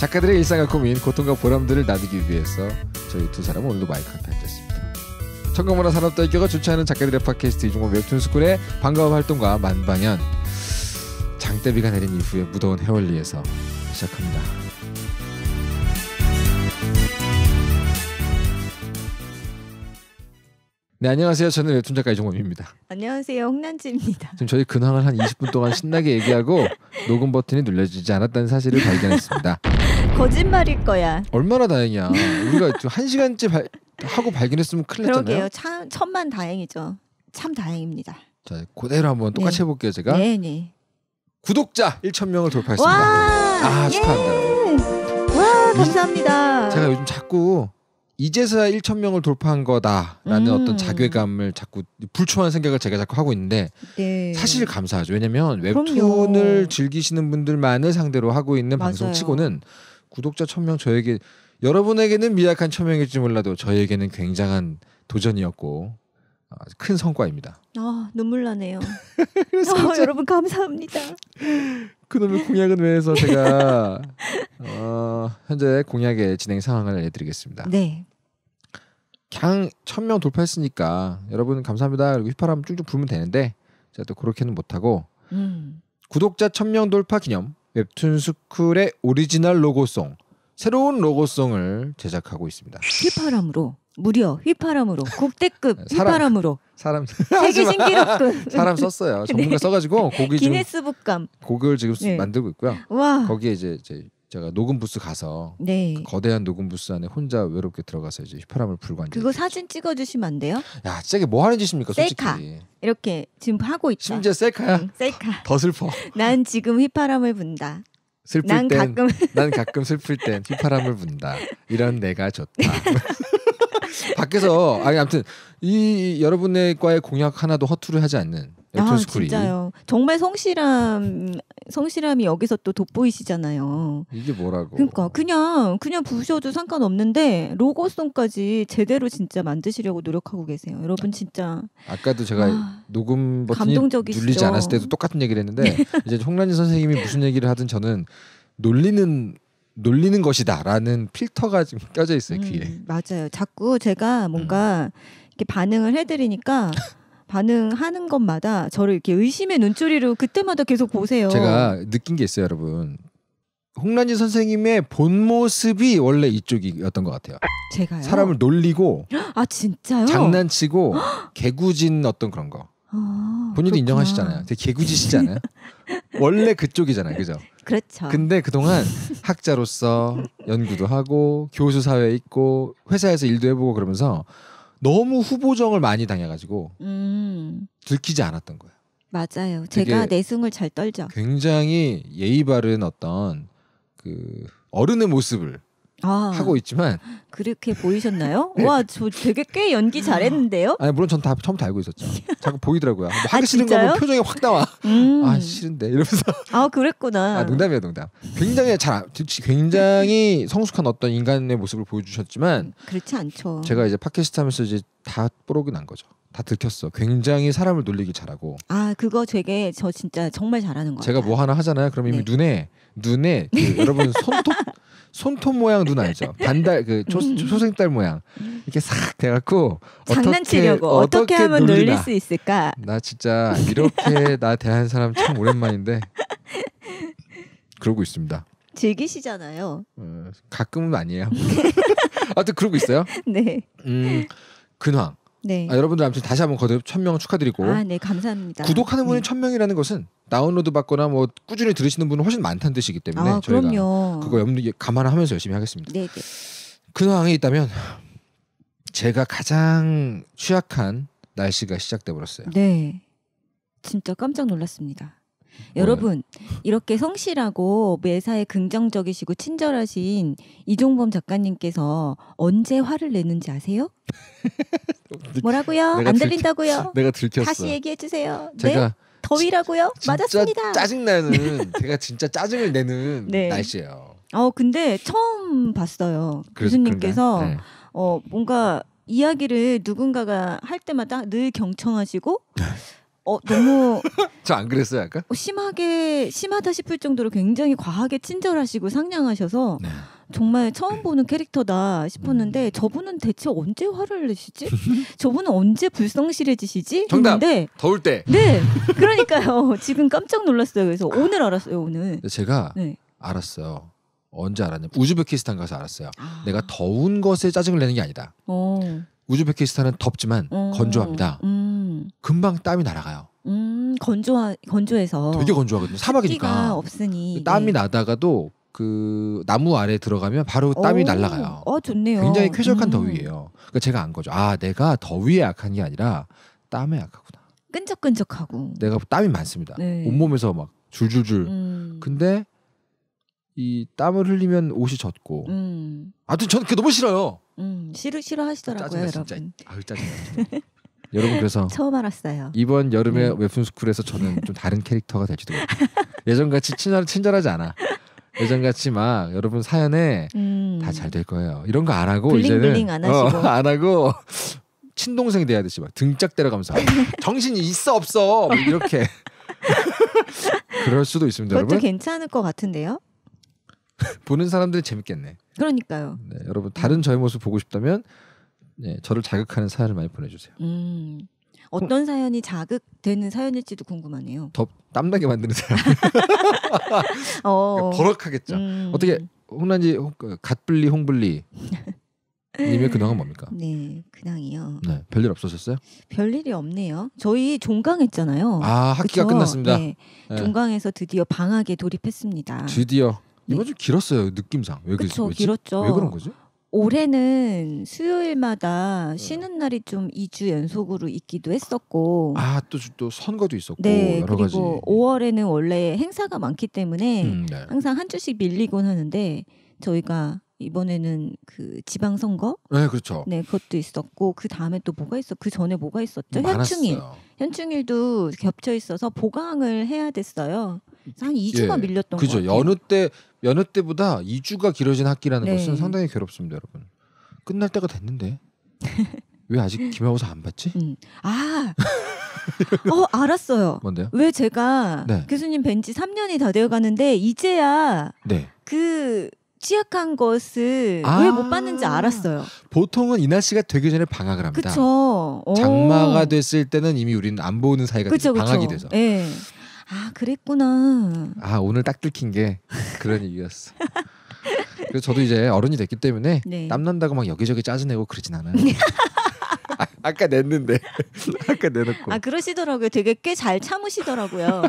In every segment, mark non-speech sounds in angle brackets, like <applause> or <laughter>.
작가들의 일상과 고민, 고통과 보람들을 나누기 위해서 저희 두 사람은 오늘도 마이크 앞에 앉았습니다. 청각문화 산업대학교가 주최하는 작가들의 팟캐스트 이종원 웹툰스쿨의 반가운 활동과 만방연 장대비가 내린 이후에 무더운 해월리에서 시작합니다. 네 안녕하세요. 저는 웹툰 작가 이종범입니다. 안녕하세요. 홍난지입니다. 지금 저희 근황을 한 20분 동안 신나게 얘기하고 녹음 버튼이 눌려지지 않았다는 사실을 발견했습니다. 거짓말일 거야. 얼마나 다행이야. 우리가 한 시간째 발, 하고 발견했으면 큰일 났잖아요. 그러게요. 참 천만 다행이죠. 참 다행입니다. 자, 그대로 한번 똑같이 네. 해볼게요. 제가 네, 네. 구독자 1천 명을 돌파했습니다. 와, 아 예! 축하합니다. 예. 와 감사합니다. 제가 요즘 자꾸 이제서야 1천 명을 돌파한 거다라는 음. 어떤 자괴감을 자꾸 불초한 생각을 제가 자꾸 하고 있는데 네. 사실 감사하죠. 왜냐면 웹툰을 그럼요. 즐기시는 분들만을 상대로 하고 있는 맞아요. 방송치고는 구독자 천 명 저에게 여러분에게는 미약한 천명일지 몰라도 저에게는 굉장한 도전이었고 아, 큰 성과입니다. 아 눈물 나네요. 어, <laughs> 여러분 감사합니다. 그놈의 <laughs> 공약은 왜해서 제가 네. 어, 현재 공약의 진행 상황을 알려드리겠습니다. 네. 그냥 천명 돌파했으니까 여러분 감사합니다. 그리고 휘파람 쭉쭉 불면 되는데 제가 또 그렇게는 못하고 음. 구독자 천명 돌파 기념 웹툰스쿨의 오리지널 로고송 새로운 로고송을 제작하고 있습니다. 휘파람으로 무려 휘파람으로 국대급 네, 휘파람으로 사람 세계 신기록급 사람 썼어요. 전문가 네. 써가지고 고기 기네스북감 곡을 지금 네. 만들고 있고요. 와 거기에 이제, 이제 제가 녹음 부스 가서 네. 그 거대한 녹음 부스 안에 혼자 외롭게 들어가서 이제 휘파람을 불고 앉아. 그거 사진 찍어 주시면 안 돼요? 야, 쟤게 뭐 하는 짓입니까, 셀카. 솔직히. 이렇게 지금 하고 있다. 심지어 셀카야. 응, 셀카. <laughs> 더 슬퍼. 난 지금 휘파람을 분다. 슬플 난 땐, 가끔 <laughs> 난 가끔 슬플 땐 휘파람을 분다. 이런 내가 좋다. <laughs> 밖에서 아니 아무튼 이 여러분과의 공약 하나도 허투루 하지 않는 애튼 아, 스쿨이. 진짜요. 정말 성실함 성실함이 여기서 또 돋보이시잖아요. 이게 뭐라고? 그러니까 그냥 그냥 부셔도 상관없는데 로고송까지 제대로 진짜 만드시려고 노력하고 계세요. 여러분 진짜 아까도 제가 아, 녹음 버튼이 감동적이시죠. 눌리지 않았을 때도 똑같은 얘기를 했는데 네. <laughs> 이제 홍란지 선생님이 무슨 얘기를 하든 저는 놀리는 놀리는 것이다라는 필터가 지금 <laughs> 껴져 있어요 귀에. 음, 맞아요. 자꾸 제가 뭔가 음. 이렇게 반응을 해드리니까 <laughs> 반응하는 것마다 저를 이렇게 의심의 눈초리로 그때마다 계속 보세요. 제가 느낀 게 있어요, 여러분. 홍란지 선생님의 본 모습이 원래 이쪽이었던 것 같아요. 제가요. 사람을 놀리고 <gasps> 아 진짜요? 장난치고 <gasps> 개구진 어떤 그런 거. 아, 본인도 그렇구나. 인정하시잖아요. 되게 개구지시잖아요. <laughs> 원래 그쪽이잖아요, 그죠? 그렇죠. 근데 그동안 학자로서 연구도 하고 교수 사회 있고 회사에서 일도 해보고 그러면서 너무 후보정을 많이 당해가지고 음. 들키지 않았던 거예요. 맞아요. 제가 내숭을 잘 떨죠. 굉장히 예의 바른 어떤 그 어른의 모습을 아, 하고 있지만 그렇게 보이셨나요? <laughs> 네. 와저 되게 꽤 연기 잘했는데요. 아니 물론 전 다 처음부터 알고 있었죠. <laughs> 자꾸 보이더라고요. 아, 뭐 하기 아, 싫은 거면 뭐 표정이 확 나와. 음. 아 싫은데 이러면서. 아 그랬구나. 아농담이에 농담. 굉장히 잘 굉장히 성숙한 어떤 인간의 모습을 보여주셨지만 그렇지 않죠. 제가 이제 팟캐스트 하면서 이제 다 뽀록이 난 거죠. 다 들켰어. 굉장히 사람을 놀리기 잘하고. 아 그거 되게 저 진짜 정말 잘하는 거 같아요. 제가 뭐 하나 하잖아요. 그럼 이미 네. 눈에 눈에 그 네. 여러분 손톱 손톱 모양 눈 알죠? 반달 그 초, 음. 초생딸 모양 이렇게 싹 돼갖고 장난치려고 어떻게, 어떻게 하면 놀리나. 놀릴 수 있을까? 나 진짜 이렇게 나 대한 사람 참 오랜만인데 그러고 있습니다. 즐기시잖아요. 어, 가끔은 아니에요. <laughs> 아무튼 그러고 있어요. 네. 음 근황 네. 아, 여러분들 아무튼 다시 한번 거듭 천명 축하드리고. 아, 네, 감사합니다. 구독하는 분이 네. 천명이라는 것은 다운로드 받거나 뭐 꾸준히 들으시는 분은 훨씬 많다는 뜻이기 때문에 아, 저희가 그럼요. 그거 염두 감안하면서 열심히 하겠습니다. 네, 네. 근황이 그 있다면 제가 가장 취약한 날씨가 시작돼 버렸어요. 네. 진짜 깜짝 놀랐습니다. 네. 여러분 이렇게 성실하고 매사에 긍정적이시고 친절하신 이종범 작가님께서 언제 화를 내는지 아세요? <laughs> 뭐라고요? 안 들린다고요? 내가 들켰어. 다시 얘기해 주세요. 네? 제가 네? 더위라고요? 맞았습니다. 짜증 나는 제가 진짜 짜증을 내는 네. 날씨예요. 어 근데 처음 봤어요 교수님께서 네. 어 뭔가 이야기를 누군가가 할 때마다 늘 경청하시고 <laughs> 어 너무 <laughs> 저안 그랬어요 아까 어, 심하게 심하다 싶을 정도로 굉장히 과하게 친절하시고 상냥하셔서 네. 정말 처음 보는 캐릭터다 싶었는데 음. 저분은 대체 언제 화를 내시지? <laughs> 저분은 언제 불성실해지시지? 정답. 했는데, 더울 때. 네. 그러니까요. <laughs> 지금 깜짝 놀랐어요. 그래서 아. 오늘 알았어요. 오늘. 제가 네. 알았어요. 언제 알았냐 우즈베키스탄 가서 알았어요. 아. 내가 더운 것에 짜증을 내는 게 아니다. 오. 어. 우즈베키스탄은 덥지만 음. 건조합니다. 음. 금방 땀이 날아가요. 음, 건조하 건조해서 되게 건조하거든요. 사막이니까 없으니 땀이 네. 나다가도 그 나무 아래 들어가면 바로 땀이 오, 날아가요. 어, 좋네요. 굉장히 쾌적한 음. 더위예요. 그러니까 제가 안 거죠. 아, 내가 더위에 약한 게 아니라 땀에 약하구나. 끈적끈적하고. 내가 땀이 많습니다. 네. 온몸에서 막 줄줄줄. 음. 근데 이 땀을 흘리면 옷이 젖고. 음. 아무튼 저는 그게 너무 싫어요. 음, 싫어 싫어하시더라고요, 짜증나, 여러분. 아유 짜증나. 여러분 그래서 <laughs> 처음 알았어요. 이번 여름에 네. 웹툰 스쿨에서 저는 좀 다른 캐릭터가 될지도 모르겠어요. 예전같이 친절 친절하지 않아. 예전같이 막 여러분 사연에 음. 다잘 될 거예요. 이런 거 안 하고 블링, 이제는 안, 하시고. 어, 안 하고 친동생 돼야 되지 막 등짝 때려가면서 <laughs> 정신이 있어 없어 뭐 이렇게 <laughs> 그럴 수도 있습니다. 그것도 여러분. 괜찮을 것 같은데요. 보는 사람들이 재밌겠네. 그러니까요. 네, 여러분 다른 저의 모습 보고 싶다면 네, 저를 자극하는 사연을 많이 보내주세요. 음, 어떤 사연이 자극되는 사연일지도 궁금하네요. 더 땀나게 만드는 사연. <laughs> 어. 네, 버럭하겠죠. 음. 어떻게 홍란지 그, 갓블리 홍블리 님의 <laughs> 근황은 뭡니까? 네, 근황이요. 네, 별일 없으셨어요? 별일이 없네요. 저희 종강했잖아요. 아, 학기가 그쵸? 끝났습니다. 네, 네. 종강에서 드디어 방학에 돌입했습니다. 드디어 이번 주 길었어요 느낌상 왜 그쵸, 그 길었죠. 왜 그런 거지? 올해는 수요일마다 쉬는 네. 날이 좀 2주 연속으로 있기도 했었고 아또 또 선거도 있었고 네, 여러 그리고 5월에는 원래 행사가 많기 때문에 음, 네. 항상 한 주씩 밀리곤 하는데 저희가 이번에는 그 지방 선거 네 그렇죠 네 그것도 있었고 그 다음에 또 뭐가 있어 그 전에 뭐가 있었죠 현충일 현충일도 겹쳐 있어서 보강을 해야 됐어요 한 2주가 예, 밀렸던 거죠. 어느때 여느 때보다 2주가 길어진 학기라는 네. 것은 상당히 괴롭습니다, 여러분. 끝날 때가 됐는데 <laughs> 왜 아직 기말고사 안 봤지? 음. 아, 어 알았어요. 뭔데요? 왜 제가 네. 교수님 뵌지 3년이 다 되어 가는데 이제야 네. 그 취약한 것을 아~ 왜못 봤는지 알았어요. 보통은 이날 씨가 되기 전에 방학을 합니다. 그쵸. 장마가 됐을 때는 이미 우리는 안 보는 사이가 그쵸, 방학이 돼서. 네. 아 그랬구나. 아 오늘 딱 들킨 게 그런 이유였어. 그래서 저도 이제 어른이 됐기 때문에 네. 땀 난다고 막 여기저기 짜증내고 그러진 않아요. 네. 아, 아까 냈는데 아까 내놓고. 아 그러시더라고요. 되게 꽤 잘 참으시더라고요.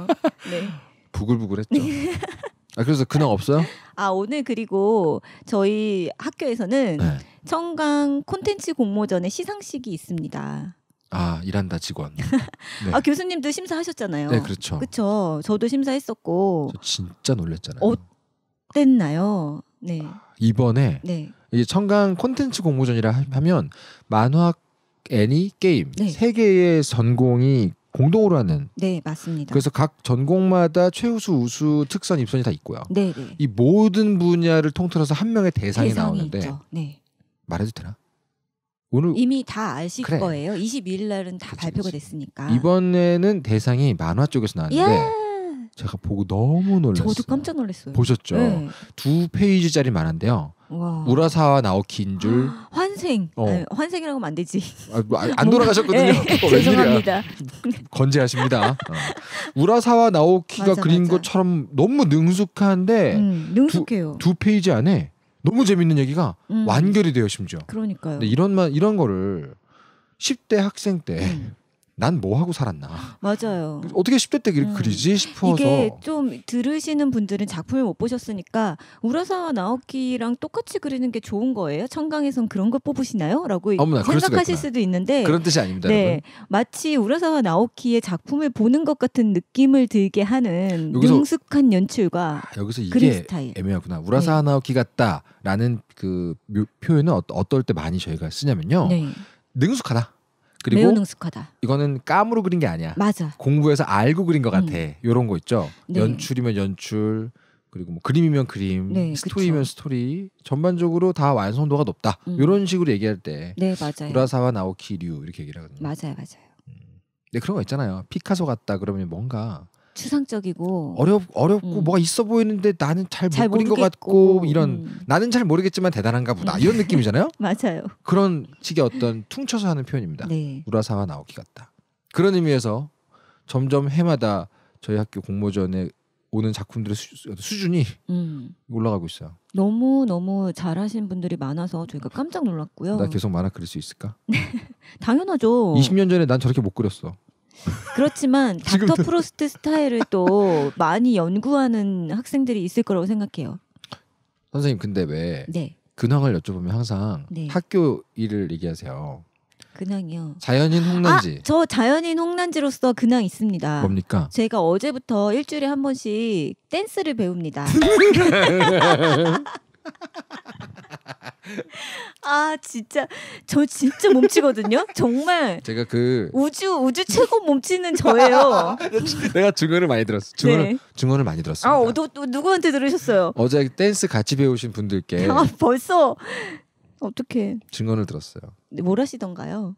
네. 부글부글했죠. 네. <laughs> 아 그래서 그냥 없어요? 아 오늘 그리고 저희 학교에서는 네. 청강 콘텐츠 공모전의 시상식이 있습니다. 아 일한다 직원. <laughs> 네. 아 교수님도 심사하셨잖아요. 네 그렇죠. 그렇죠. 저도 심사했었고. 저 진짜 놀랬잖아요. 어땠나요? 네. 아, 이번에 네. 이제 청강 콘텐츠 공모전이라 하면 만화, 애니, 게임 네. 세 개의 전공이 공동으로 하는. 네 맞습니다. 그래서 각 전공마다 최우수, 우수, 특선, 입선이 다 있고요. 네. 네. 이 모든 분야를 통틀어서 한 명의 대상이, 대상이 나오는데. 있죠. 네. 말해도 되나? 오늘 이미 다 아실 그래. 거예요. 22일 날은 다 그치, 그렇죠, 발표가 그치. 그렇죠. 됐으니까. 이번에는 대상이 만화 쪽에서 나왔는데 예! 제가 보고 너무 놀랐어요. 저도 깜짝 놀랐어요. 보셨죠? 네. 두 페이지짜리 만화인데요. 와. 우라사와 나오키줄 <gasps> 환생 어. 아니, 환생이라고 하면 안 되지 아, 뭐, 아 안 돌아가셨거든요 네. <laughs> 죄송합니다 건재하십니다 어. 우라사와 나오키가 맞아, 그린 맞아. 것처럼 너무 능숙한데 음, 능숙해요 두, 두, 페이지 안에 너무 재밌는 얘기가 음. 완결이 되어 심죠 그러니까요. 근데 이런 말 이런 거를 10대 학생 때 음. 난뭐 하고 살았나. 맞아요. 어떻게 10대 때 음. 그리지 싶어서 이게 좀 들으시는 분들은 작품을 못 보셨으니까 우라사와 나오키랑 똑같이 그리는 게 좋은 거예요. 청강에선 그런 걸 뽑으시나요? 라고 어머나, 생각하실 수도 있는데 그런 뜻이 아닙니다. 네. 여러분. 마치 우라사와 나오키의 작품을 보는 것 같은 느낌을 들게 하는 여기서, 능숙한 연출과 아, 여기서 이게 스타일. 애매하구나. 우라사와 네. 나오키 같다라는 그 묘, 표현은 어, 떨때 많이 저희가 쓰냐면요. 네. 능숙하다. 그리고 매우 능숙하다. 이거는 까무로 그린 게 아니야. 맞아. 공부해서 알고 그린 것 음. 같아. 음. 요런 거 있죠. 네. 연출이면 연출, 그리고 뭐 그림이면 그림, 네, 스토리면 그쵸. 스토리. 전반적으로 다 완성도가 높다. 음. 요런 식으로 얘기할 때 네, 맞아요. 우라사와 나오키류 이렇게 얘기를 하거든요. 맞아요, 맞아요. 음. 네, 그런 거 있잖아요. 피카소 같다 그러면 뭔가 추상적이고 어렵 어렵고 음. 뭐가 있어 보이는데 나는 잘 못 그린 모르겠것 같고 이런 음. 나는 잘 모르겠지만 대단한가 보다 이런 음. 느낌이잖아요. <laughs> 맞아요. 그런 식의 어떤 퉁쳐서 하는 표현입니다. 네. 우라사와 나오기 같다. 그런 의미에서 점점 해마다 저희 학교 공모전에 오는 작품들의 수, 준이 음. 올라가고 있어요. 너무 너무 잘하신 분들이 많아서 저희가 깜짝 놀랐고요. 나 계속 만화 그릴 수 있을까? <laughs> 당연하죠. 20년 전에 난 저렇게 못 그렸어. 그렇지만 닥터 프로스트 스타일을 또 많이 연구하는 학생들이 있을 거라고 생각해요. 선생님 근데 왜 네. 근황을 여쭤보면 항상 네. 학교 일을 얘기하세요. 근황이요. 자연인 홍난지. 아, 저 자연인 홍난지로서 근황 있습니다. 뭡니까? 제가 어제부터 일주일에 한 번씩 댄스를 배웁니다. <laughs> <laughs> <laughs> 아 진짜 저 진짜 몸치거든요. 정말 제가 그 우주 우주 최고 몸치는 저예요. <laughs> 내가 증언을 많이 들었어. 증언을 네. 증언을 많이 들었어 아, 어, 누구한테 들으셨어요? 어제 댄스 같이 배우신 분들께 아, 벌써 어떻게 증언을 들었어요. 네, 뭘 하시던가요?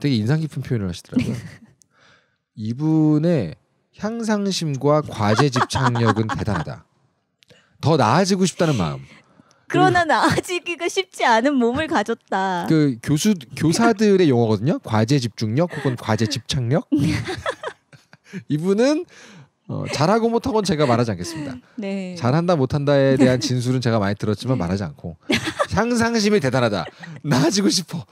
되게 인상 깊은 표현을 하시더라고요. <laughs> 이분의 향상심과 과제 집착력은 대단하다. 더 나아지고 싶다는 마음. 그러나 나아지기가 쉽지 않은 몸을 가졌다. 그 교수 교사들의 용어거든요. 과제 집중력 혹은 과제 집착력. <laughs> 이분은 어, 잘하고 못한 건 제가 말하지 않겠습니다. 네. 잘한다 못한다에 대한 진술은 제가 많이 들었지만 네. 말하지 않고 상상심이 대단하다. 나아지고 싶어.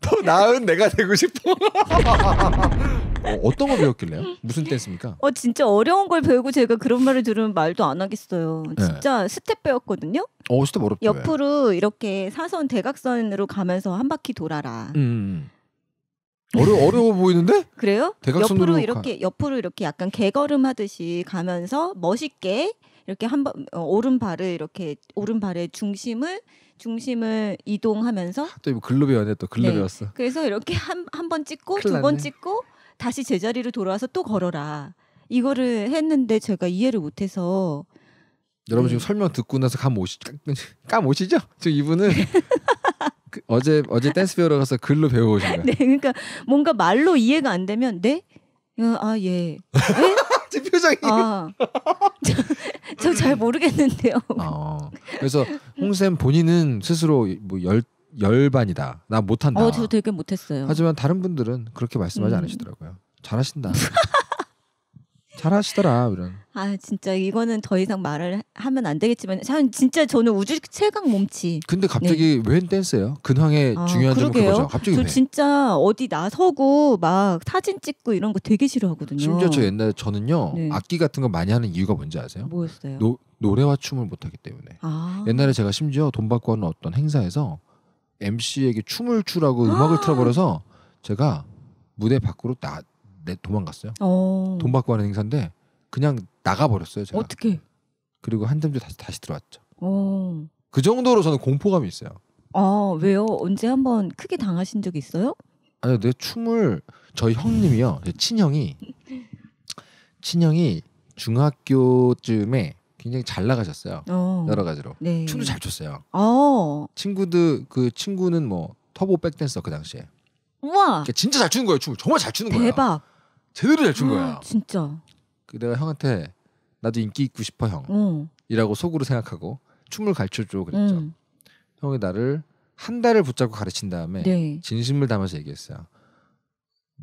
더 나은 내가 되고 싶어. <laughs> 어, 떤걸 배웠길래요? 무슨 댄스입니까? 어 진짜 어려운 걸 배우고 제가 그런 말을 들으면 말도 안 하겠어요. 네. 진짜 네. 스텝 배웠거든요. 어 스텝 어렵죠. 옆으로 이렇게 사선 대각선으로 가면서 한 바퀴 돌아라. 음. 음, 음. 어려 어려워 보이는데? 그래요? 옆으로 이렇게 가. 옆으로 이렇게 약간 개걸음 하듯이 가면서 멋있게 이렇게 한번 어, 오른발을 이렇게 오른발의 중심을 중심을 이동하면서 또 이거 글로 배웠네 또 글로 네. 배웠어. 그래서 이렇게 한 한 번 찍고 두 번 찍고 다시 제자리로 돌아와서 또 걸어라. 이거를 했는데 제가 이해를 못해서 여러분 네. 지금 설명 듣고 나서 감 오시 깜 오시죠? 지금 이분은 <laughs> 그, 어제 어제 댄스 배우러 가서 글로 배워 오신 거예요. 네, 그러니까 뭔가 말로 이해가 안 되면 네, 어, 아 예. 제 네? <laughs> 표정이. 아, 저잘 모르겠는데요. 어, 그래서 홍쌤 본인은 스스로 뭐열 열반이다. 나 못한다. 어, 저 되게 못했어요. 하지만 다른 분들은 그렇게 말씀하지 음. 않으시더라고요. 잘하신다. <laughs> 잘하시더라 이런. 아 진짜 이거는 더 이상 말을 하면 안 되겠지만 사 진짜 저는 우주 최강 몸치. 근데 갑자기 네. 웬 댄스예요? 근황의 아, 중요한 점은 그거죠. 갑자기 저 왜? 진짜 어디 나서고 막 사진 찍고 이런 거 되게 싫어하거든요. 심지어 저옛날 저는요 네. 악기 같은 거 많이 하는 이유가 뭔지 아세요? 뭐였어요? 노, 노래와 춤을 못하기 때문에. 아. 옛날에 제가 심지어 돈 받고 하는 어떤 행사에서 MC에게 춤을 추라고 음악을 아. 틀어버려서 제가 무대 밖으로 나 내, 도망갔어요. 어. 돈 받고 하는 행사인데 그냥 나가버렸어요. 제가. 어떻게? 그리고 한 점도 다시 다시 들어왔죠. 어. 그 정도로 저는 공포감이 있어요. 아 왜요? 언제 한번 크게 당하신 적 있어요? 아니내 춤을 저희 형님이요, 친형이 친형이 중학교쯤에 굉장히 잘 나가셨어요. 어. 여러 가지로 네. 춤도 잘 췄어요. 어. 친구들 그 친구는 뭐 터보 백댄서 그 당시에. 우와. 그러니까 진짜 잘 추는 거예요. 춤을 정말 잘 추는 거예요. 대박. 제대로 잘 추는 아, 거야. 진짜. 그 내가 형한테 나도 인기 있고 싶어 형. 어. 이라고 속으로 생각하고 춤을 가르쳐 줘 그랬죠. 음. 형이 나를 한 달을 붙잡고 가르친 다음에 네. 진심을 담아서 얘기했어요.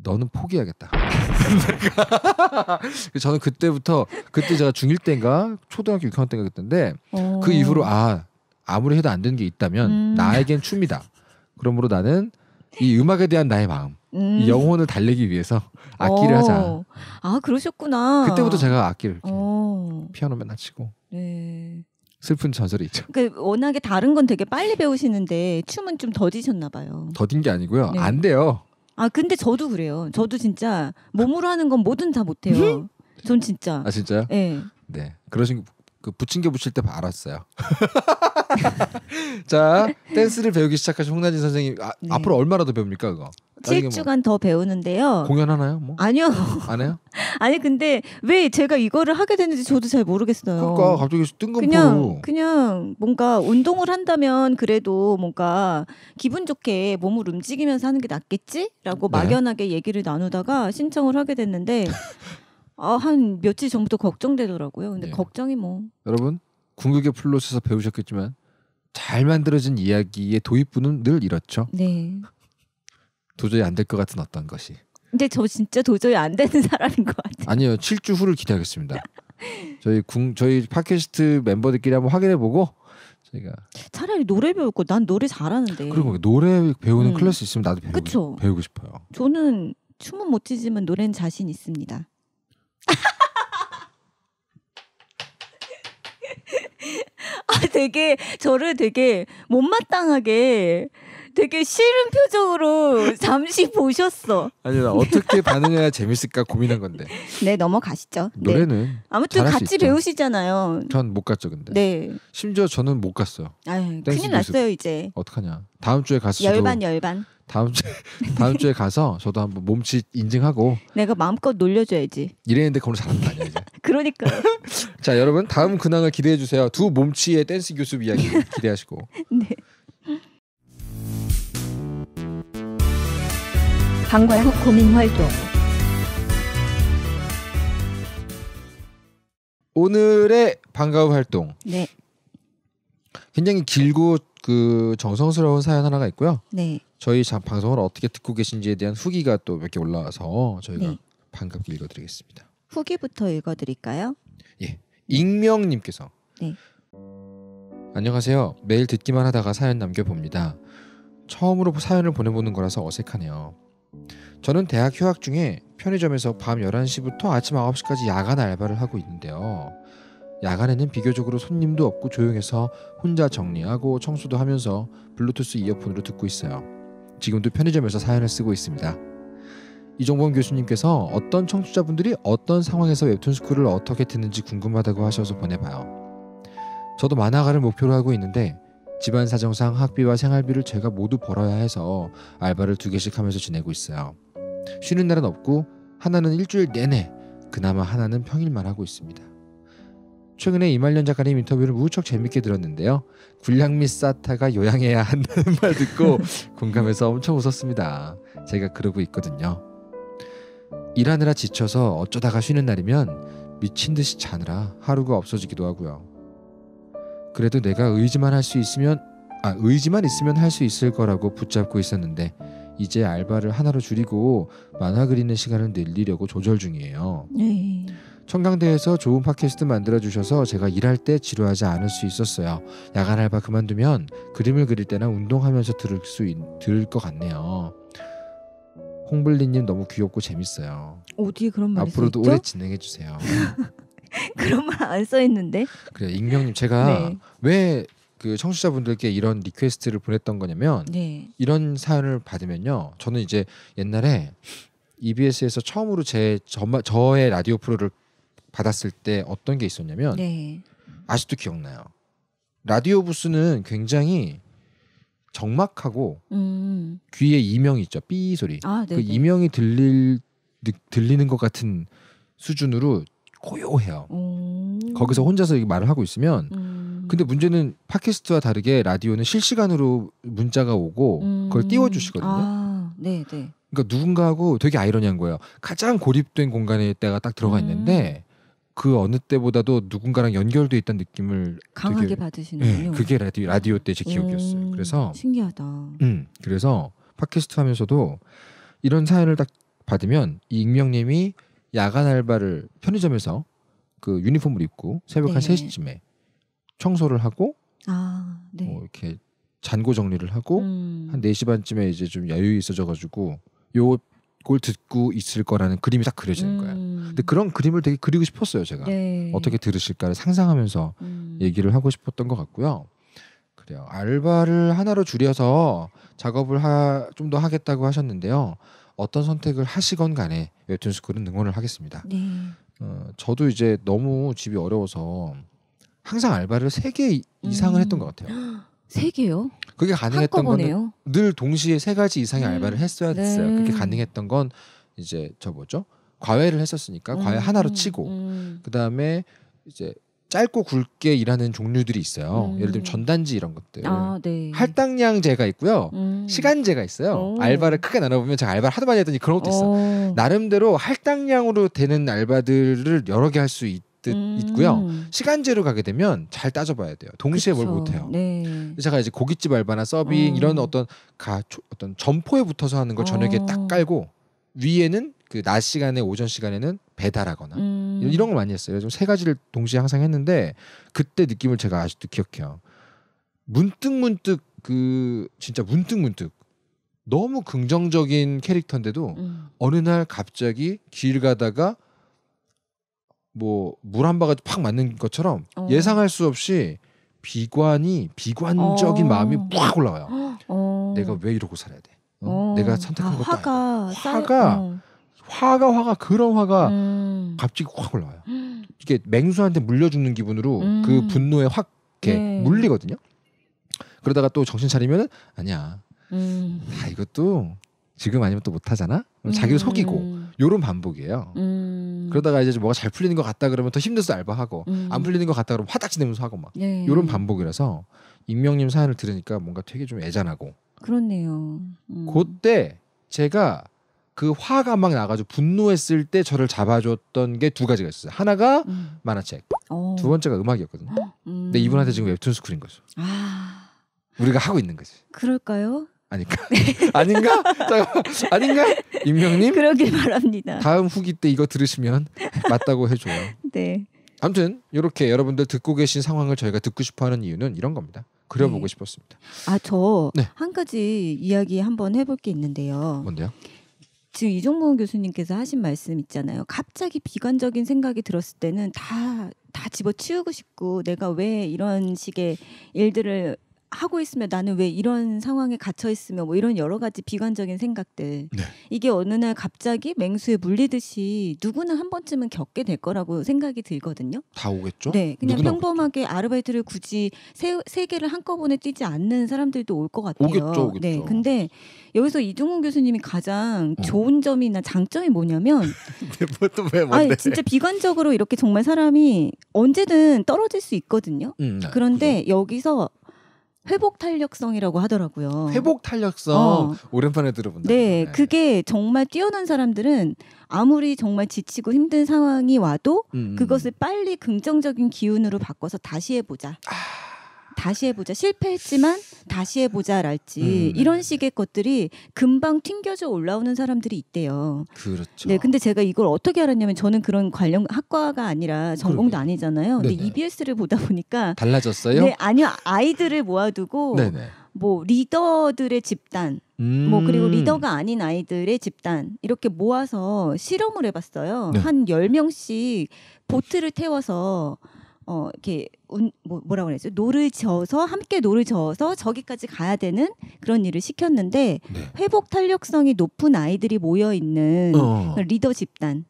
너는 포기하겠다 <laughs> 저는 그때부터 그때 제가 중일 때인가 초등학교 6학년 때인가 그때인데 오. 어. 그 이후로 아 아무리 해도 안 되는 게 있다면 음. 나에겐 춤이다. 그러므로 나는 이 음악에 대한 나의 마음, 음. 이 영혼을 달래기 위해서 악기를 오. 어. 하자. 아 그러셨구나. 그때부터 제가 악기를 어. 피아노 맨날 치고. 네. 슬픈 전설이 있죠. 그러니까 워낙에 다른 건 되게 빨리 배우시는데 춤은 좀 더디셨나 봐요. 더딘 게 아니고요. 네. 안 돼요. 아 근데 저도 그래요. 저도 진짜 몸으로 하는 건 뭐든 다 못해요. 전 진짜. 아 진짜요? 네. 네. 그러신 그 부침개 붙일 때 알았어요. <laughs> 자 댄스를 배우기 시작하신 홍나진 선생님 아, 네. 앞으로 얼마나 더 배웁니까 그거? 7주간 뭐 뭐더 배우는데요. 공연하나요? 뭐? 아니요. 안 해요? <laughs> 아니 근데 왜 제가 이거를 하게 됐는지 저도 잘 모르겠어요. 그러니까 갑자기 뜬금포 그냥 그냥 뭔가 운동을 한다면 그래도 뭔가 기분 좋게 몸을 움직이면서 하는 게 낫겠지라고 네. 막연하게 얘기를 나누다가 신청을 하게 됐는데 <laughs> 아, 한 며칠 전부터 걱정되더라고요. 근데 네. 걱정이 뭐. 여러분 궁극의 플롯에서 배우셨겠지만 잘 만들어진 이야기의 도입부는 늘 이렇죠. 네. 도저히 안 될 것 같은 어떤 것이. 근데 저 진짜 도저히 안 되는 <laughs> 사람인 것 같아요. 아니요, 7주 후를 기대하겠습니다. 저희 궁 저희 팟캐스트 멤버들끼리 한번 확인해보고 저희가 차라리 노래 배울 거. 난 노래 잘하는데. 그리고 노래 배우는 음. 클래스 있으면 나도 배우고, 배우고 싶어요. 저는 춤은 못 추지만 노래는 자신 있습니다. 아, 되게 저를 되게 못마땅하게 되게 싫은 표정으로 잠시 보셨어. 아니 나 어떻게 반응해야 재밌을까 고민한 건데. 네 넘어가시죠. 네. 노래는 네. 아무튼 같이 배우시잖아요. 전 못 갔죠 근데. 네. 심지어 저는 못 갔어요. 아유, 큰일 났어요 이제. 어떡하냐. 다음 주에 가서 열반 열반. 다음 주에 <laughs> 다음 주에 가서 저도 한번 몸치 인증하고 내가 마음껏 놀려줘야지. 이랬는데 그걸 잘하는 거 이제. <laughs> 그러니까. <laughs> 자 여러분 다음 근황을 기대해 주세요. 두 몸치의 댄스 교습 이야기 기대하시고. 네. 방과 후 고민 활동. 오늘의 방과 후 활동. 네. 굉장히 길고 그 정성스러운 사연 하나가 있고요. 네. 저희 방송을 어떻게 듣고 계신지에 대한 후기가 또 몇 개 올라와서 저희가 네. 반갑게 읽어드리겠습니다. 후기부터 읽어드릴까요? 예, 익명님께서 네. 안녕하세요. 매일 듣기만 하다가 사연 남겨봅니다. 처음으로 사연을 보내보는 거라서 어색하네요. 저는 대학 휴학 중에 편의점에서 밤 11시부터 아침 9시까지 야간 알바를 하고 있는데요. 야간에는 비교적으로 손님도 없고 조용해서 혼자 정리하고 청소도 하면서 블루투스 이어폰으로 듣고 있어요. 지금도 편의점에서 사연을 쓰고 있습니다. 이종범 교수님께서 어떤 청취자분들이 어떤 상황에서 웹툰 스쿨을 어떻게 듣는지 궁금하다고 하셔서 보내봐요. 저도 만화가를 목표로 하고 있는데 집안 사정상 학비와 생활비를 제가 모두 벌어야 해서 알바를 두 개씩 하면서 지내고 있어요. 쉬는 날은 없고 하나는 일주일 내내 그나마 하나는 평일만 하고 있습니다. 최근에 이말년 작가님 인터뷰를 무척 재밌게 들었는데요. 군량 및 사타가 요양해야 한다는 말 듣고 <laughs> 공감해서 엄청 웃었습니다. 제가 그러고 있거든요. 일하느라 지쳐서 어쩌다가 쉬는 날이면 미친 듯이 자느라 하루가 없어지기도 하고요. 그래도 내가 의지만 할 수 있으면 아 의지만 있으면 할 수 있을 거라고 붙잡고 있었는데 이제 알바를 하나로 줄이고 만화 그리는 시간을 늘리려고 조절 중이에요. 에이. 네. 청강대에서 좋은 팟캐스트 만들어주셔서 제가 일할 때 지루하지 않을 수 있었어요. 야간 알바 그만두면 그림을 그릴 때나 운동하면서 들을 수 있, 들을 것 같네요. 홍블리님 너무 귀엽고 재밌어요. 어디 그런 말이 앞으로도 오래 진행해 주세요. <laughs> 그런 말 안써 있는데. 그래 익명님 제가 네. 왜그 청취자분들께 이런 리퀘스트를 보냈던 거냐면 네. 이런 사연을 받으면요 저는 이제 옛날에 EBS에서 처음으로 제저 저의 라디오 프로를 받았을 때 어떤 게 있었냐면 네. 아직도 기억나요. 라디오 부스는 굉장히 정막하고 음. 귀에 이명이 있죠. 삐 소리. 아, 그 이명이 들릴 들리는 것 같은 수준으로 고요해요. 오. 거기서 혼자서 말을 하고 있으면 음. 근데 문제는 팟캐스트와 다르게 라디오는 실시간으로 문자가 오고 음. 그걸 띄워 주시거든요. 아, 네, 네. 그러니까 누군가하고 되게 아이러니한 거예요. 가장 고립된 공간에 때가 딱 들어가 음. 있는데 그 어느 때보다도 누군가랑 연결돼 있다는 느낌을 강하게 되게, 받으시는군요. 네, 그게 라디오, 라디오 때 제 기억이었어요. 그래서 신기하다. 음, 그래서 팟캐스트 하면서도 이런 사연을 딱 받으면 이 익명님이 야간 알바를 편의점에서 그 유니폼을 입고 새벽 네. 한 3시쯤에 청소를 하고 아, 네. 뭐 이렇게 잔고 정리를 하고 음. 한 4시 반쯤에 이제 좀 여유 있어져 가지고 요골 듣고 있을 거라는 그림이 딱 그려지는 거예 음. 근데 그런 그림을 되게 그리고 싶었어요, 제가. 네. 어떻게 들으실까를 상상하면서 음. 얘기를 하고 싶었던 것 같고요. 그래요. 알바를 하나로 줄여서 작업을 좀 더 하겠다고 하셨는데요. 어떤 선택을 하시건 간에 웹툰 스쿨은 응원을 하겠습니다. 네. 어, 저도 이제 너무 집이 어려워서 항상 알바를 세 개 이상을 음. 했던 것 같아요. 세 개요? 그게 가능했던 거는 늘 동시에 세 가지 이상의 음. 알바를 했어야 네. 됐어요. 네. 그게 가능했던 건 이제 저 뭐죠? 과외를 했었으니까 음. 과외 하나로 음, 치고 음. 그다음에 이제 짧고 굵게 일하는 종류들이 있어요. 예를 들면 음. 전단지 이런 것들. 아, 네. 할당량제가 있고요. 시간제가 있어요. 오. 알바를 크게 나눠보면 제가 알바를 하도 많이 했더니 그런 것도 오. 있어. 요 나름대로 할당량으로 되는 알바들을 여러 개할수있 있, 음. 있고요. 시간제로 가게 되면 잘 따져봐야 돼요. 동시에 뭘 못해요. 네. 제가 이제 고깃집 알바나 서빙 음. 이런 어떤 가 어떤 점포에 붙어서 하는 걸 저녁에 어. 딱 깔고 위에는 그 낮 시간에 오전 시간에는 배달하거나 음. 이런 걸 많이 했어요. 좀 세 가지를 동시에 항상 했는데 그때 느낌을 제가 아직도 기억해요. 문득 문득 그 진짜 문득 문득 너무 긍정적인 캐릭터인데도 음. 어느 날 갑자기 길 가다가 뭐물한 바가지 팍 맞는 것처럼 어. 예상할 수 없이 비관이 비관적인 어. 마음이 확 올라와요. <gasps> 어. 내가 왜 이러고 살아야 돼? 어? 어. 내가 선택한 아, 것도 화가 아니고. 화가 어. 화가 화가 그런 화가 음. 갑자기 확 올라와요. 이게 맹수한테 물려 죽는 기분으로 음. 그 분노에 확 이렇게 네. 물리거든요. 그러다가 또 정신 차리면 아니야. 음. 아 이것도 지금 아니면 또 못하잖아. 자기를 속이고 음. 요런 반복이에요. 음. 그러다가 이제 뭐가 잘 풀리는 것 같다 그러면 더 힘들어서 알바하고 음. 안 풀리는 것 같다 그러면 화딱지 내면서 하고 막 예. 요런 반복이라서 익명님 사연을 들으니까 뭔가 되게 좀 애잔하고 그렇네요. 음. 그때 제가 그 화가 막 나가지고 분노했을 때 저를 잡아줬던 게 두 가지가 있었어요. 하나가 음. 만화책, 오. 어. 두 번째가 음악이었거든요. 음. 근데 이분한테 지금 웹툰 스쿨인 거죠. 아. 우리가 하고 있는 거지. 그럴까요? 아닐까? 아닌가? <laughs> 아닌가? 임명님? 그러길 바랍니다. 다음 후기 때 이거 들으시면 맞다고 해줘요. <laughs> 네. 아무튼 이렇게 여러분들 듣고 계신 상황을 저희가 듣고 싶어하는 이유는 이런 겁니다. 그려보고 네. 싶었습니다. 아저한 네. 가지 이야기 한번 해볼 게 있는데요. 뭔데요? 지금 이종모 교수님께서 하신 말씀 있잖아요. 갑자기 비관적인 생각이 들었을 때는 다 다 집어치우고 싶고 내가 왜 이런 식의 일들을 하고 있으면 나는 왜 이런 상황에 갇혀 있으면 뭐 이런 여러 가지 비관적인 생각들 네. 이게 어느 날 갑자기 맹수에 물리듯이 누구나 한 번쯤은 겪게 될 거라고 생각이 들거든요. 다 오겠죠. 네, 그냥 평범하게 오겠죠. 아르바이트를 굳이 세, 세 개를 한꺼번에 뛰지 않는 사람들도 올 것 같아요. 오겠죠, 오겠죠. 네, 근데 여기서 이중훈 교수님이 가장 어. 좋은 점이나 장점이 뭐냐면 또왜 <laughs> 뭐, 뭔데? 아, 진짜 비관적으로 이렇게 정말 사람이 언제든 떨어질 수 있거든요. 음, 네, 그런데 그죠? 여기서 회복 탄력성이라고 하더라고요. 회복 탄력성 어. 오랜만에 들어본다. 네, 네, 그게 정말 뛰어난 사람들은 아무리 정말 지치고 힘든 상황이 와도 음. 그것을 빨리 긍정적인 기운으로 바꿔서 다시 해보자. 아. 다시 해보자 실패했지만 다시 해보자랄지 음. 네, 이런 네, 네. 식의 것들이 금방 튕겨져 올라오는 사람들이 있대요. 그렇죠. 네, 근데 제가 이걸 어떻게 알았냐면 저는 그런 관련 학과가 아니라 전공도 그러게. 아니잖아요. 네네. 근데 EBS를 보다 보니까 달라졌어요. 네, 아니요 아이들을 모아두고 네네. 뭐 리더들의 집단 뭐 음. 뭐 그리고 리더가 아닌 아이들의 집단 이렇게 모아서 실험을 해봤어요. 네. 한0명씩 보트를 태워서 어 이렇게 운, 뭐, 뭐라 그랬죠? 노를 저어서 함께 노를 저어서 저기까지 가야 되는 그런 일을 시켰는데 네. 회복 탄력성이 높은 아이들이 모여 있는 어. 리더 집단의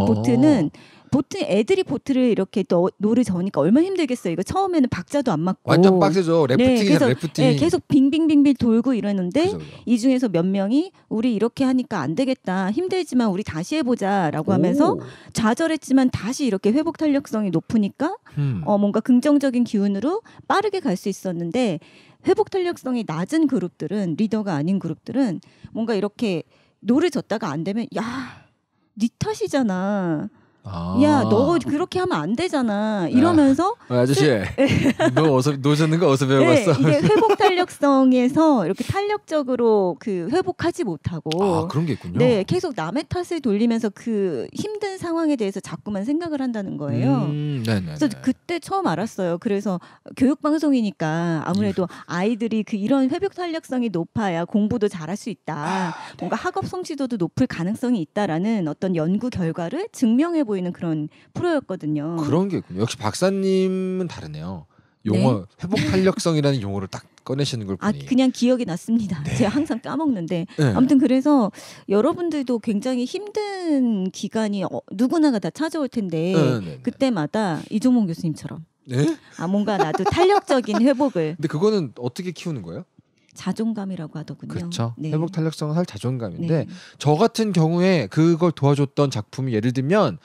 어. 보트는 보트 애들이 보트를 이렇게 또 어, 노를 저으니까 얼마나 힘들겠어요. 이거 처음에는 박자도 안 맞고 완전 빡세죠. 래프팅이 네, 래프팅. 네, 계속 빙빙빙빙 돌고 이러는데 그죠, 죠이 중에서 몇 명이 우리 이렇게 하니까 안 되겠다. 힘들지만 우리 다시 해보자라고 하면서 좌절했지만 다시 이렇게 회복 탄력성이 높으니까 음. 어, 뭔가 긍정적인 기운으로 빠르게 갈 수 있었는데 회복 탄력성이 낮은 그룹들은 리더가 아닌 그룹들은 뭔가 이렇게 노를 졌다가 안 되면 야, 니 탓이잖아. 아. 야, 너 그렇게 하면 안 되잖아. 아. 이러면서 아, 아저씨, <laughs> 너 어서 노셨는 거 어서 배워어 네, 이게 회복 <laughs> 탄력성에서 이렇게 탄력적으로 그 회복하지 못하고 아 그런 게 있군요. 네, 계속 남의 탓을 돌리면서 그 힘든 상황에 대해서 자꾸만 생각을 한다는 거예요. 음, 네네. 그래서 그때 처음 알았어요. 그래서 교육 방송이니까 아무래도 음. 아이들이 그 이런 회복 탄력성이 높아야 공부도 잘할 수 있다. 아, 네. 뭔가 학업 성취도도 높을 가능성이 있다라는 어떤 연구 결과를 증명해 보. 보이는 그런 프로였거든요. 그런 게 있군요. 역시 박사님은 다르네요. 네. 용어 네? 회복 탄력성이라는 용어를 딱 꺼내시는 걸 아, 보니 아, 그냥 기억이 났습니다. 네. 제가 항상 까먹는데 네. 아무튼 그래서 여러분들도 굉장히 힘든 기간이 어, 누구나가 다 찾아올 텐데 네, 네, 그때마다 이종몽 교수님처럼 아 뭔가 나도 탄력적인 회복을 근데 그거는 어떻게 키우는 거예요? 자존감이라고 하더군요. 그렇죠. 네. 회복 탄력성은 살 자존감인데 네. 저 같은 경우에 그걸 도와줬던 작품이 예를 들면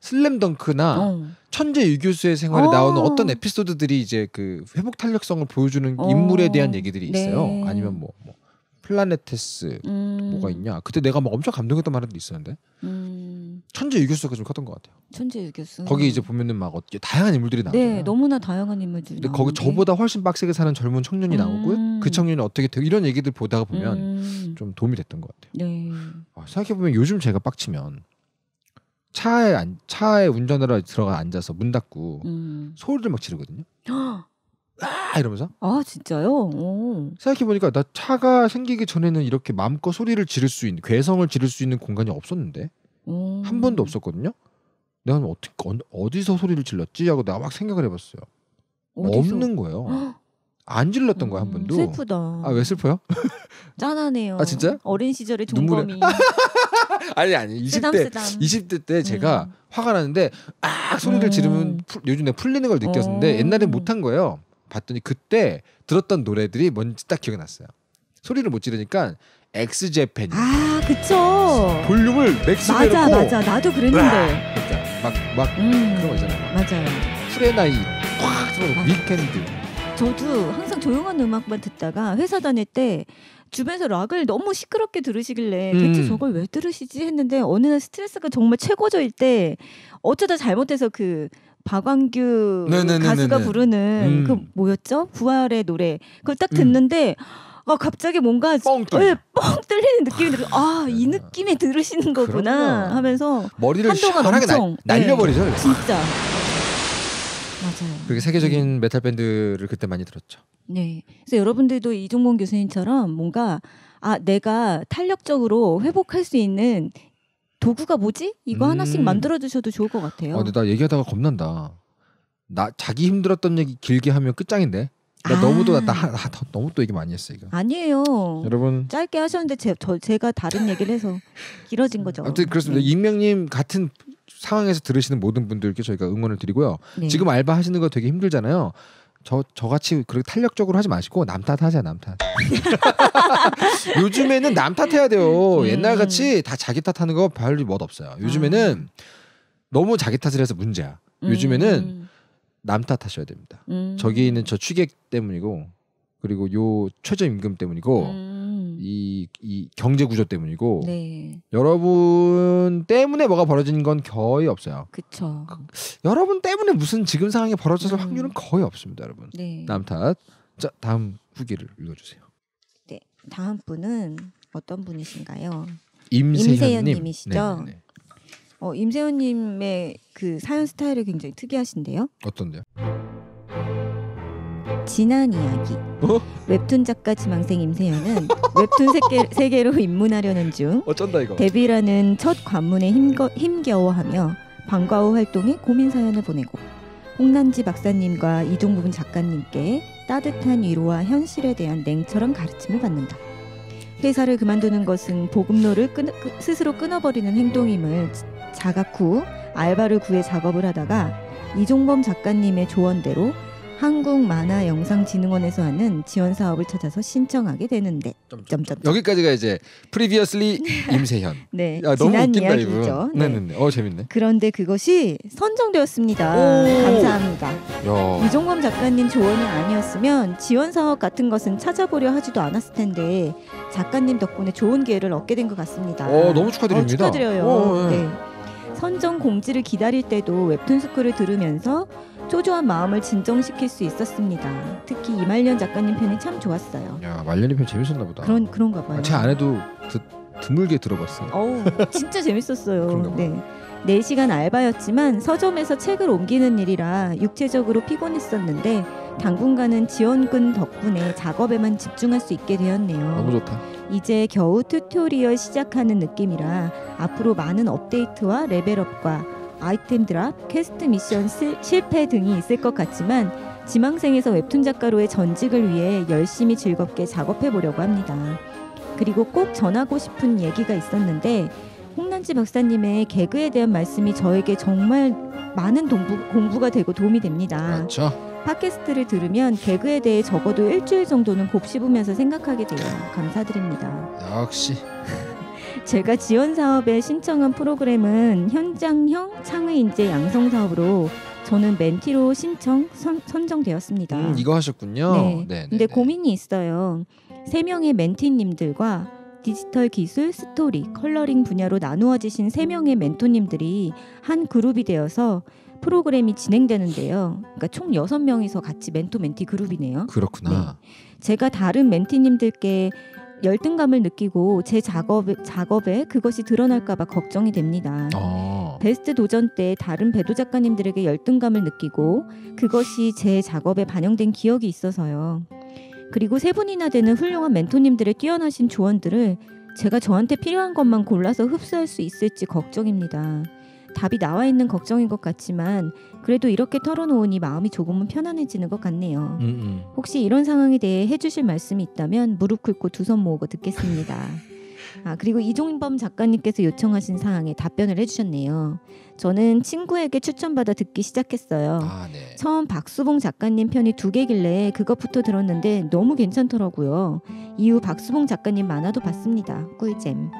슬램덩크나 어. 천재 유교수의 생활에 어. 나오는 어떤 에피소드들이 이제 그 회복 탄력성을 보여주는 어. 인물에 대한 얘기들이 네. 있어요. 네. 아니면 뭐, 뭐 플라네테스 음. 뭐가 있냐. 그때 내가 막 뭐 엄청 감동했던 말도 있었는데 음. 천재 유교수가 좀 컸던 것 같아요. 천재 유교수. 거기 이제 보면은 막 다양한 인물들이 나와요. 네, 너무나 다양한 인물들이. 근데 거기 저보다 훨씬 빡세게 사는 젊은 청년이 음. 나오고요. 그 청년이 어떻게 되고 이런 얘기들 보다가 보면 음. 좀 도움이 됐던 것 같아요. 네. 아, 생각해 보면 요즘 제가 빡치면 차에 안, 차에 운전하러 들어가 앉아서 문 닫고 음. 소리를 막 지르거든요. <gasps> 아 이러면서 아 진짜요? 생각해 보니까 나 차가 생기기 전에는 이렇게 마음껏 소리를 지를 수 있는 괴성을 지를 수 있는 공간이 없었는데 음. 한 번도 없었거든요. 내가 뭐 어떻게 어디서 소리를 질렀지 하고 내가 막 생각을 해봤어요. 어디서? 없는 거예요. <gasps> 안 질렀던 거야 한 음, 번도. 슬프다. 아 왜 슬퍼요? <laughs> 짠하네요. 아 진짜? 어린 시절의 눈물에... <laughs> 아니 아니 20대 쓰담, 쓰담. 20대 때 제가 음. 화가 나는데 아 소리를 음. 지르면 풀, 요즘에 풀리는 걸 느꼈는데 음. 어. 옛날엔 못한 거예요. 봤더니 그때 들었던 노래들이 뭔지 딱 기억이 났어요. 소리를 못 지르니까 엑스제팬. 아 그쵸. 볼륨을 맥스로 맞아 맞아 나도 그랬는데. 막막 막 음. 그런 거 있잖아요. 맞아요. 수레나이 꽉 들어 위켄드. 저도 항상 조용한 음악만 듣다가 회사 다닐 때 주변에서 락을 너무 시끄럽게 들으시길래 음. 대체 저걸 왜 들으시지 했는데 어느 날 스트레스가 정말 최고조일 때 어쩌다 잘못해서 그 박완규 네네네네네. 가수가 부르는 음. 그 뭐였죠? 부활의 노래 그걸 딱 음. 듣는데 아 갑자기 뭔가 뻥, 뚫. 네, 예, 뻥 뚫리는 느낌이 들어 아이 음. 느낌에 들으시는 거구나 그러면. 하면서 머리를 한동안 엄청, 날, 날려버리죠 네, 진짜 맞아요. 그렇게 세계적인 네. 메탈 밴드를 그때 많이 들었죠. 네. 그래서 여러분들도 이종범 교수님처럼 뭔가 아 내가 탄력적으로 회복할 수 있는 도구가 뭐지? 이거 음. 하나씩 만들어 주셔도 좋을 것 같아요. 아, 근데 나 얘기하다가 겁난다. 나 자기 힘들었던 얘기 길게 하면 끝장인데. 나 아. 너무도 나, 나, 나, 너무 또 얘기 많이 했어 이거. 아니에요. 여러분 짧게 하셨는데 제, 저, 제가 다른 얘기를 해서 길어진 거죠. 아무튼 그렇습니다. 네. 익명님 같은 상황에서 들으시는 모든 분들께 저희가 응원을 드리고요. 네. 지금 알바 하시는 거 되게 힘들잖아요. 저 저같이 그렇게 탄력적으로 하지 마시고 남 탓하자 남 탓. 요즘에는 남 탓해야 돼요. 음. 옛날 같이 다 자기 탓하는 거 별로 멋 없어요. 아. 요즘에는 아. 너무 자기 탓을 해서 문제야. 음. 요즘에는 남 탓하셔야 됩니다. 음. 저기 있는 저 취객 때문이고 그리고 요 최저임금 때문이고. 음. 이, 이 경제 구조 때문이고 네. 여러분 때문에 뭐가 벌어진건 거의 없어요. 그렇 그, 여러분 때문에 무슨 지금 상황이 벌어져서 음. 확률은 거의 없습니다, 여러분. 네. 다음 탓. 자, 다음 후기를 읽어 주세요. 네. 다음 분은 어떤 분이신가요? 임세현 님이시죠? 네, 네, 네. 어, 임세현 님의 그 사연 스타일이 굉장히 특이하신데요. 어떤데요? 지난 이야기. 어? 웹툰 작가 지망생 임세연은 웹툰 세계, 로 입문하려는 중 어쩐다 이거. 데뷔라는 첫 관문에 힘거, 힘겨워하며 방과 후 활동에 고민 사연을 보내고 홍남지 박사님과 이종부분 작가님께 따뜻한 위로와 현실에 대한 냉철한 가르침을 받는다. 회사를 그만두는 것은 보급로를 끊, 스스로 끊어버리는 행동임을 자각 후 알바를 구해 작업을 하다가 이종범 작가님의 조언대로 한국만화영상진흥원에서 하는 지원 사업을 찾아서 신청하게 되는데 점점점 여기까지가 이제 프리비어슬리 <laughs> 네. 임세현 네 야, 아, 너무 지난 웃긴다, 이야기죠. 네. 네네네. 어 재밌네. 그런데 그것이 선정되었습니다. 감사합니다. 이종범 작가님 조언이 아니었으면 지원 사업 같은 것은 찾아보려 하지도 않았을 텐데 작가님 덕분에 좋은 기회를 얻게 된 것 같습니다. 어 너무 축하드립니다. 어, 축하드려요. 오, 어, 네. 어, 어. 네. 선정 공지를 기다릴 때도 웹툰 스쿨을 들으면서 초조한 마음을 진정시킬 수 있었습니다. 특히 이말년 작가님 편이 참 좋았어요. 야 말년이 편 재밌었나 보다. 그런 그런가 봐요. 아, 제 아내도 드, 드물게 들어봤어요. 어우 진짜 재밌었어요. <laughs> 네. 4시간 알바였지만 서점에서 책을 옮기는 일이라 육체적으로 피곤했었는데 당분간은 지원금 덕분에 작업에만 집중할 수 있게 되었네요. 너무 좋다. 이제 겨우 튜토리얼 시작하는 느낌이라 앞으로 많은 업데이트와 레벨업과 아이템 드랍, 퀘스트 미션 시, 실패 등이 있을 것 같지만 지망생에서 웹툰 작가로의 전직을 위해 열심히 즐겁게 작업해 보려고 합니다. 그리고 꼭 전하고 싶은 얘기가 있었는데 홍난지 박사님의 개그에 대한 말씀이 저에게 정말 많은 동부, 공부가 되고 도움이 됩니다. 그죠 팟캐스트를 들으면 개그에 대해 적어도 일주일 정도는 곱씹으면서 생각하게 돼요. 감사드립니다. 역시 제가 지원 사업에 신청한 프로그램은 현장형 창의 인재 양성 사업으로 저는 멘티로 신청 선, 정되었습니다 음, 이거 하셨군요. 네, 네, 네 근데 네. 고민이 있어요. 세 명의 멘티님들과 디지털 기술, 스토리, 컬러링 분야로 나누어지신 세 명의 멘토님들이 한 그룹이 되어서 프로그램이 진행되는데요. 그러니까 총 여섯 명이서 같이 멘토 멘티 그룹이네요. 그렇구나. 네. 제가 다른 멘티님들께 열등감을 느끼고 제 작업에, 작업에 그것이 드러날까봐 걱정이 됩니다. 아. 베스트 도전 때 다른 배도 작가님들에게 열등감을 느끼고 그것이 제 작업에 반영된 기억이 있어서요. 그리고 세 분이나 되는 훌륭한 멘토님들의 뛰어나신 조언들을 제가 저한테 필요한 것만 골라서 흡수할 수 있을지 걱정입니다. 답이 나와 있는 걱정인 것 같지만 그래도 이렇게 털어놓으니 마음이 조금은 편안해지는 것 같네요. 음음. 음. 혹시 이런 상황에 대해 해주실 말씀이 있다면 무릎 꿇고 두 손 모으고 듣겠습니다. 아 그리고 이종범 작가님께서 요청하신 사항에 답변을 해주셨네요. 저는 친구에게 추천받아 듣기 시작했어요. 아, 네. 처음 박수봉 작가님 편이 두 개길래 그것부터 들었는데 너무 괜찮더라고요. 이후 박수봉 작가님 만화도 봤습니다. 꿀잼.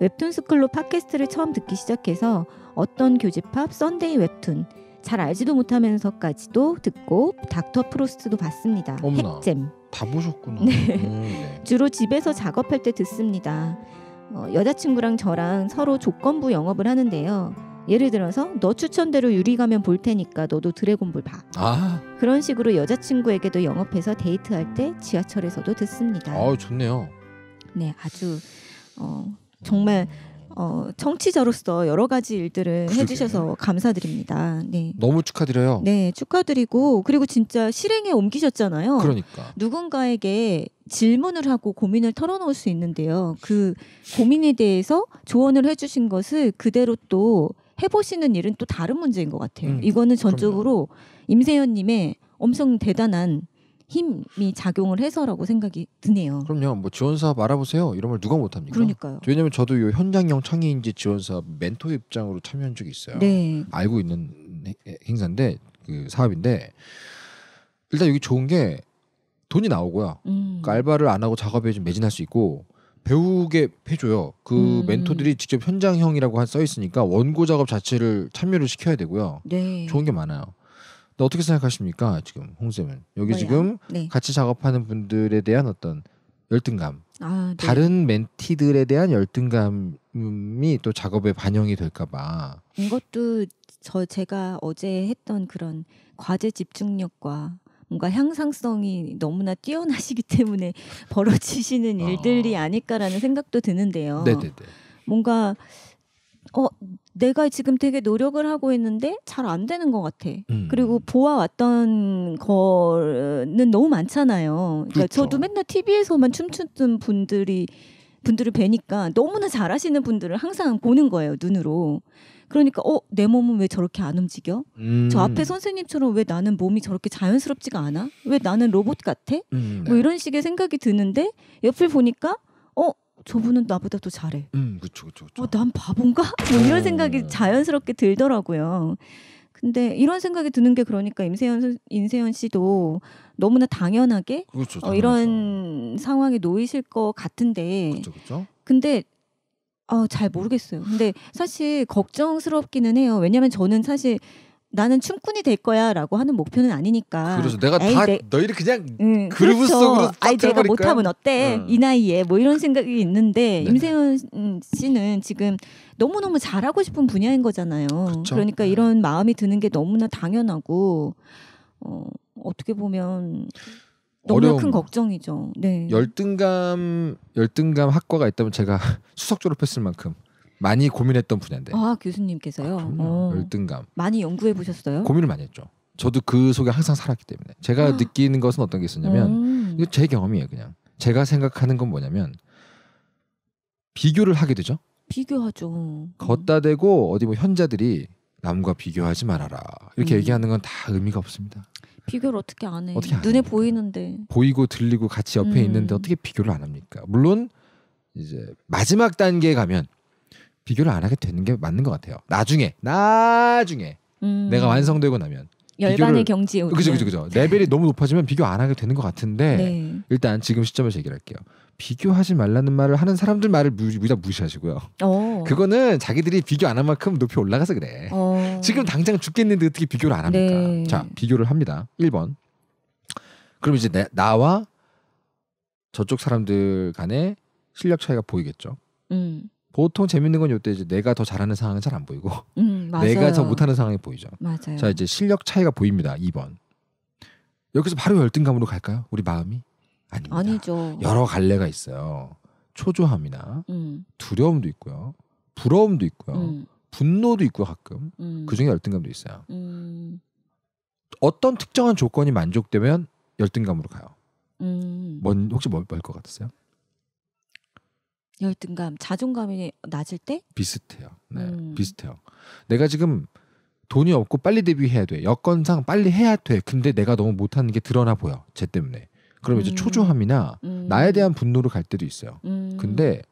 웹툰 스쿨로 팟캐스트를 처음 듣기 시작해서 어떤 교집합, 썬데이 웹툰 잘 알지도 못하면서까지도 듣고 닥터 프로스트도 봤습니다. 어나 핵잼. 다 보셨구나. 네. 음, 네. <laughs> 주로 집에서 작업할 때 듣습니다. 어, 여자친구랑 저랑 서로 조건부 영업을 하는데요. 예를 들어서 너 추천대로 유리 가면 볼 테니까 너도 드래곤볼 봐. 아. 그런 식으로 여자친구에게도 영업해서 데이트할 때 지하철에서도 듣습니다. 아 좋네요. 네, 아주 어, 정말 어, 청취자로서 여러 가지 일들을 그러게. 해주셔서 감사드립니다. 네. 너무 축하드려요. 네, 축하드리고 그리고 진짜 실행에 옮기셨잖아요. 그러니까 누군가에게 질문을 하고 고민을 털어놓을 수 있는데요. 그 고민에 대해서 조언을 해주신 것을 그대로 또 해보시는 일은 또 다른 문제인 것 같아요. 음, 이거는 전적으로 그럼요. 임세현님의 엄청 대단한 힘이 작용을 해서라고 생각이 드네요. 그럼요. 뭐 지원 사업 알아보세요. 이런 걸 누가 못 합니까? 그러니까요. 왜냐면 저도 요 현장형 창의인지 지원 사업 멘토 입장으로 참여한 적이 있어요. 네. 알고 있는 행사인데 그 사업인데 일단 여기 좋은 게 돈이 나오고요. 음. 그러니까 알바를 안 하고 작업에 좀 매진할 수 있고 배우게 해줘요. 그 음. 멘토들이 직접 현장형이라고 써 있으니까 원고 작업 자체를 참여를 시켜야 되고요. 네. 좋은 게 많아요. 근데 어떻게 생각하십니까 지금 홍쌤은 여기 뭐 지금 네. 같이 작업하는 분들에 대한 어떤 열등감 아, 네. 다른 멘티들에 대한 열등감이 또 작업에 반영이 될까봐 이것도 저 제가 어제 했던 그런 과제 집중력과 뭔가 향상성이 너무나 뛰어나시기 <laughs> 때문에 벌어지시는 아. 일들이 아닐까라는 생각도 드는데요. 네네네. 뭔가 어 내가 지금 되게 노력을 하고 있는데 잘 안 되는 것 같아. 음. 그리고 보아왔던 거는 너무 많잖아요. 그러니까 그렇죠. 저도 맨날 TV에서만 춤추던 분들이 분들을 뵈니까 너무나 잘하시는 분들을 항상 보는 거예요 눈으로. 그러니까 어 내 몸은 왜 저렇게 안 움직여? 음. 저 앞에 선생님처럼 왜 나는 몸이 저렇게 자연스럽지가 않아? 왜 나는 로봇 같아? 음. 뭐 이런 식의 생각이 드는데 옆을 보니까 저분은 나보다 더 잘해. 음, 그렇죠, 그렇죠. 어, 난 바본가? 뭐 이런 어. 생각이 자연스럽게 들더라고요. 근데 이런 생각이 드는 게 그러니까 임세현 임세현 씨도 너무나 당연하게 그렇죠, 어, 이런 상황에 놓이실 것 같은데. 그렇죠, 그렇죠. 근데 어, 잘 모르겠어요. 근데 사실 걱정스럽기는 해요. 왜냐하면 저는 사실 나는 춤꾼이 될 거야라고 하는 목표는 아니니까. 그래서 그렇죠. 내가 에이, 다 내, 너희를 그냥 음, 그루브 그렇죠. 속으로 아니 내가 못하면 어때 음. 이 나이에 뭐 이런 생각이 있는데 네. 네. 임세훈 씨는 지금 너무 너무 잘하고 싶은 분야인 거잖아요. 그렇죠. 그러니까 네. 이런 마음이 드는 게 너무나 당연하고 어, 어떻게 보면 너무 큰 걱정이죠. 네. 열등감 열등감 학과가 있다면 제가 <laughs> 수석 졸업했을 만큼 많이 고민했던 분야인데. 아 교수님께서요. 아, 어. 열등감. 많이 연구해 보셨어요? 고민을 많이 했죠. 저도 그 속에 항상 살았기 때문에 제가 아. 느끼는 것은 어떤 게 있었냐면 음. 이거 제 경험이에요 그냥 제가 생각하는 건 뭐냐면 비교를 하게 되죠. 비교하죠. 걷다 음. 대고 어디 뭐 현자들이 남과 비교하지 말아라 이렇게 음. 얘기하는 건 다 의미가 없습니다. 비교를 어떻게 안 해? 어떻게 안 눈에 합니까? 보이는데 보이고 들리고 같이 옆에 음. 있는데 어떻게 비교를 안 합니까? 물론 이제 마지막 단계에 가면 비교를 안 하게 되는 게 맞는 것 같아요. 나중에 나중에 음. 내가 완성되고 나면 열반의 경지에 오르 그죠 그죠 그죠 네. 레벨이 너무 높아지면 비교 안 하게 되는 것 같은데 네. 일단 지금 시점을 제기할게요. 비교하지 말라는 말을 하는 사람들 말을 무다 무시하시고요. 오. 어. 그거는 자기들이 비교 안 한 만큼 높이 올라가서 그래. 오. 어. 지금 당장 죽겠는데 어떻게 비교를 안 합니까? 네. 자, 비교를 합니다. 1번. 그럼 이제 내, 나와 저쪽 사람들 간의 실력 차이가 보이겠죠. 음. 보통 재밌는 건 이때 이제 내가 더 잘하는 상황은 잘 안 보이고 음, <laughs> 내가 더 못하는 상황이 보이죠. 맞아요. 자 이제 실력 차이가 보입니다. 2번 여기서 바로 열등감으로 갈까요? 우리 마음이 아닙니다. 아니죠. 여러 갈래가 있어요. 초조함이나 음. 두려움도 있고요, 부러움도 있고요, 음. 분노도 있고 가끔 음. 그 중에 열등감도 있어요. 음. 어떤 특정한 조건이 만족되면 열등감으로 가요. 음. 뭔 혹시 뭘것 뭐, 뭐 뭘같으세요 열등감, 자존감이 낮을 때? 비슷해요. 네, 음. 비슷해요. 내가 지금 돈이 없고 빨리 데뷔해야 돼. 여건상 빨리 해야 돼. 근데 내가 너무 못하는 게 드러나 보여. 쟤 때문에. 그럼 음. 이제 초조함이나 음. 나에 대한 분노로 갈 때도 있어요. 음. 근데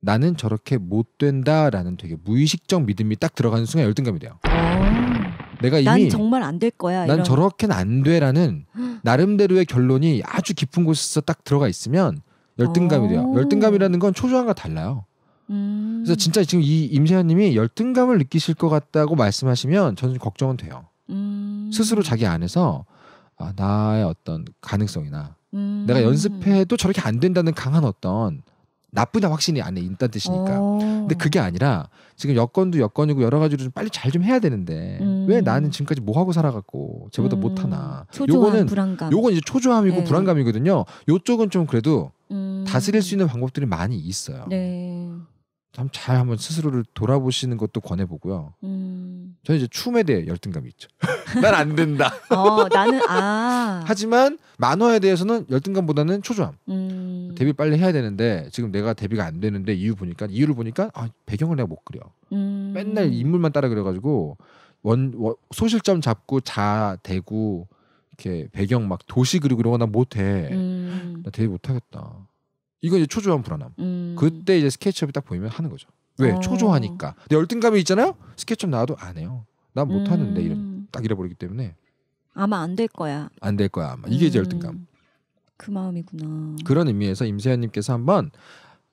나는 저렇게 못 된다라는 되게 무의식적 믿음이 딱 들어가는 순간 열등감이 돼요. 오. 어. 내가 이미 난 정말 안 될 거야. 난 저렇게는 안 돼라는 <gasps> 나름대로의 결론이 아주 깊은 곳에서 딱 들어가 있으면 열등감이 돼요. 어. 열등감이라는 건 초조함과 달라요. 음. 그래서 진짜 지금 이 임세현님이 열등감을 느끼실 것 같다고 말씀하시면 저는 걱정은 돼요. 음. 스스로 자기 안에서 아, 나의 어떤 가능성이나 음. 내가 연습해도 저렇게 안 된다는 강한 어떤 나쁘다 확신이 안에 있단 뜻이니까. 오. 어. 근데 그게 아니라 지금 여건도 여건이고 여러 가지로 좀 빨리 잘 좀 해야 되는데 음. 왜 나는 지금까지 뭐 하고 살아갔고 쟤보다 음. 못 하나. 요거는 불안감. 요건 이제 초조함이고 네. 불안감이거든요. 요쪽은 좀 그래도 음. 다스릴 수 있는 방법들이 많이 있어요. 네. 참잘 한번 스스로를 돌아보시는 것도 권해보고요. 음. 저는 이제 춤에 대해 열등감이 있죠. <laughs> 난 안 된다. 어, 나는 아. <laughs> 하지만 만화에 대해서는 열등감보다는 초조함. 음. 데뷔 빨리 해야 되는데 지금 내가 데뷔가 안 되는데 이유 보니까 이유를 보니까 아, 배경을 내가 못 그려. 음. 맨날 인물만 따라 그려가지고 원, 원 소실점 잡고 자 대고 이렇게 배경 막 도시 그리고 이런 거나 못해. 음. 나 데뷔 못하겠다. 이거 이제 초조한 불안함. 음. 그때 이제 스케치업이 딱 보이면 하는 거죠. 왜? 어. 초조하니까. 근데 열등감이 있잖아요. 스케치업 나와도 안 해요. 난 못 하는데 음. 이런 딱 잃어버리기 때문에 아마 안 될 거야. 안 될 거야 아마. 이게 이제 음. 열등감. 그 마음이구나. 그런 의미에서 임세현님께서 한번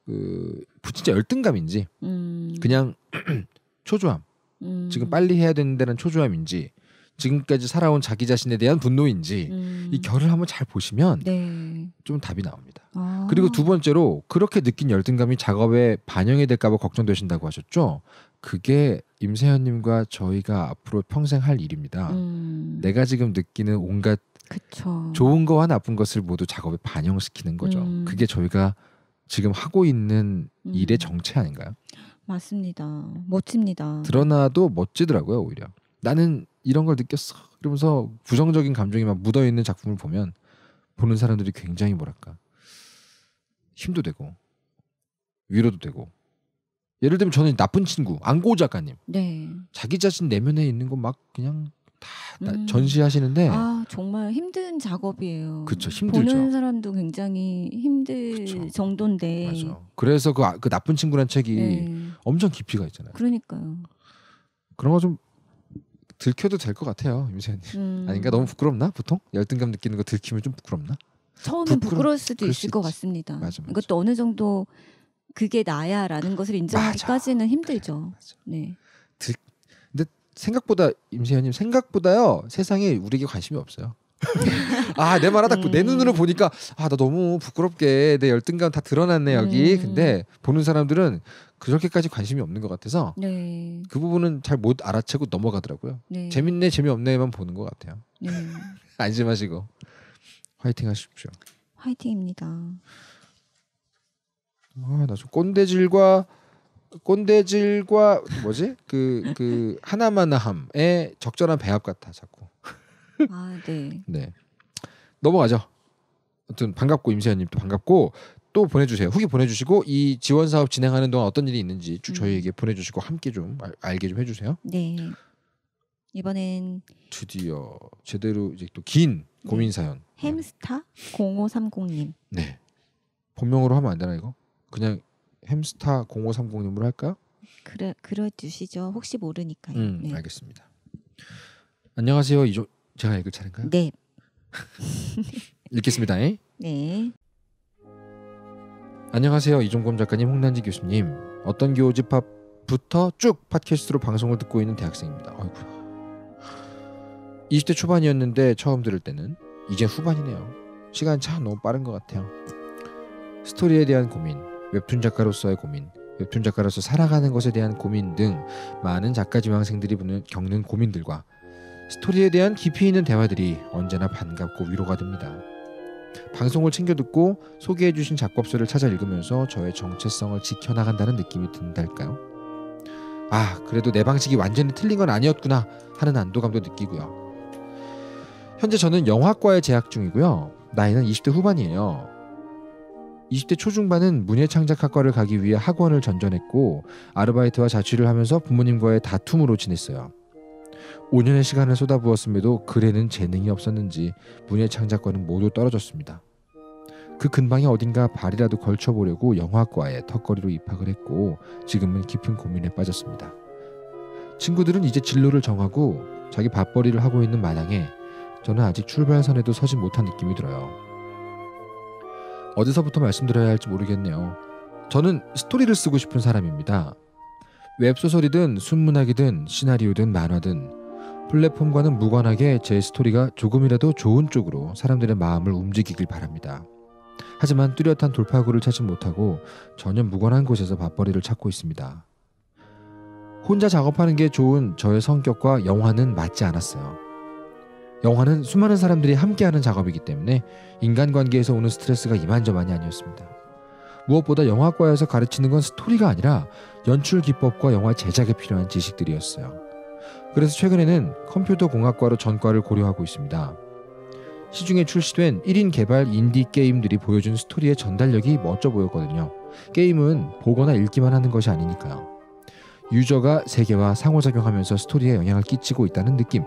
그 진짜 열등감인지 음. 그냥 <clears throat> 초조함. 음. 지금 빨리 해야 되는데는 초조함인지 지금까지 살아온 자기 자신에 대한 분노인지 음. 이 결을 한번 잘 보시면 네. 좀 답이 나옵니다. 아. 그리고 두 번째로 그렇게 느낀 열등감이 작업에 반영이 될까봐 걱정되신다고 하셨죠. 그게 임세현님과 저희가 앞으로 평생 할 일입니다. 음. 내가 지금 느끼는 온갖 그쵸. 좋은 거와 나쁜 것을 모두 작업에 반영시키는 거죠. 음. 그게 저희가 지금 하고 있는 음. 일의 정체 아닌가요? 맞습니다. 멋집니다. 드러나도 멋지더라고요, 오히려. 나는 이런 걸 느꼈어. 이러면서 부정적인 감정이 막 묻어 있는 작품을 보면 보는 사람들이 굉장히 뭐랄까 힘도 되고 위로도 되고 예를 들면 저는 나쁜 친구 안고 작가님 네. 자기 자신 내면에 있는 거 막 그냥 다, 음. 전시하시는데 아 정말 힘든 작업이에요. 그렇죠 힘들죠. 보는 사람도 굉장히 힘들 그쵸. 정도인데 맞아. 그래서 그, 아, 그 나쁜 친구란 책이 네. 엄청 깊이가 있잖아요. 그러니까요. 그런 거좀 들켜도 될 것 같아요, 임세현님. 음. 아닌가? 너무 부끄럽나? 보통 열등감 느끼는 거 들키면 좀 부끄럽나? 처음엔 부끄러... 부끄러울 있을 것 같습니다. 맞아, 맞아. 이것도 어느 정도 그게 나야라는 것을 인정하기까지는 힘들죠. 맞아. 네. 들... 근데 생각보다 임세현님 생각보다요 세상에 우리에게 관심이 없어요. 아내 말하다 음. 내 네. 눈으로 보니까 아 나 너무 부끄럽게 내 열등감 다 드러났네 여기. 음. 근데 보는 사람들은 그렇게까지 관심이 없는 것 같아서 네. 그 부분은 잘 못 알아채고 넘어가더라고요. 네. 재밌네 재미없네만 보는 것 같아요. 네. <laughs> 안심하시고 화이팅 하십시오. 화이팅입니다. 아 나 좀 꼰대질과 꼰대질과 뭐지 그그 그 하나만함의 적절한 배합 같아 자꾸. 아 네. 네 넘어가죠. 아무튼 반갑고 임세현님도 반갑고 또 보내주세요. 후기 보내주시고 이 지원 사업 진행하는 동안 어떤 일이 있는지 쭉 음. 저희에게 보내주시고 함께 좀 알, 게좀 해주세요. 네. 이번엔 드디어 제대로 이제 또긴 네. 고민 사연. 햄스타 0530님. 네. 본명으로 하면 안 되나 이거? 그냥 햄스타 0530님으로 할까 그래 그러 주시죠. 혹시 모르니까요. 음, 네. 알겠습니다. 안녕하세요. 이조 제가 읽을 차례인가요? 네. <laughs> 읽겠습니다. 네. 안녕하세요. 이종범 작가님, 홍난지 교수님. 어떤 교집합부터 쭉 팟캐스트로 방송을 듣고 있는 대학생입니다. 아이고 20대 초반이었는데 처음 들을 때는 이제 후반이네요. 시간 참 너무 빠른 것 같아요. 스토리에 대한 고민, 웹툰 작가로서의 고민, 웹툰 작가로서 살아가는 것에 대한 고민 등 많은 작가 지망생들이 겪는 고민들과 스토리에 대한 깊이 있는 대화들이 언제나 반갑고 위로가 됩니다. 방송을 챙겨 듣고 소개해 주신 작곡서를 찾아 읽으면서 저의 정체성을 지켜나간다는 느낌이 든달까요? 아, 그래도 내 방식이 완전히 틀린 건 아니었구나 하는 안도감도 느끼고요. 현재 저는 영화과에 재학 중이고요. 나이는 20대 후반이에요. 20대 초중반은 문예창작학과를 가기 위해 학원을 전전했고 아르바이트와 자취를 하면서 부모님과의 다툼으로 지냈어요. 5년의 시간을 쏟아부었음에도 글에는 재능이 없었는지 문예 창작과는 모두 떨어졌습니다. 그 근방에 어딘가 발이라도 걸쳐보려고 영화과에 턱걸이로 입학을 했고 지금은 깊은 고민에 빠졌습니다. 친구들은 이제 진로를 정하고 자기 밥벌이를 하고 있는 마당에 저는 아직 출발선에도 서지 못한 느낌이 들어요. 어디서부터 말씀드려야 할지 모르겠네요. 저는 스토리를 쓰고 싶은 사람입니다. 웹소설이든 순문학이든 시나리오든 만화든 플랫폼과는 무관하게 제 스토리가 조금이라도 좋은 쪽으로 사람들의 마음을 움직이길 바랍니다. 하지만 뚜렷한 돌파구를 찾지 못하고 전혀 무관한 곳에서 밥벌이를 찾고 있습니다. 혼자 작업하는 게 좋은 저의 성격과 영화는 맞지 않았어요. 영화는 수많은 사람들이 함께하는 작업이기 때문에 인간관계에서 오는 스트레스가 이만저만이 아니었습니다. 무엇보다 영화과에서 가르치는 건 스토리가 아니라 연출 기법과 영화 제작에 필요한 지식들이었어요. 그래서 최근에는 컴퓨터 공학과로 전과를 고려하고 있습니다. 시중에 출시된 1인 개발 인디 게임들이 보여준 스토리의 전달력이 멋져 보였거든요. 게임은 보거나 읽기만 하는 것이 아니니까요. 유저가 세계와 상호작용하면서 스토리에 영향을 끼치고 있다는 느낌,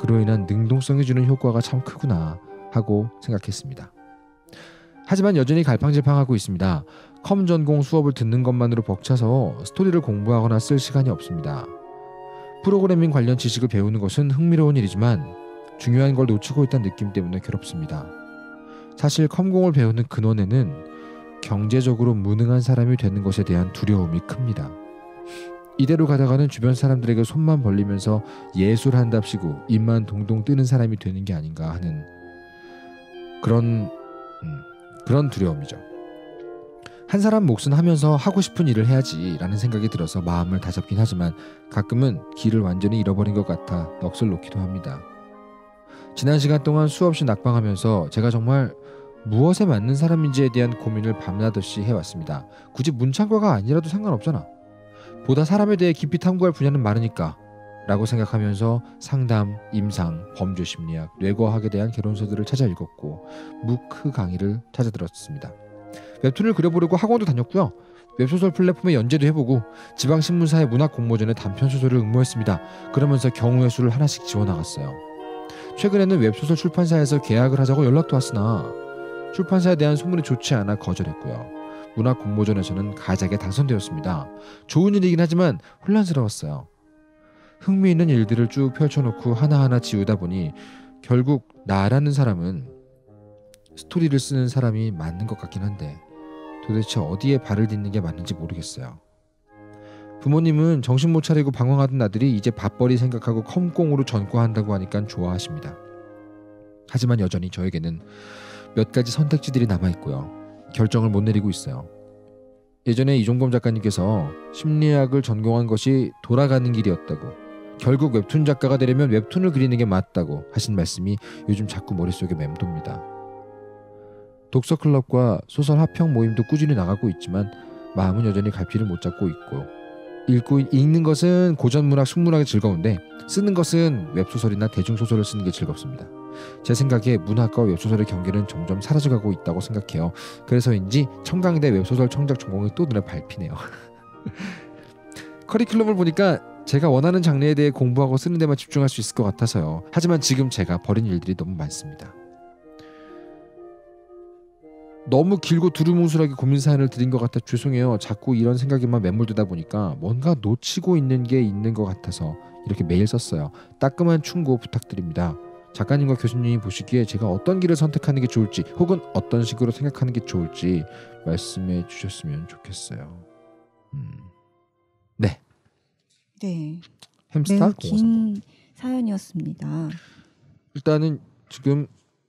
그로 인한 능동성이 주는 효과가 참 크구나 하고 생각했습니다. 하지만 여전히 갈팡질팡하고 있습니다. 컴 전공 수업을 듣는 것만으로 벅차서 스토리를 공부하거나 쓸 시간이 없습니다. 프로그래밍 관련 지식을 배우는 것은 흥미로운 일이지만 중요한 걸 놓치고 있다는 느낌 때문에 괴롭습니다. 사실 컴공을 배우는 근원에는 경제적으로 무능한 사람이 되는 것에 대한 두려움이 큽니다. 이대로 가다가는 주변 사람들에게 손만 벌리면서 예술한답시고 입만 동동 뜨는 사람이 되는 게 아닌가 하는 그런 음, 그런 두려움이죠. 한 사람 몫은 하면서 하고 싶은 일을 해야지라는 생각이 들어서 마음을 다잡긴 하지만 가끔은 길을 완전히 잃어버린 것 같아 넋을 놓기도 합니다. 지난 시간 동안 수없이 낙방하면서 제가 정말 무엇에 맞는 사람인지에 대한 고민을 밤낮없이 해왔습니다. 굳이 문창과가 아니라도 상관없잖아. 보다 사람에 대해 깊이 탐구할 분야는 많으니까 라고 생각하면서 상담, 임상, 범죄 심리학, 뇌과학에 대한 개론서들을 찾아 읽었고 무크 그 강의를 찾아 들었습니다. 웹툰을 그려보려고 학원도 다녔고요. 웹소설 플랫폼에 연재도 해보고 지방신문사의 문학 공모전에 단편 소설을 응모했습니다. 그러면서 경우의 수를 하나씩 지원나갔어요 최근에는 웹소설 출판사에서 계약을 하자고 연락도 왔으나 출판사에 대한 소문이 좋지 않아 거절했고요. 문학 공모전에서는 가작에 당선되었습니다. 좋은 일이긴 하지만 혼란스러웠어요. 흥미있는 일들을 쭉 펼쳐놓고 하나하나 지우다 보니 결국 나라는 사람은 스토리를 쓰는 사람이 맞는 것 같긴 한데 도대체 어디에 발을 딛는 게 맞는지 모르겠어요. 부모님은 정신 못 차리고 방황하던 아들이 이제 밥벌이 생각하고 컴공으로 전과한다고 하니까 좋아하십니다. 하지만 여전히 저에게는 몇 가지 선택지들이 남아 있고요. 결정을 못 내리고 있어요. 예전에 이종범 작가님께서 심리학을 전공한 것이 돌아가는 길이었다고 결국 웹툰 작가가 되려면 웹툰을 그리는 게 맞다고 하신 말씀이 요즘 자꾸 머릿속에 맴돕니다. 독서클럽과 소설 합평 모임도 꾸준히 나가고 있지만 마음은 여전히 갈피를 못 잡고 있고 읽고 읽는 것은 고전문학, 숙문학이 즐거운데 쓰는 것은 웹소설이나 대중소설을 쓰는 게 즐겁습니다. 제 생각에 문학과 웹소설의 경계는 점점 사라져가고 있다고 생각해요. 그래서인지 청강대 웹소설 청작 전공이 또 눈에 밟히네요. <laughs> 커리큘럼을 보니까 제가 원하는 장르에 대해 공부하고 쓰는 데만 집중할 수 있을 것 같아서요. 하지만 지금 제가 버린 일들이 너무 많습니다. 너무 길고 두루뭉술하게 고민 사연을 드린 것 같아 죄송해요. 자꾸 이런 생각에만 매몰되다 보니까 뭔가 놓치고 있는 게 있는 것 같아서 이렇게 매일 썼어요. 따끔한 충고 부탁드립니다. 작가님과 교수님이 보시기에 제가 어떤 길을 선택하는 게 좋을지 혹은 어떤 식으로 생각하는 게 좋을지 말씀해 주셨으면 좋겠어요. 음. 네. 네. 햄스터 고긴 네, 사연이었습니다. 일단은 지금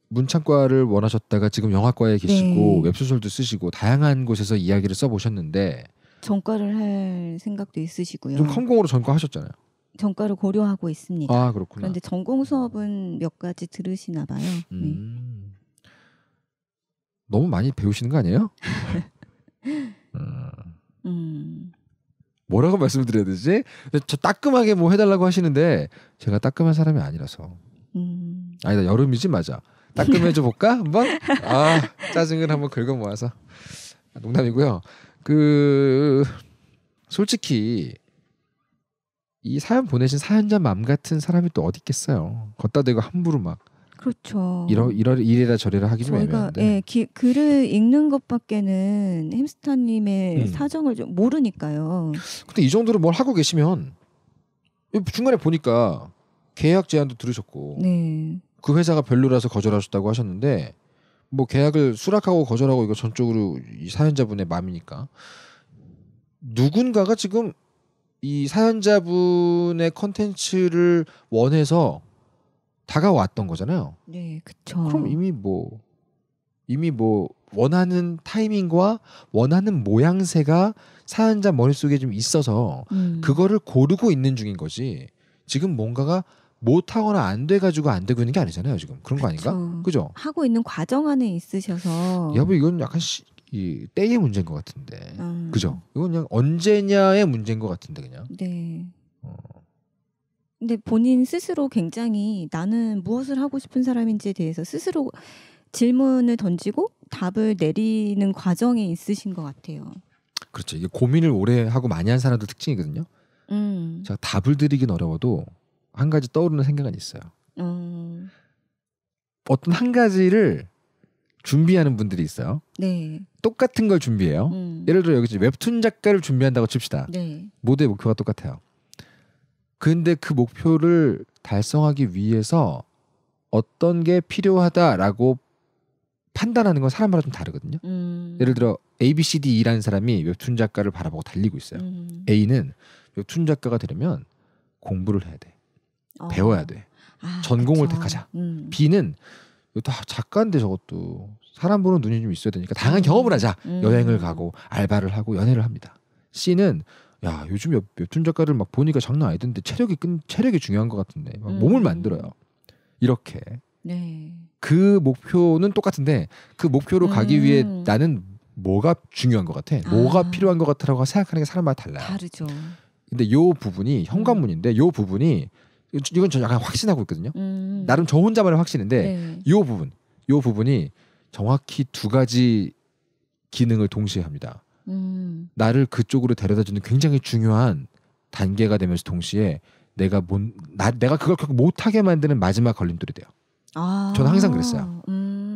문창과를 원하셨다가 지금 영화과에 계시고 네. 웹소설도 쓰시고 다양한 곳에서 이야기를 써보셨는데 전과를 할 생각도 있으시고요. 좀 컴공으로 전과 하셨잖아요. 전과를 고려하고 있습니다. 아 그렇구나. 그런데 전공 수업은 몇 가지 들으시나 봐요. 음. 네. 너무 많이 배우시는 거 아니에요? <laughs> 음. 음. 뭐라고 말씀드려야 되지? 저 따끔하게 뭐 해달라고 하시는데 제가 따끔한 사람이 아니라서. 음. 아니다 여름이지 맞아. 따끔해줘 볼까 한번 아 짜증을 한번 긁어 모아서 아, 농담이고요 그 솔직히 이 사연 보내신 사연자 맘 같은 사람이 또 어디 있겠어요 걷다 대고 함부로 막 그렇죠. 이러 이러 이래라 저래라 하기 좀 애매한데. 예, 기, 글을 읽는 것밖에는 햄스터님의 음. 사정을 좀 모르니까요. 근데 이 정도로 뭘 하고 계시면 중간에 보니까 계약 제한도 들으셨고 네. 그 회사가 별로라서 거절하셨다고 하셨는데 뭐 계약을 수락하고 거절하고 이거 전적으로 이 사연자분의 마음이니까 누군가가 지금 이 사연자분의 컨텐츠를 원해서 다가왔던 거잖아요. 네, 그렇죠. 그럼 이미 뭐 이미 뭐 원하는 타이밍과 원하는 모양새가 사연자 머릿속에 좀 있어서 음. 그거를 고르고 있는 중인 거지. 지금 뭔가가 못하거나 안 돼가지고 안 되고 있는 게 아니잖아요 지금 그런 거 아닌가? 그죠? 하고 있는 과정 안에 있으셔서 여보 뭐 이건 약간 시, 이 때의 문제인 것 같은데 음. 그죠? 이건 그냥 언제냐의 문제인 것 같은데 그냥 네. 어. 근데 본인 스스로 굉장히 나는 무엇을 하고 싶은 사람인지에 대해서 스스로 질문을 던지고 답을 내리는 과정에 있으신 것 같아요. 그렇죠. 이게 고민을 오래 하고 많이 한 사람들 특징이거든요. 음. 제가 답을 드리긴 어려워도 한 가지 떠오르는 생각은 있어요. 음. 어떤 한 가지를 준비하는 분들이 있어요. 네. 똑같은 걸 준비해요. 음. 예를 들어 여기 웹툰 작가를 준비한다고 칩시다. 네. 모두의 목표가 똑같아요. 근데 그 목표를 달성하기 위해서 어떤 게 필요하다라고 판단하는 건 사람마다 좀 다르거든요. 음. 예를 들어 A, B, C, D, E라는 사람이 웹툰 작가를 바라보고 달리고 있어요. 음. A는 웹툰 작가가 되려면 공부를 해야 돼. 어. 배워야 돼. 아, 전공을 그쵸. 그렇죠. 택하자. 음. B는 다 작가인데 저것도 사람 보는 눈이 좀 있어야 되니까 다양한 음. 경험을 하자. 음. 여행을 가고 알바를 하고 연애를 합니다. C는 야 요즘 웹, 웹툰 작가를 막 보니까 장난 아니던데 체력이 끈 체력이 중요한 것 같은데 막 음. 몸을 만들어요. 이렇게 네. 그 목표는 똑같은데 그 목표로 가기 위해 음. 나는 뭐가 중요한 것 같아, 아. 뭐가 필요한 것 같아라고 생각하는 게 사람마다 달라요. 다르죠. 근데 요 부분이 현관문인데 요 부분이 이건 저 약간 확신하고 있거든요. 음. 나름 저 혼자만의 확신인데 네. 부분, 이 부분이 정확히 두 가지 기능을 동시에 합니다. 음. 나를 그쪽으로 데려다주는 굉장히 중요한 단계가 되면서 동시에 내가 뭔, 나, 내가 그걸 결국 못하게 만드는 마지막 걸림돌이 돼요. 아. 저는 항상 그랬어요. 음.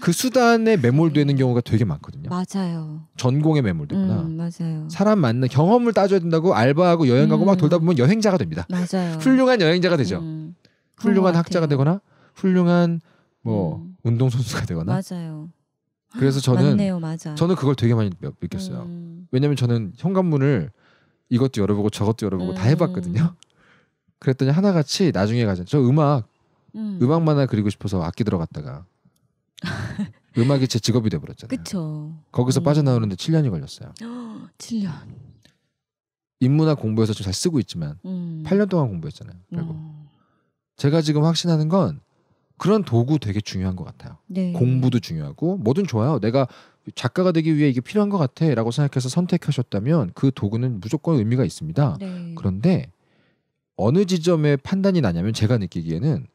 그 수단에 매몰되는 경우가 되게 많거든요. 맞아요. 전공에 매몰되거나 음, 맞아요. 사람 만나 경험을 따져야 된다고 알바하고 여행 가고 음. 막 돌다 보면 여행자가 됩니다. 맞아요. 훌륭한 여행자가 되죠. 음, 훌륭한 학자가 되거나 훌륭한 뭐 음. 운동 선수가 되거나 맞아요. 그래서 저는 맞네요, 저는 그걸 되게 많이 느꼈어요. 음. 왜냐면 저는 현관문을 이것도 열어보고 저것도 열어보고 다 음. 해봤거든요. 그랬더니 하나같이 나중에 가자. 저 음악 음악만화 그리고 싶어서 악기 들어갔다가 <laughs> 음악이 제 직업이 돼버렸잖아요. 그렇죠. 거기서 음. 빠져나오는데 7년이 걸렸어요. 7년. <gasps> 인문학 공부해서 좀 잘 쓰고 있지만 음. 8년 동안 공부했잖아요. 그리고 음. 제가 지금 확신하는 건 그런 도구 되게 중요한 것 같아요. 네. 공부도 중요하고 뭐든 좋아요. 내가 작가가 되기 위해 이게 필요한 것 같아라고 생각해서 선택하셨다면 그 도구는 무조건 의미가 있습니다. 네. 그런데 어느 지점에 판단이 나냐면 제가 느끼기에는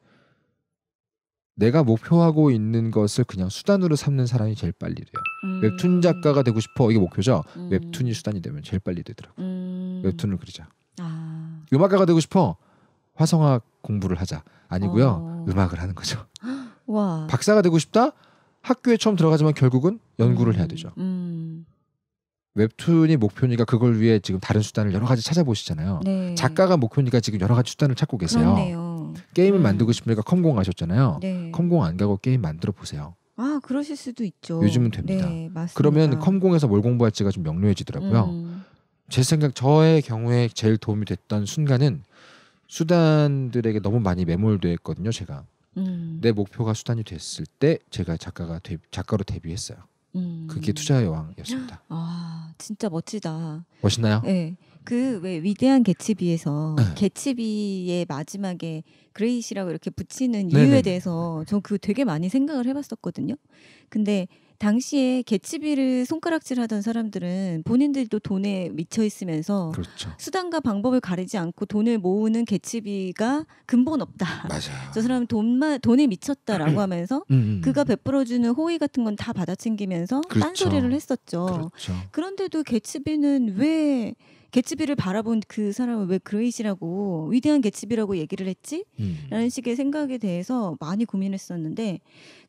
내가 목표하고 있는 것을 그냥 수단으로 삼는 사람이 제일 빨리 돼요. 음. 웹툰 작가가 되고 싶어 이게 목표죠. 음. 웹툰이 수단이 되면 제일 빨리 되더라고. 음. 웹툰을 그리자. 아. 음악가가 되고 싶어 화성학 공부를 하자 아니고요 어. 음악을 하는 거죠. <gasps> 와. 박사가 되고 싶다 학교에 처음 들어가지만 결국은 연구를 해야 음. 되죠. 음. 웹툰이 목표니까 그걸 위해 지금 다른 수단을 여러 가지 찾아보시잖아요. 네. 작가가 목표니까 지금 여러 가지 수단을 찾고 계세요. 그렇네요. 게임을 음. 만들고 싶으니까 컴공 가셨잖아요. 네. 컴공 안 가고 게임 만들어 보세요. 아 그러실 수도 있죠. 요즘은 됩니다. 네, 그러면 컴공에서 뭘 공부할지가 좀 명료해지더라고요. 음. 제 생각 저의 경우에 제일 도움이 됐던 순간은 수단들에게 너무 많이 매몰되었거든요 제가 음. 내 목표가 수단이 됐을 때 제가 작가가 데, 작가로 데뷔했어요. 음. 그게 투자의 왕이었습니다. 아 진짜 멋지다. 멋있나요? 네. 그왜 위대한 개츠비에서 네. 개츠비의 마지막에 그레이시라고 이렇게 붙이는 이유에 네네. 대해서 전 그 되게 많이 생각을 해봤었거든요. 근데 당시에 개츠비를 손가락질하던 사람들은 본인들도 돈에 미쳐 있으면서 그렇죠. 수단과 방법을 가리지 않고 돈을 모으는 개츠비가 근본 없다. 맞아저 사람은 돈만 돈에 미쳤다라고 음. 하면서 음, 음, 음. 그가 베풀어주는 호의 같은 건 다 받아챙기면서 그렇죠. 딴소리를 했었죠. 그렇죠. 그런데도 개츠비는 왜 개츠비를 바라본 그 사람은 왜 그레이시라고 위대한 개츠비라고 얘기를 했지? 음. 라는 식의 생각에 대해서 많이 고민했었는데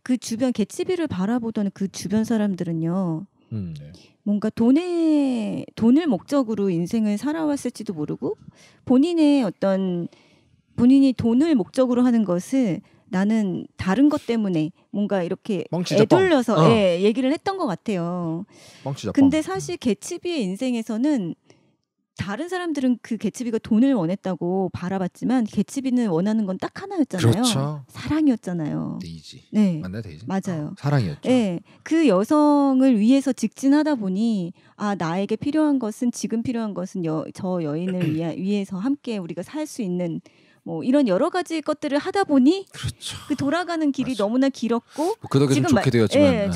그 주변 개츠비를 바라보던 그 주변 사람들은요. 음, 네. 뭔가 돈에 돈을 목적으로 인생을 살아왔을지도 모르고 본인의 어떤 본인이 돈을 목적으로 하는 것을 나는 다른 것 때문에 뭔가 이렇게 멍치자, 애돌려서 어. 예, 얘기를 했던 것 같아요. 멍치자, 근데 사실 개츠비의 인생에서는 다른 사람들은 그 개츠비가 돈을 원했다고 바라봤지만 개츠비는 원하는 건 딱 하나였잖아요. 그렇죠. 사랑이었잖아요. 데이지. 네. 맞나 데이지? 맞아요. 아, 사랑이었죠. 네. 그 여성을 위해서 직진하다 보니 아 나에게 필요한 것은 지금 필요한 것은 여, 저 여인을 <clears throat> 위하, 위해서 함께 우리가 살 수 있는 뭐 이런 여러 가지 것들을 하다 보니 그렇죠. 그 돌아가는 길이 맞아. 너무나 길었고 뭐, 그 지금 좋게 마, 되었지만 예, 네.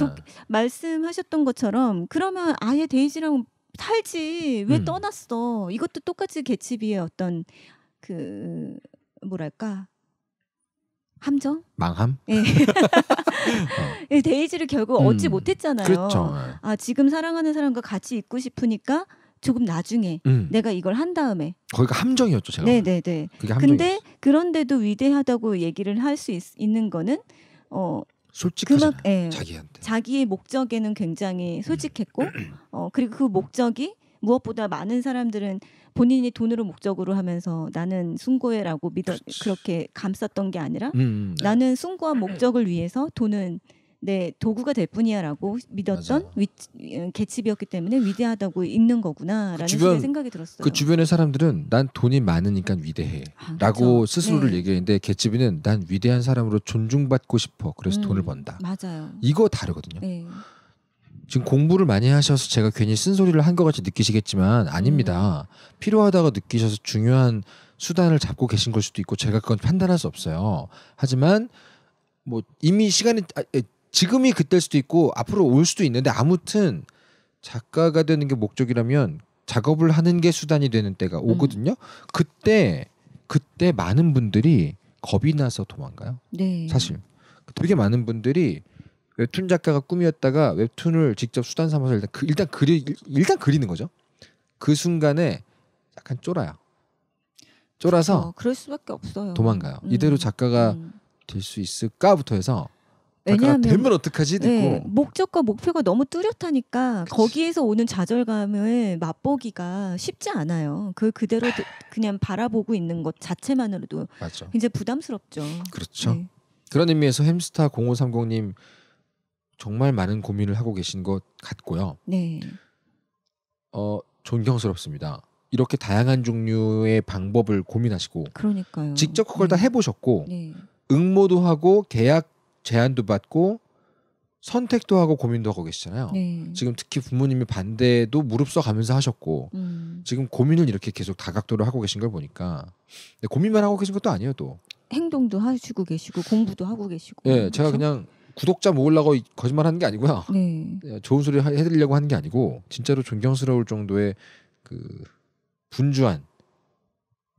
말씀하셨던 것처럼 그러면 아예 데이지랑 살지 왜 음. 떠났어? 이것도 똑같이 개츠비의 어떤 그 뭐랄까 함정? 망함? 예. 네. <laughs> 어. 예, 데이지를 결국 음. 얻지 못했잖아요. 그렇죠. 예. 아 지금 사랑하는 사람과 같이 있고 싶으니까 조금 나중에 음. 내가 이걸 한 다음에 거기가 함정이었죠 제가. 네네네. 그게 함정이었어요. 근데 그런데도 위대하다고 얘기를 할 수 있는 거는 어 솔직하잖아. 그만, 예, 자기한테. 자기의 목적에는 굉장히 음. 솔직했고 <clears throat> 어, 그리고 그 목적이 무엇보다 많은 사람들은 본인이 돈으로 목적으로 하면서 나는 순고해라고 믿어 그렇지. 그렇게 감쌌던 게 아니라 음, 음, 네. 나는 순고한 목적을 위해서 돈은 네, 도구가 될 뿐이야라고 믿었던 위, 개츠비였기 어, 때문에 위대하다고 읽는 거구나라는 그 주변, 생각이 들었어요. 그 주변의 사람들은 난 돈이 많으니까 위대해라고 아, 그렇죠. 스스로를 네. 얘기했는데 개칩이는 난 위대한 사람으로 존중받고 싶어 그래서 음, 돈을 번다. 맞아요. 이거 다르거든요. 네. 지금 공부를 많이 하셔서 제가 괜히 쓴소리를 한 것 같이 느끼시겠지만 아닙니다. 음. 필요하다고 느끼셔서 중요한 수단을 잡고 계신 걸 수도 있고 제가 그건 판단할 수 없어요. 하지만 뭐 이미 시간이 아, 지금이 그때일 수도 있고 앞으로 올 수도 있는데 아무튼 작가가 되는 게 목적이라면 작업을 하는 게 수단이 되는 때가 음. 오거든요. 음. 그때 그때 많은 분들이 겁이 나서 도망가요. 네. 사실 되게 많은 분들이 웹툰 작가가 꿈이었다가 웹툰을 직접 수단 삼아서 일단 그, 일단 그리 일단 그리는 거죠. 그 순간에 약간 쫄아요. 쫄아서 그렇죠. 그럴 수밖에 없어요. 도망가요. 음. 이대로 작가가 음. 될수 있을까부터 해서 아, 그러니까 왜냐하면 되면 어떡하지? 네, 목적과 목표가 너무 뚜렷하니까 그치. 거기에서 오는 좌절감을 맛보기가 쉽지 않아요. 그 그대로 그냥 바라보고 있는 것 자체만으로도 맞아. 굉장히 부담스럽죠. 그렇죠. 네. 그런 의미에서 햄스타 0530님 정말 많은 고민을 하고 계신 것 같고요. 네. 어 존경스럽습니다. 이렇게 다양한 종류의 방법을 고민하시고 그러니까요. 직접 그걸 네. 다 해보셨고 네. 응모도 하고 계약 제안도 받고 선택도 하고 고민도 하고 계시잖아요. 네. 지금 특히 부모님이 반대도 무릅써 가면서 하셨고 음. 지금 고민을 이렇게 계속 다각도로 하고 계신 걸 보니까 네, 고민만 하고 계신 것도 아니에요 또. 행동도 하시고 계시고 공부도 하고 계시고. 예, 네, 그렇죠? 제가 그냥 구독자 모으려고 거짓말 하는 게 아니고요. 네. 네 좋은 소리 해드리려고 하는 게 아니고 진짜로 존경스러울 정도의 그 분주한,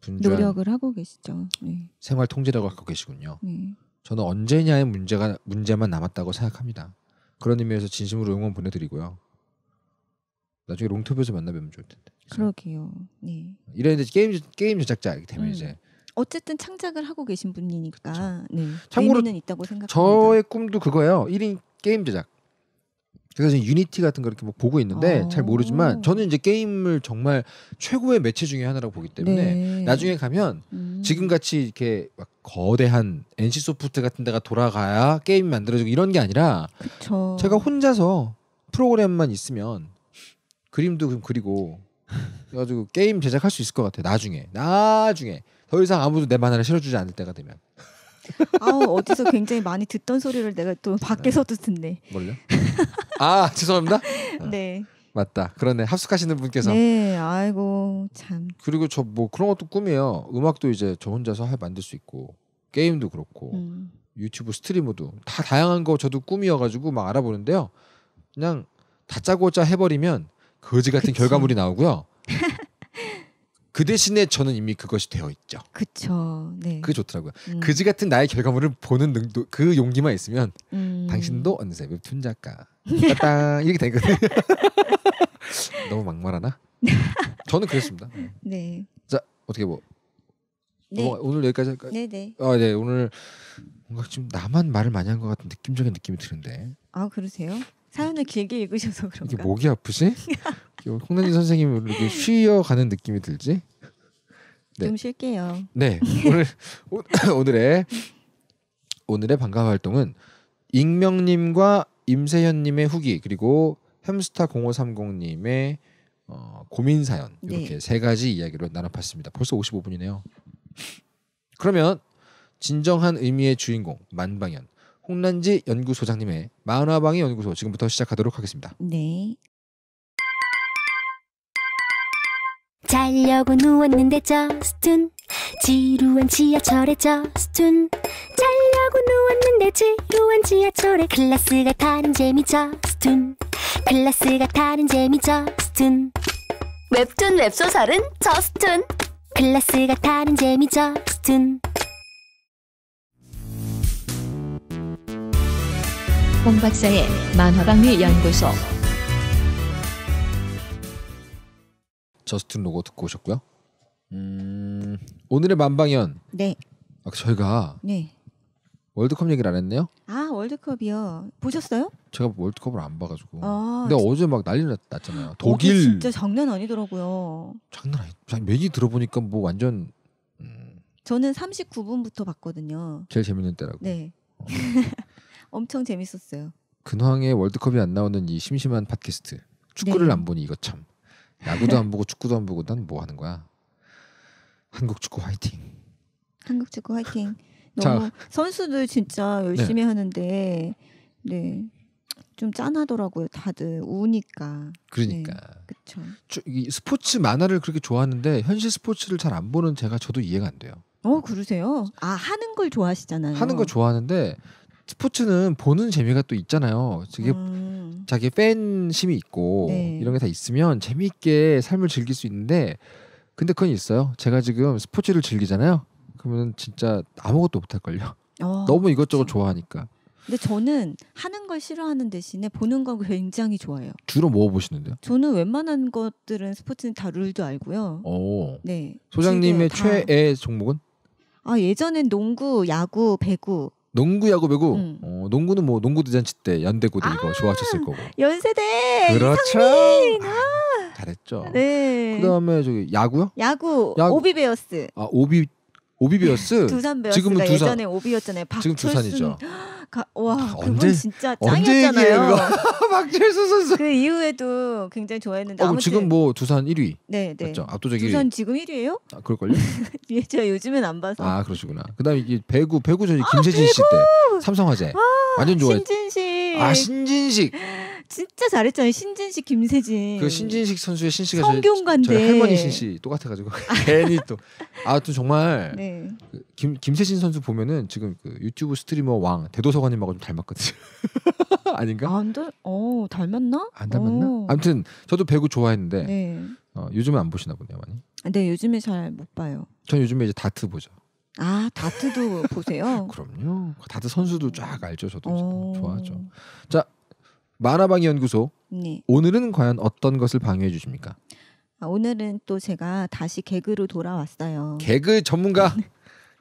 분주한 노력을 하고 계시죠. 네. 생활 통제라고 갖고 계시군요. 네. 저는 언제냐의 문제가 문제만 남았다고 생각합니다. 그런 의미에서 진심으로 응원 보내드리고요. 나중에 롱톱에서 만나면 좋을 텐데. 그러게요. 네. 이랬는데 게임 게임 제작자이기 때문에 음. 이제 어쨌든 창작을 하고 계신 분이니까 그렇죠. 네. 참고로 있다고 생각합니다. 저의 꿈도 그거예요. 1인 게임 제작. 그래서 유니티 같은 거 이렇게 뭐 보고 있는데 아~ 잘 모르지만 저는 이제 게임을 정말 최고의 매체 중에 하나라고 보기 때문에 네. 나중에 가면 음. 지금 같이 이렇게 막 거대한 NC 소프트 같은 데가 돌아가야 게임 만들어지고 이런 게 아니라 그쵸. 제가 혼자서 프로그램만 있으면 그림도 그리고 그래가지고 게임 제작할 수 있을 것 같아요. 나중에 나중에 더 이상 아무도 내 만화를 실어주지 않을 때가 되면. 아우 어디서 굉장히 많이 듣던 소리를 내가 또 네. 밖에서도 듣네. 뭘요? 아 죄송합니다. <laughs> 네. 맞다. 그러네. 합숙하시는 분께서. 네. 아이고 참. 그리고 저 뭐 그런 것도 꿈이에요. 음악도 이제 저 혼자서 할 만들 수 있고 게임도 그렇고 음. 유튜브 스트리머도 다 다양한 거 저도 꿈이어가지고 막 알아보는데요. 그냥 다짜고짜 해버리면 거지 같은 그치. 결과물이 나오고요. <laughs> 그 대신에 저는 이미 그것이 되어 있죠. 그쵸. 네. 그게 좋더라고요. 음. 그지 같은 나의 결과물을 보는 능도 그 용기만 있으면 음. 당신도 어느새 웹툰 작가. 따당 <laughs> 이렇게 되거든요. <laughs> 너무 막말하나? <laughs> 저는 그랬습니다. 네. 네. 자 어떻게 뭐, 네. 뭐 오늘 여기까지 할까요? 네네. 아네 오늘 뭔가 지금 나만 말을 많이 한 것 같은 느낌적인 느낌이 드는데. 아 그러세요? 사연을 길게 읽으셔서 그런가? 이게 목이 아프지? 홍난지 선생님이 이렇게 쉬어가는 느낌이 들지? 네. 좀 쉴게요. 네 오늘 <clears throat> 오늘의 오늘의 반가 활동은 익명님과 임세현님의 후기 그리고 햄스타 0530님의 어, 고민 사연 네. 이렇게 네. 세 가지 이야기로 나눠봤습니다. 벌써 55분이네요. 그러면 진정한 의미의 주인공 만방연 홍란지 연구소장님의 만화방의 연구소 지금부터 시작하도록 하겠습니다. 네. 자려고 누웠는데 저스툰 지루한 지하철에 저스툰 자려고 누웠는데 지루한 지하철에 클래스가 타는 재미 저스툰 클래스가 타는 재미 저스툰 웹툰 웹소설은 저스툰 클래스가 타는 재미 저스툰 홍 박사의 만화방위 연구소 저스틴 로고 듣고 오셨고요. 음, 오늘의 만방연. 네. 아, 그 저희가 네. 월드컵 얘기를 안 했네요. 아 월드컵이요. 보셨어요? 제가 월드컵을 안 봐가지고. 아, 근데 진... 어제 막 난리 났, 잖아요 독일 진짜 장난 아니더라고요. 장난 아니. 얘기 들어보니까 뭐 완전. 음... 저는 39분부터 봤거든요. 제일 재밌는 때라고. 네. 어. <laughs> 엄청 재밌었어요. 근황에 월드컵이 안 나오는 이 심심한 팟캐스트. 축구를 네. 안 보니 이거 참. 야구도 안 보고 축구도 안 보고 난 뭐 하는 거야? 한국 축구 화이팅. 한국 축구 화이팅. 너무 자, 선수들 진짜 열심히 네. 하는데 네. 좀 짠하더라고요. 다들 우니까. 그러니까. 네. 그렇죠. 스포츠 만화를 그렇게 좋아하는데 현실 스포츠를 잘 안 보는 제가 저도 이해가 안 돼요. 어, 그러세요? 아, 하는 걸 좋아하시잖아요. 하는 거 좋아하는데 스포츠는 보는 재미가 또 있잖아요. 이게 음. 자기 팬심이 있고 네. 이런 게 다 있으면 재미있게 삶을 즐길 수 있는데 근데 그건 있어요. 제가 지금 스포츠를 즐기잖아요. 그러면 진짜 아무것도 못 할걸요. 어, <laughs> 너무 이것저것 그치. 좋아하니까. 근데 저는 하는 걸 싫어하는 대신에 보는 걸 굉장히 좋아해요. 주로 뭐 보시는데요? 저는 웬만한 것들은 스포츠는 다 룰도 알고요. 오. 네. 소장님의 최애 종목은? 아 예전엔 농구, 야구, 배구 농구, 야구, 배구. 음. 어, 농구는 뭐 농구 대잔치 때 연대고대 아, 이거 좋아하셨을 거고. 연세대. 그렇죠. 아. 아, 잘했죠. 네. 그다음에 저기 야구요? 야구. 야구. 오비베어스. 아 오비 오비베어스. 두산 베어스가 지금은 두산. 예전에 오비였잖아요. 박철순. 지금 두산이죠. 가, 와 아, 언제 진짜 짱이었잖아요. <laughs> 박철수 선수. 그 이후에도 굉장히 좋아했는데. 어, 지금 뭐 두산 1위. 네, 네. 맞죠? 압도적 1위. 두산 지금 1위예요? 아, 그럴걸요? <laughs> 예, 제가 요즘엔 안 봐서. 아 그러시구나. 그다음에 이 배구 아, 배구 전이 김세진 아, 씨때 삼성화재 아, 완전 좋아했. 신진식. 아 신진식. 진짜 잘했잖아요. 신진식, 김세진. 그 신진식 선수의 신씨가 성균관대 저희, 저희 할머니 신씨 똑같아가지고 <laughs> <laughs> 괜히 또 아 또 정말 네. 그김 김세진 선수 보면은 지금 그 유튜브 스트리머 왕 대도서관님하고 좀 닮았거든요. <laughs> 아닌가? 안 닮, 어 닮았나? 안 닮았나? 오. 어. 아무튼 저도 배구 좋아했는데 네. 어, 요즘은 안 보시나 보네요 많이. 네 요즘에 잘 못 봐요. 전 요즘에 이제 다트 보죠. 아 다트도 보세요? 그럼요. 다트 선수도 쫙 알죠. 저도 어. 좋아하죠. 자 만화방 연구소 네. 오늘은 과연 어떤 것을 방해해 주십니까? 아, 오늘은 또 제가 다시 개그로 돌아왔어요. 개그 전문가 네.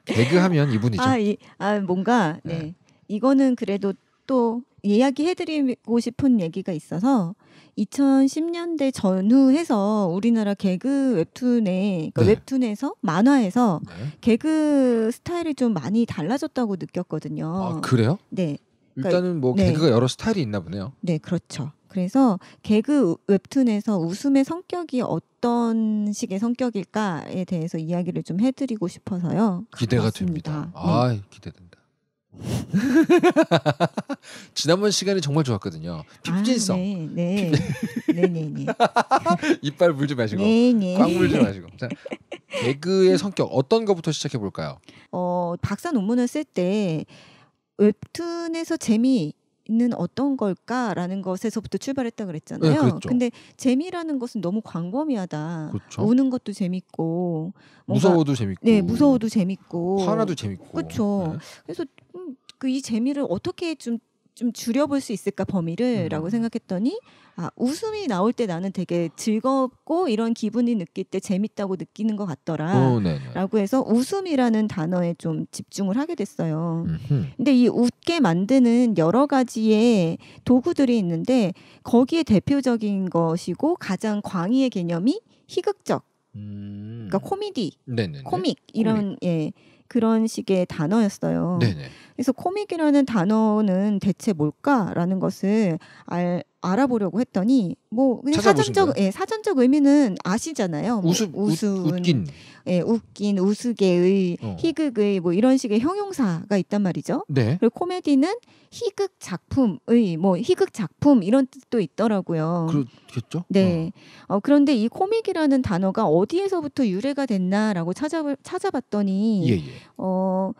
개그하면 이분이죠. 아, 이, 아 뭔가 네. 네. 이거는 그래도 또 이야기해드리고 싶은 얘기가 있어서 2010년대 전후해서 우리나라 개그 웹툰에 그러니까 네. 웹툰에서 만화에서 네. 개그 스타일이 좀 많이 달라졌다고 느꼈거든요. 아, 그래요? 네. 그러니까 일단은 뭐 네. 개그가 여러 스타일이 있나 보네요. 네, 그렇죠. 그래서 개그 웹툰에서 웃음의 성격이 어떤 식의 성격일까에 대해서 이야기를 좀 해드리고 싶어서요. 기대가 됩니다. 아, 네. 아, 기대된다. <laughs> 지난번 시간이 정말 좋았거든요. 핍진성. 아, 네, 네, <laughs> 네, 네, 네. <laughs> 이빨 물지 마시고, 네, 네. 꽉 물지 마시고. 자, 개그의 성격 어떤 것부터 시작해 볼까요? 어, 박사 논문을 쓸때 웹툰에서 재미 는 어떤 걸까라는 것에서부터 출발했다 그랬잖아요. 네, 근데 재미라는 것은 너무 광범위하다. 그렇죠. 우는 것도 재밌고 무서워도 재밌고 네, 무서워도 재밌고 화나도 재밌고. 그렇죠. 네. 그래서 음, 그이 재미를 어떻게 좀좀 줄여볼 수 있을까 범위를 음. 라고 생각했더니 아 웃음이 나올 때 나는 되게 즐겁고 이런 기분이 느낄 때 재밌다고 느끼는 것 같더라 오, 라고 해서 웃음이라는 단어에 좀 집중을 하게 됐어요 음흠. 근데 이 웃게 만드는 여러 가지의 도구들이 있는데 거기에 대표적인 것이고 가장 광의의 개념이 희극적 음. 그러니까 코미디 네네네. 코믹 이런 코믹. 예 그런 식의 단어였어요 네네. 그래서 코믹이라는 단어는 대체 뭘까라는 것을 알, 알아보려고 했더니 뭐 그냥 사전적 예, 사전적 의미는 아시잖아요. 우수, 뭐, 우스운, 웃, 웃긴 예, 웃긴 우스개의 어. 희극의 뭐 이런 식의 형용사가 있단 말이죠. 네. 그리고 코미디는 희극 작품의 뭐 희극 작품 이런 뜻도 있더라고요. 그렇겠죠? 네. 어. 어, 그런데 이 코믹이라는 단어가 어디에서부터 유래가 됐나라고 찾아 찾아봤더니 예, 예. 어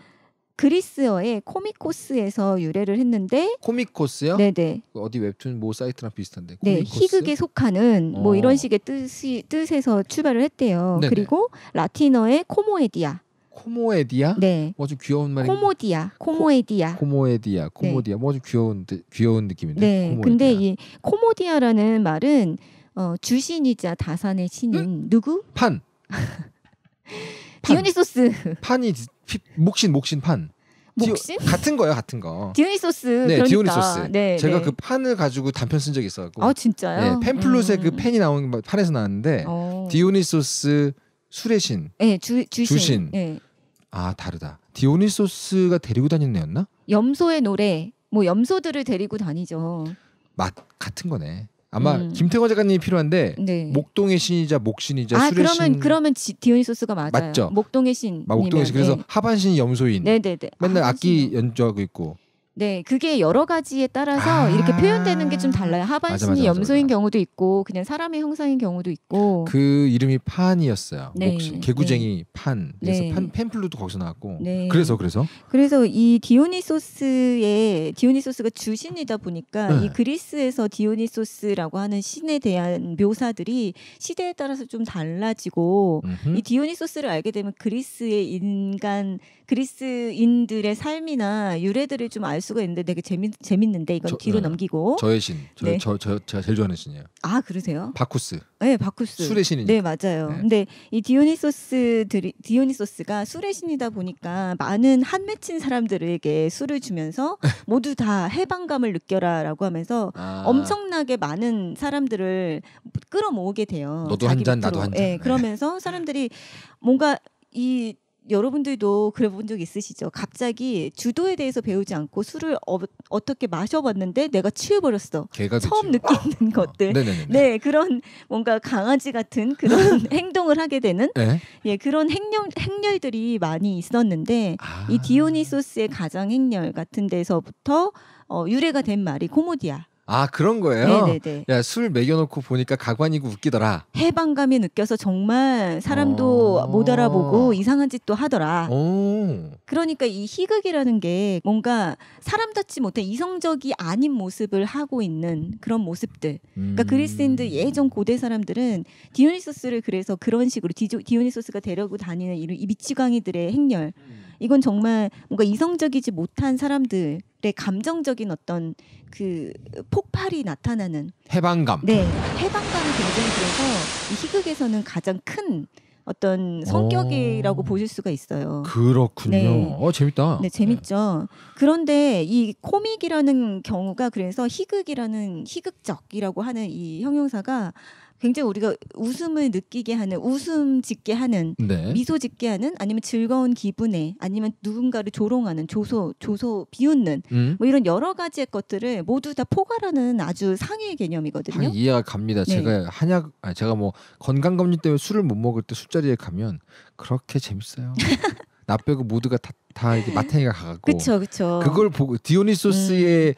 그리스어의 코미코스에서 유래를 했는데 코미코스요? 네네. 그 어디 웹툰 모 뭐 사이트랑 비슷한데. 네, 코미코스? 네, 희극에 속하는 뭐 어. 이런 식의 뜻이 뜻에서 출발을 했대요. 네네. 그리고 라틴어의 코모에디아. 코모에디아? 네. 뭐좀 귀여운 말이 코모디아, 코모에디아. 코, 모에디아 네. 코모디아. 네. 뭐 뭐좀 귀여운 귀여운 느낌인데. 네. 코모에디아. 근데 이 코모디아라는 말은 어, 주신이자 다산의 신인 응? 누구? 판. <laughs> 디오니소스. 판이 피, 목신 목신판. 목신? 디오, 같은 거예요, 같은 거. 디오니소스. 네, 그러니까. 디오니소스. 네, 제가 네. 그 판을 가지고 단편 쓴 적이 있어갖고. 아 진짜요? 네, 펜플롯의 그 음. 그팬이 나온 판에서 나왔는데 오. 어. 디오니소스 술의 신. 네, 주, 주신. 주신. 네. 아 다르다. 디오니소스가 데리고 다니는 애였나? 염소의 노래. 뭐 염소들을 데리고 다니죠. 맛 같은 거네. 아마 음. 김태권 작가님이 필요한데 네. 목동의 신이자 목신이자 아, 수레신 그러면 그러면 지, 디오니소스가 맞아요. 맞죠. 목동의 신. 아, 목동의 신. 그래서 네. 하반신 염소인. 네네네. 네, 네. 맨날 아, 악기 연주하고 있고. 네, 그게 여러 가지에 따라서 아~ 이렇게 표현되는 게좀 아, 달라요. 하반신이 염소인 경우도 있고 그냥 사람의 형상인 경우도 있고. 그 이름이 판이었어요. 네, 목 네. 개구쟁이 네. 판. 그래서 네. 판 펜플루도 거기서 나왔고. 네. 그래서 그래서. 그래서 이 디오니소스의 디오니소스가 주신이다 보니까 이 네. 그리스에서 디오니소스라고 하는 신에 대한 묘사들이 시대에 따라서 좀 달라지고 음흠. 이 디오니소스를 알게 되면 그리스의 인간 그리스인들의 삶이나 유래들을 좀알 수가 있는데 되게 재밌 재밌는데 이건 저, 뒤로 네. 넘기고 저의 신, 저, 네. 저, 저, 제가 제일 좋아하는 신이에요. 아 그러세요? 바쿠스. 네, 바쿠스. 술의 신이. 네, 맞아요. 네. 근데 이 디오니소스들이 디오니소스가 술의 신이다 보니까 많은 한 맺힌 사람들에게 술을 주면서 <laughs> 모두 다 해방감을 느껴라라고 하면서 아. 엄청나게 많은 사람들을 끌어모으게 돼요. 너도 한 잔, 나도 한 잔. 네, 그러면서 사람들이 뭔가 이 여러분들도 그래 본적 있으시죠? 갑자기 주도에 대해서 배우지 않고 술을 어, 떻게 마셔봤는데 내가 취해버렸어. 처음 느끼는 아, 것들. 네네 네, 네, 네. 그런 뭔가 강아지 같은 그런 <laughs> 행동을 하게 되는 네? 예 그런 행렬 행렬들이 많이 있었는데 아. 이 디오니소스의 가장 행렬 같은 데서부터 어, 유래가 된 말이 코모디아. 아 그런 거예요. 네네네. 야, 술 먹여놓고 보니까 가관이고 웃기더라. 해방감이 느껴서 정말 사람도 어... 못 알아보고 이상한 짓도 하더라. 오... 어. 그러니까 이 희극이라는 게 뭔가 사람답지 못해 이성적이 아닌 모습을 하고 있는 그런 모습들. 음... 그러니까 그리스인들 음. 예전 고대 사람들은 디오니소스를 그래서 그런 식으로 디조, 디오니소스가 데려고 다니는 이 미치광이들의 행렬. 음... 이건 정말 뭔가 이성적이지 못한 사람들의 감정적인 어떤 그 폭발이 나타나는 해방감. 네, 해방감이 굉장히 그래서 이 희극에서는 가장 큰 어떤 어. 성격이라고 오. 보실 수가 있어요. 그렇군요. 네. 어 재밌다. 네, 재밌죠. 네. 그런데 이 코믹이라는 경우가 그래서 희극이라는 희극적이라고 하는 이 형용사가 굉장히 우리가 웃음을 느끼게 하는 웃음 짓게 하는 네. 미소 짓게 하는 아니면 즐거운 기분에 아니면 누군가를 조롱하는 조소 조소 비웃는 음. 뭐 이런 여러 가지의 것들을 모두 다 포괄하는 아주 상의 개념이거든요. 아, 이해가 갑니다. 네. 제가 한약 아 제가 뭐 건강 검진 때문에 술을 못 먹을 때 술자리에 가면 그렇게 재밌어요. <laughs> 나 빼고 모두가 다, 다 이게 마탱이가 가갖고 그쵸, 그쵸. 그걸 보고 디오니소스의 음.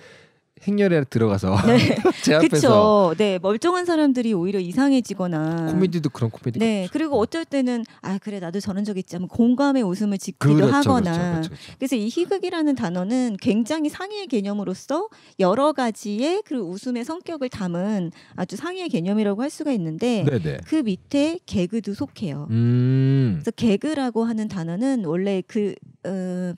행렬에 들어가서 네. <laughs> 제 앞에서 그쵸. 네 멀쩡한 사람들이 오히려 이상해지거나 코미디도 그런 코미디 네 그리고 어쩔 때는 아 그래 나도 저런 적 있지 하면 공감의 웃음을 짓기도 그렇죠, 그렇죠 하거나 그렇죠, 그렇죠, 그래서이 희극이라는 단어는 굉장히 상의의 개념으로서 여러 가지의 그 웃음의 성격을 담은 아주 상의의 개념이라고 할 수가 있는데 네네. 네. 그 밑에 개그도 속해요. 음. 그래서 개그라고 하는 단어는 원래 그 어,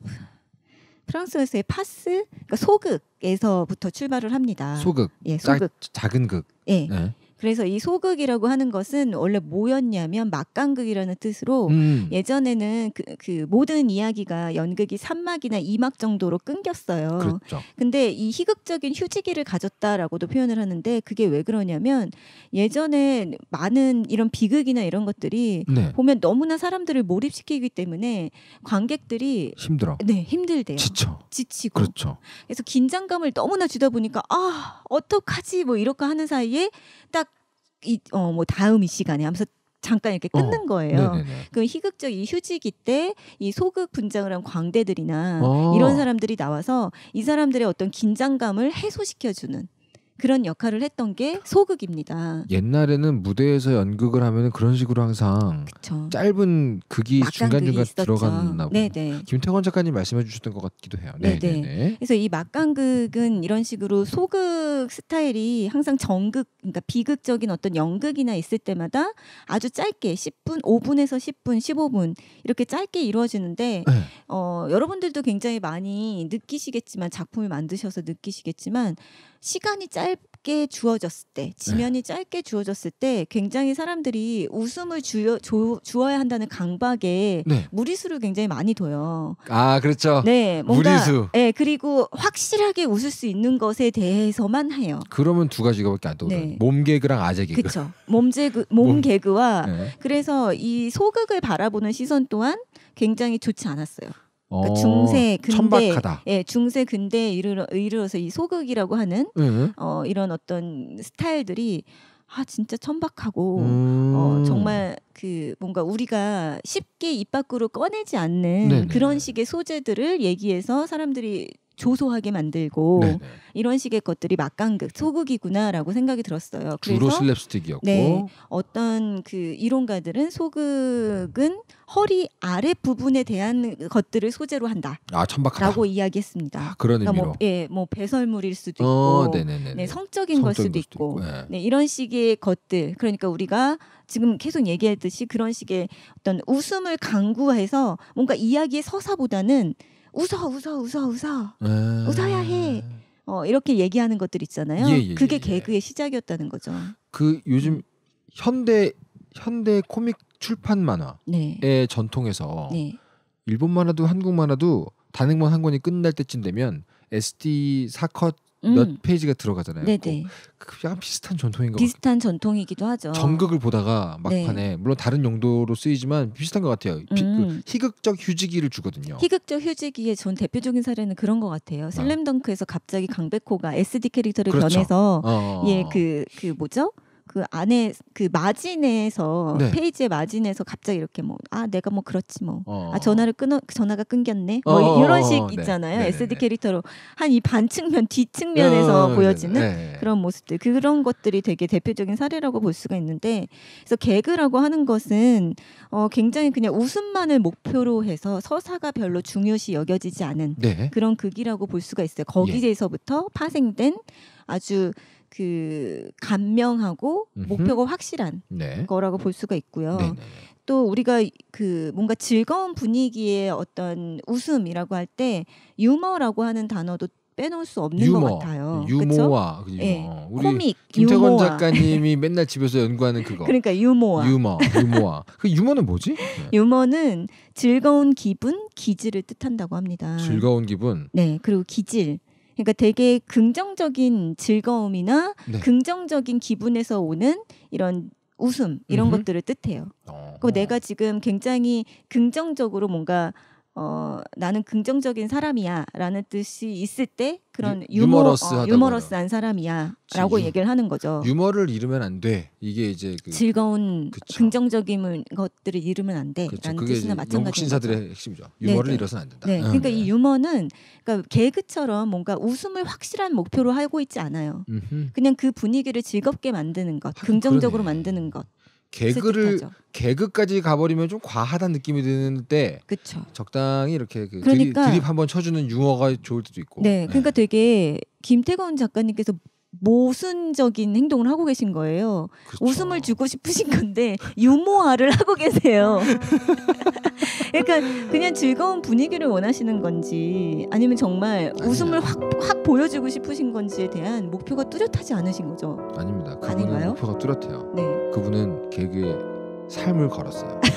프랑스에서의 파스, 그러니까 소극에서부터 출발을 합니다. 소극, 예, 소극, 작, 은 극. 예. 네. 그래서 이 소극이라고 하는 것은 원래 뭐였냐면 막강극이라는 뜻으로 음. 예전에는 그, 그, 모든 이야기가 연극이 3막이나 2막 정도로 끊겼어요. 그렇죠. 근데 이 희극적인 휴지기를 가졌다라고도 표현을 하는데 그게 왜 그러냐면 예전에 많은 이런 비극이나 이런 것들이 네. 보면 너무나 사람들을 몰입시키기 때문에 관객들이 힘들어. 네, 힘들대요. 지쳐. 지치고. 그렇죠. 그래서 긴장감을 너무나 주다 보니까 아, 어떡하지 뭐 이렇게 하는 사이에 딱 이어 뭐 다음 이 시간에 하면서 잠깐 이렇게 어. 끊는 어. 거예요. 네네네. 그럼 희극적 이 휴지기 때 이 소극 분장을 한 광대들이나 어. 이런 사람들이 나와서 이 사람들의 어떤 긴장감을 해소시켜주는 그런 역할을 했던 게 소극입니다. 옛날에는 무대에서 연극을 하면 그런 식으로 항상 그쵸. 짧은 극이 중간중간 들어갔나 보네. 김태권 작가님 말씀해 주셨던 것 같기도 해요. 네, 네네. 네네. 네. 그래서 이 막간극은 이런 식으로 소극 스타일이 항상 정극, 그러니까 비극적인 어떤 연극이나 있을 때마다 아주 짧게 10분, 5분에서 10분, 15분 이렇게 짧게 이루어지는데 네. 어, 여러분들도 굉장히 많이 느끼시겠지만 작품을 만드셔서 느끼시겠지만 시간이 짧게 주어졌을 때 네. 지면이 짧게 주어졌을 때 굉장히 사람들이 웃음을 주여, 주, 주어야 한다는 강박에 네. 무리수를 굉장히 많이 둬요. 아 그렇죠. 네, 뭔가, 무리수. 네, 그리고 확실하게 웃을 수 있는 것에 대해서만 해요. 그러면 두 가지가밖에 안떠오르 네. 몸 개그랑 아재 개그. 그렇죠. 몸 개그, <laughs> 몸, 개그와 네. 그래서 이 소극을 바라보는 시선 또한 굉장히 좋지 않았어요. 그러니까 어, 중세 근대 천박하다. 예, 중세 근대에 이르러 이르러서 이 소극이라고 하는 음. 어 이런 어떤 스타일들이 아 진짜 천박하고 어, 음. 어 정말 그 뭔가 우리가 쉽게 입 밖으로 꺼내지 않는 네네. 그런 식의 소재들을 얘기해서 사람들이 조소하게 만들고 네네. 이런 식의 것들이 막강극 소극이구나라고 생각이 들었어요. 주로 슬랩스틱이었고 네, 어떤 그 이론가들은 소극은 허리 아래 부분에 대한 것들을 소재로 한다. 아 천박하다라고 이야기했습니다. 아, 그런 그러니까 뭐, 예, 뭐 배설물일 수도 어, 있고, 어, 네, 성적인, 성적인 걸 수도 있고, 있고. 네. 네, 이런 식의 것들 그러니까 우리가 지금 계속 얘기했듯이 그런 식의 어떤 웃음을 강구해서 뭔가 이야기의 서사보다는 웃어 웃어 웃어 웃어 에... 네. 웃어야 해. 어, 이렇게 얘기하는 것들 있잖아요. 예, 예, 그게 예, 예. 개그의 시작이었다는 거죠. 그 요즘 현대 현대 코믹 출판 만화의 네. 전통에서 네. 일본 만화도 한국 만화도 단행본 한 권이 끝날 때쯤 되면 SD 사컷 음. 몇 페이지가 들어가잖아요. 네네. 약간 비슷한 전통인 것 비슷한 전통이기도 하죠. 전극을 보다가 막판에 네. 물론 다른 용도로 쓰이지만 비슷한 것 같아요. 비, 그 음. 그 희극적 휴지기를 주거든요. 희극적 휴지기의 전 대표적인 사례는 그런 것 같아요. 슬램덩크에서 갑자기 강백호가 SD 캐릭터를 그렇죠. 변해서 어, 어, 어. 예그그 그 뭐죠? 그 안에 그 마진에서 네. 페이지의 마진에서 갑자기 이렇게 뭐 아 내가 뭐 그렇지 뭐아 어. 아, 전화를 끊어 전화가 끊겼네 뭐 어. 어, 어 이런 어, 식 네. 있잖아요 네. SD 네, 네. 캐릭터로 한 이 반측면 뒤측면에서 보여지는 네 그런 모습들 그, 그런 것들이 되게 대표적인 사례라고 볼 수가 있는데 그래서 개그라고 하는 것은 어 굉장히 그냥 웃음만을 목표로 해서 서사가 별로 중요시 여겨지지 않은 네. 그런 극이라고 볼 수가 있어요 거기에서부터 예. 파생된 아주 그 감명하고 음흠. 목표가 확실한 네. 거라고 볼 수가 있고요. 네네. 네, 네. 또 우리가 그 뭔가 즐거운 분위기의 어떤 웃음이라고 할 때 유머라고 하는 단어도 빼놓을 수 없는 유머, 것 같아요. 유머와 그죠? 네. 그 예. 우리 코믹, 김태권 유모와. 작가님이 맨날 집에서 연구하는 그거. <laughs> 그러니까 유머와 유머, 유머와 그 유머는 뭐지? 네. 유머는 즐거운 기분, 기질을 뜻한다고 합니다. 즐거운 기분. 네, 그리고 기질. 그러니까 되게 긍정적인 즐거움이나 네. 긍정적인 기분에서 오는 이런 웃음 이런 음흠. 것들을 뜻해요. 어. 그리 내가 지금 굉장히 긍정적으로 뭔가 어, 나는 긍정적인 사람이야라는 뜻이 있을 때 그런 유, 유머, 어, 유머러스한 유머러스한 사람이야라고 얘기를 하는 거죠. 유머를 잃으면 안 돼. 이게 이제 그, 즐거운 그쵸. 긍정적인 것들을 잃으면 안 돼라는 뜻이나 마찬가지인 신사들의 핵심이죠. 네, 유머를 네네. 잃어서는 안 된다. 네. 응. 어, 그러니까 네. 이 유머는 그러니까 개그처럼 뭔가 웃음을 확실한 목표로 하고 있지 않아요. 음흠. 그냥 그 분위기를 즐겁게 만드는 것, 긍정적으로 그러네. 만드는 것. 개그를 개그까지 가버리면 좀 과하다는 느낌이 드는데 그쵸. 적당히 이렇게 그 그러니까, 드립, 드립 한번 쳐주는 유머가 좋을 때도 있고 네, 네. 그러니까 되게 김태건 작가님께서 모순적인 행동을 하고 계신 거예요. 그렇죠. 웃음을 주고 싶으신 건데 유모화를 하고 계세요. 아. <laughs> 그러니까 그냥 즐거운 분위기를 원하시는 건지 아니면 정말 웃음을 확, 확 보여주고 싶으신 건지에 대한 목표가 뚜렷하지 않으신 거죠. 아닙니다. 그분은 아닌가요? 목표가 뚜렷해요. 네. 그분은 개그의 삶을 걸었어요. <laughs>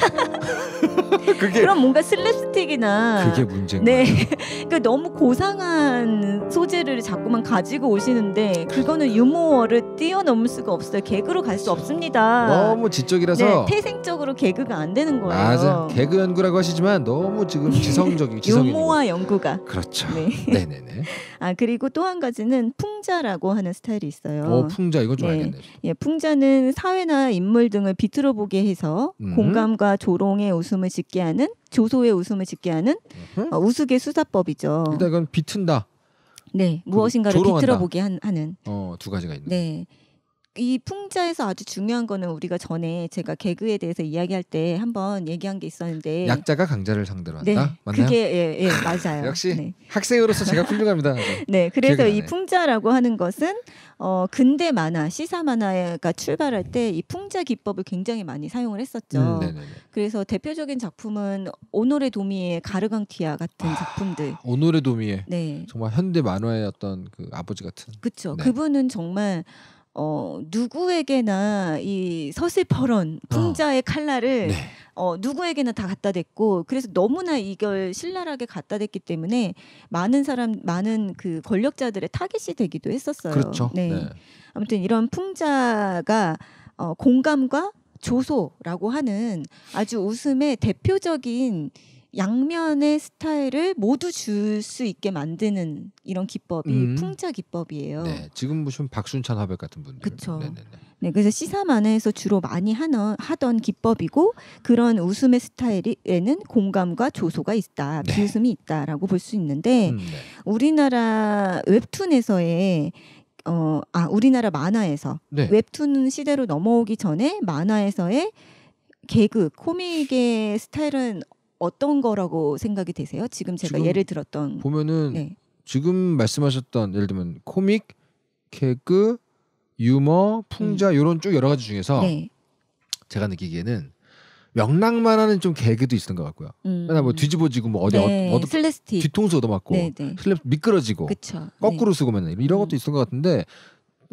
그게 그럼 뭔가 슬랩스틱이나 그게 문제인 네. <laughs> 그러니까 너무 고상한 소재를 자꾸만 가지고 오시는데 그거는 유머를 뛰어넘을 수가 없어요. 개그로 갈수 그렇죠. 없습니다. 너무 지적이라서 네, 태생적으로 개그가 안 되는 거예요. 맞아. 개그 연구라고 하시지만 너무 지금 <laughs> 지성적인 유머와 연구가 그렇죠. 네. 네네네. 아 그리고 또 한 가지는 풍자라고 하는 스타일이 있어요. 어, 풍자 이건 좀 네. 알겠네. 예, 풍자는 사회나 인물 등을 비틀어 보게 해서 통해서 음. 공감과 조롱의 웃음을 짓게 하는 조소의 웃음을 짓게 하는 어, 우스개 수사법이죠. 일단 이건 비튼다. 네, 무엇인가를 비틀어 보게 하는. 어, 두 가지가 있네. 네, 이 풍자에서 아주 중요한 거는 우리가 전에 제가 개그에 대해서 이야기할 때 한번 얘기한 게 있었는데 약자가 강자를 상대로 네, 한다. 네, 맞나요? 그게 예, 예 아, 맞아요. 역시 네. 학생으로서 제가 훌륭합니다. <laughs> 네, 그래서 이 풍자라고 하는 것은 어, 근대 만화, 시사 만화가 출발할 때 이 풍자 기법을 굉장히 많이 사용을 했었죠. 음, 그래서 대표적인 작품은 오노레 도미의 가르강티아 같은 아, 작품들. 오노레 도미의 네. 정말 현대 만화의 어떤 그 아버지 같은. 그렇죠. 네. 그분은 정말 어, 누구에게나 이 서슬퍼런 아, 풍자의 어. 칼날을 네. 어, 누구에게나 다 갖다 댔고 그래서 너무나 이걸 신랄하게 갖다 댔기 때문에 많은 사람 많은 그 권력자들의 타깃이 되기도 했었어요. 그렇죠. 네. 네. 아무튼 이런 풍자가 어, 공감과 조소라고 하는 아주 웃음의 대표적인 양면의 스타일을 모두 줄 수 있게 만드는 이런 기법이 음. 풍자 기법이에요. 네, 지금 보시 박순찬 화백 같은 분들. 그렇죠. 네, 그래서 시사만화에서 주로 많이 하는, 하던 기법이고 그런 웃음의 스타일에는 공감과 조소가 있다, 비웃음이 있다라고 볼 수 있는데 음, 네. 우리나라 웹툰에서의 어, 아 우리나라 만화에서 네. 웹툰 시대로 넘어오기 전에 만화에서의 개그 코믹의 스타일은 어떤 거라고 생각이 되세요? 지금 제가 지금 예를 들었던 보면은 네. 지금 말씀하셨던 예를 들면 코믹, 개그, 유머, 풍자 음. 요런쭉 여러 가지 중에서 네. 제가 느끼기에는 명랑만하는좀 개그도 있었던 것 같고요. 맨날 음. 뭐 뒤집어지고 뭐 어디 네. 어, 디 슬래스틱 뒤통수 얻어맞고 네, 네. 슬랩 미끄러지고 그쵸. 거꾸로 네. 쓰고 맨날 이런 것도 음. 있었던 것 같은데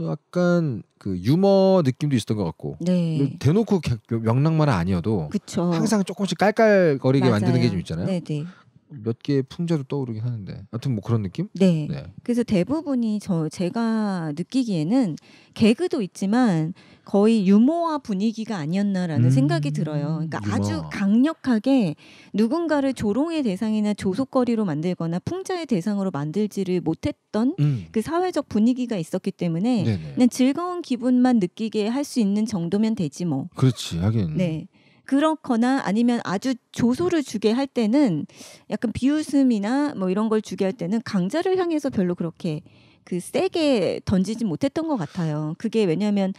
약간 그 유머 느낌도 있었던 것 같고 네. 대놓고 명랑만은 아니어도 그쵸. 항상 조금씩 깔깔거리게 맞아요. 만드는 게 좀 있잖아요. 네네. 몇 개의 풍자로 떠오르긴 하는데 하여튼뭐 그런 느낌? 네. 네. 그래서 대부분이 저 제가 느끼기에는 개그도 있지만 거의 유머와 분위기가 아니었나라는 음~ 생각이 들어요. 그러니까 유머. 아주 강력하게 누군가를 조롱의 대상이나 조속거리로 만들거나 풍자의 대상으로 만들지를 못했던 음. 그 사회적 분위기가 있었기 때문에 네네. 그냥 즐거운 기분만 느끼게 할 수 있는 정도면 되지 뭐. 그렇지 하긴. 네. 그렇거나 아니면 아주 조소를 주게 할 때는 약간 비웃음이나 뭐 이런 걸 주게 할 때는 강자를 향해서 별로 그렇게 그 세게 던지지 못했던 것 같아요. 그게 왜냐하면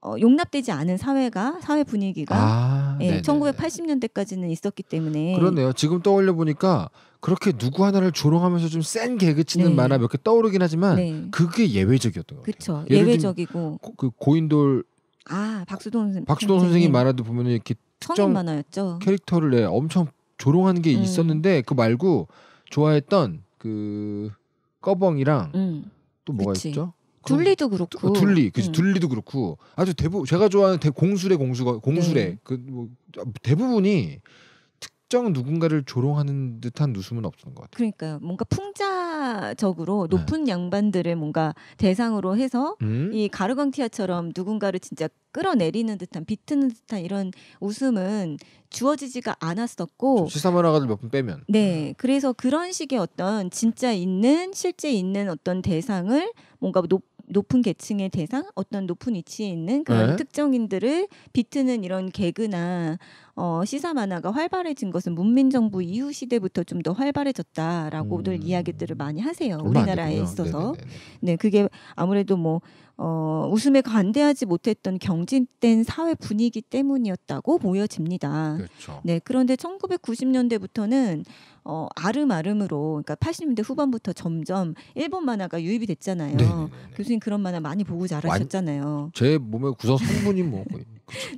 어, 용납되지 않은 사회가 사회 분위기가 아, 예, 1980년대까지는 있었기 때문에 그렇네요 지금 떠올려 보니까 그렇게 누구 하나를 조롱하면서 좀 센 개그 치는 네. 만화 몇 개 떠오르긴 하지만 네. 그게 예외적이었던 거예요. 그렇죠. 예외적이고 고, 그 고인돌 아 박수동 선생 박수동 선생님 네. 만화도 보면 이렇게 특정 만화였죠. 캐릭터를 네, 엄청 조롱한 게 음. 있었는데 그 말고 좋아했던 그 꺼벙이랑 음. 또 뭐가 그치. 있죠? 둘리도 그렇고 아, 둘리 그치 음. 둘리도 그렇고 아주 대부 제가 좋아하는 대, 공수래 공수 공수래 네. 그뭐 대부분이 특정 누군가를 조롱하는 듯한 웃음은 없었던것 같아요. 그러니까요. 뭔가 풍자적으로 네. 높은 네. 양반들을 뭔가 대상으로 해서 음? 이 가르광티아처럼 누군가를 진짜 끌어내리는 듯한 비트는 듯한 이런 웃음은 주어지지가 않았었고 시사문화가들 몇분 빼면 네 그래서 그런 식의 어떤 진짜 있는 실제 있는 어떤 대상을 뭔가 높 높은 계층의 대상, 어떤 높은 위치에 있는 그런 네. 특정인들을 비트는 이런 개그나 어, 시사 만화가 활발해진 것은 문민정부 이후 시대부터 좀 더 활발해졌다라고들 음. 이야기들을 많이 하세요. 우리나라에 있어서. 네네네. 네, 그게 아무래도 뭐 어, 웃음에 관대하지 못했던 경직된 사회 분위기 때문이었다고 보여집니다. 그렇죠. 네, 그런데 1990년대부터는 어, 아름아름으로 그러니까 80년대 후반부터 점점 일본 만화가 유입이 됐잖아요. 네네네네. 네, 네, 네. 교수님 그런 만화 많이 보고 자라셨잖아요제 몸의 구성 성분이 뭐 <laughs> 그렇죠.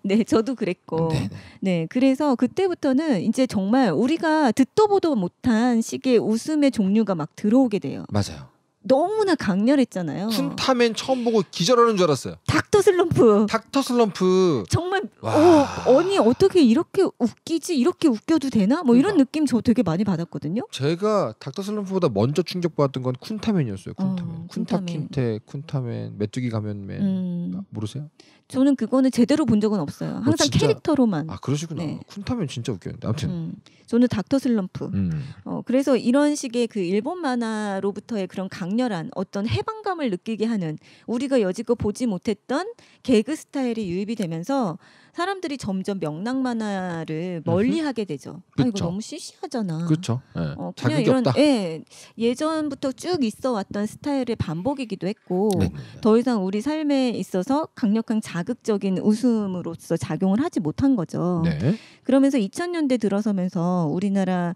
네, 저도 그랬고. 네네. 네, 그래서 그때부터는 이제 정말 우리가 듣도 보도 못한 시기의 웃음의 종류가 막 들어오게 돼요. 맞아요. 너무나 강렬했잖아요. 춘타맨 처음 보고 기절하는 줄 알았어요. 닥터 슬럼프. 닥터 슬럼프. 정말 와. 어, 언니 어떻게 이렇게 웃기지? 이렇게 웃겨도 되나? 뭐 이런 그러니까. 느낌 저 되게 많이 받았거든요. 제가 닥터 슬럼프보다 먼저 충격 받았던 건 쿤타맨이었어요. 쿤타맨. 어, 쿤타맨. 쿤타 킴 쿤타맨, 메뚜기 가면맨 음. 아, 모르세요? 저는 그거는 제대로 본 적은 없어요. 어, 항상 어, 캐릭터로만. 아 그러시구나. 네. 쿤타면 진짜 웃겼는데. 아무튼. 음, 저는 닥터 슬럼프. 음. 어, 그래서 이런 식의 그 일본 만화로부터의 그런 강렬한 어떤 해방감을 느끼게 하는 우리가 여지껏 보지 못했던 개그 스타일이 유입이 되면서 사람들이 점점 명랑 만화를 멀리하게 되죠. 아 이거 너무 시시하잖아. 그렇죠. 네. 어, 그냥 이런 없다. 예, 예전부터 쭉 있어 왔던 스타일의 반복이기도 했고 네. 더 이상 우리 삶에 있어서 강력한 자극적인 웃음으로서 작용을 하지 못한 거죠. 네. 그러면서 2000년대 들어서면서 우리나라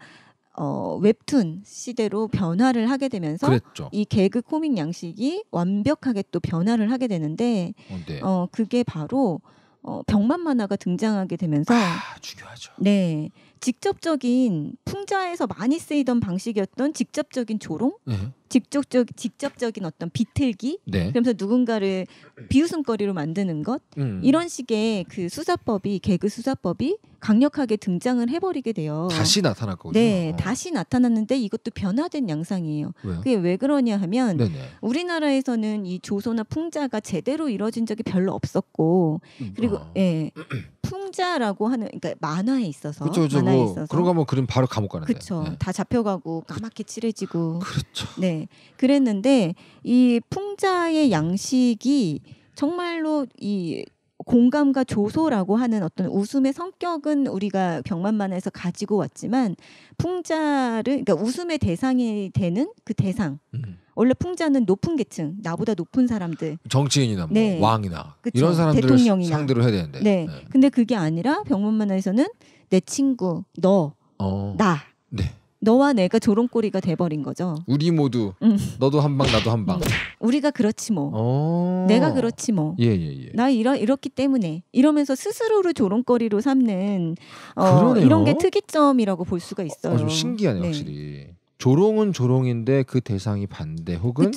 어, 웹툰 시대로 변화를 하게 되면서 그랬죠. 이 개그 코믹 양식이 완벽하게 또 변화를 하게 되는데 어, 네. 어 그게 바로 어, 병만 만화가 등장하게 되면서 아, 중요하죠. 네. 직접적인 풍자에서 많이 쓰이던 방식이었던 직접적인 조롱, 네. 직접적 직접적인 어떤 비틀기, 네. 그러면서 누군가를 비웃음거리로 만드는 것 음. 이런 식의 그 수사법이 개그 수사법이 강력하게 등장을 해버리게 돼요. 다시 나타날 거군 네, 어. 다시 나타났는데 이것도 변화된 양상이에요. 왜요? 그게 왜 그러냐 하면 네네. 우리나라에서는 이 조소나 풍자가 제대로 이루어진 적이 별로 없었고 음, 그리고 아. 예. 어. <clears throat> 네. 풍자라고 하는 그러니까 만화에 있어서 그쵸, 그쵸, 만화에 뭐, 있어서 그런 거면 뭐 그림 바로 감옥 가는데. 그렇죠. 네. 다 잡혀가고 까맣게 그, 칠해지고. 그렇죠. 네. 그랬는데 이 풍자의 양식이 정말로 이 공감과 조소라고 하는 어떤 웃음의 성격은 우리가 병만만에서 가지고 왔지만 풍자를 그러니까 웃음의 대상이 되는 그 대상. 음. 원래 풍자는 높은 계층, 나보다 높은 사람들, 정치인이나 뭐 네. 왕이나 그쵸. 이런 사람들을 대통령이나. 상대로 해야 되는데. 네. 네. 근데 그게 아니라 병문 만화에서는 내 친구, 너, 어. 나. 네. 너와 내가 조롱꼬리가 돼버린 거죠. 우리 모두 음. 너도 한 방 나도 한 방. 네. 우리가 그렇지 뭐. 어. 내가 그렇지 뭐. 예, 예, 예. 나 이러 이렇기 때문에 이러면서 스스로를 조롱거리로 삼는 어, 이런 게 특이점이라고 볼 수가 있어요. 아, 좀 신기하네 네. 확실히. 조롱은 조롱인데 그 대상이 반대 혹은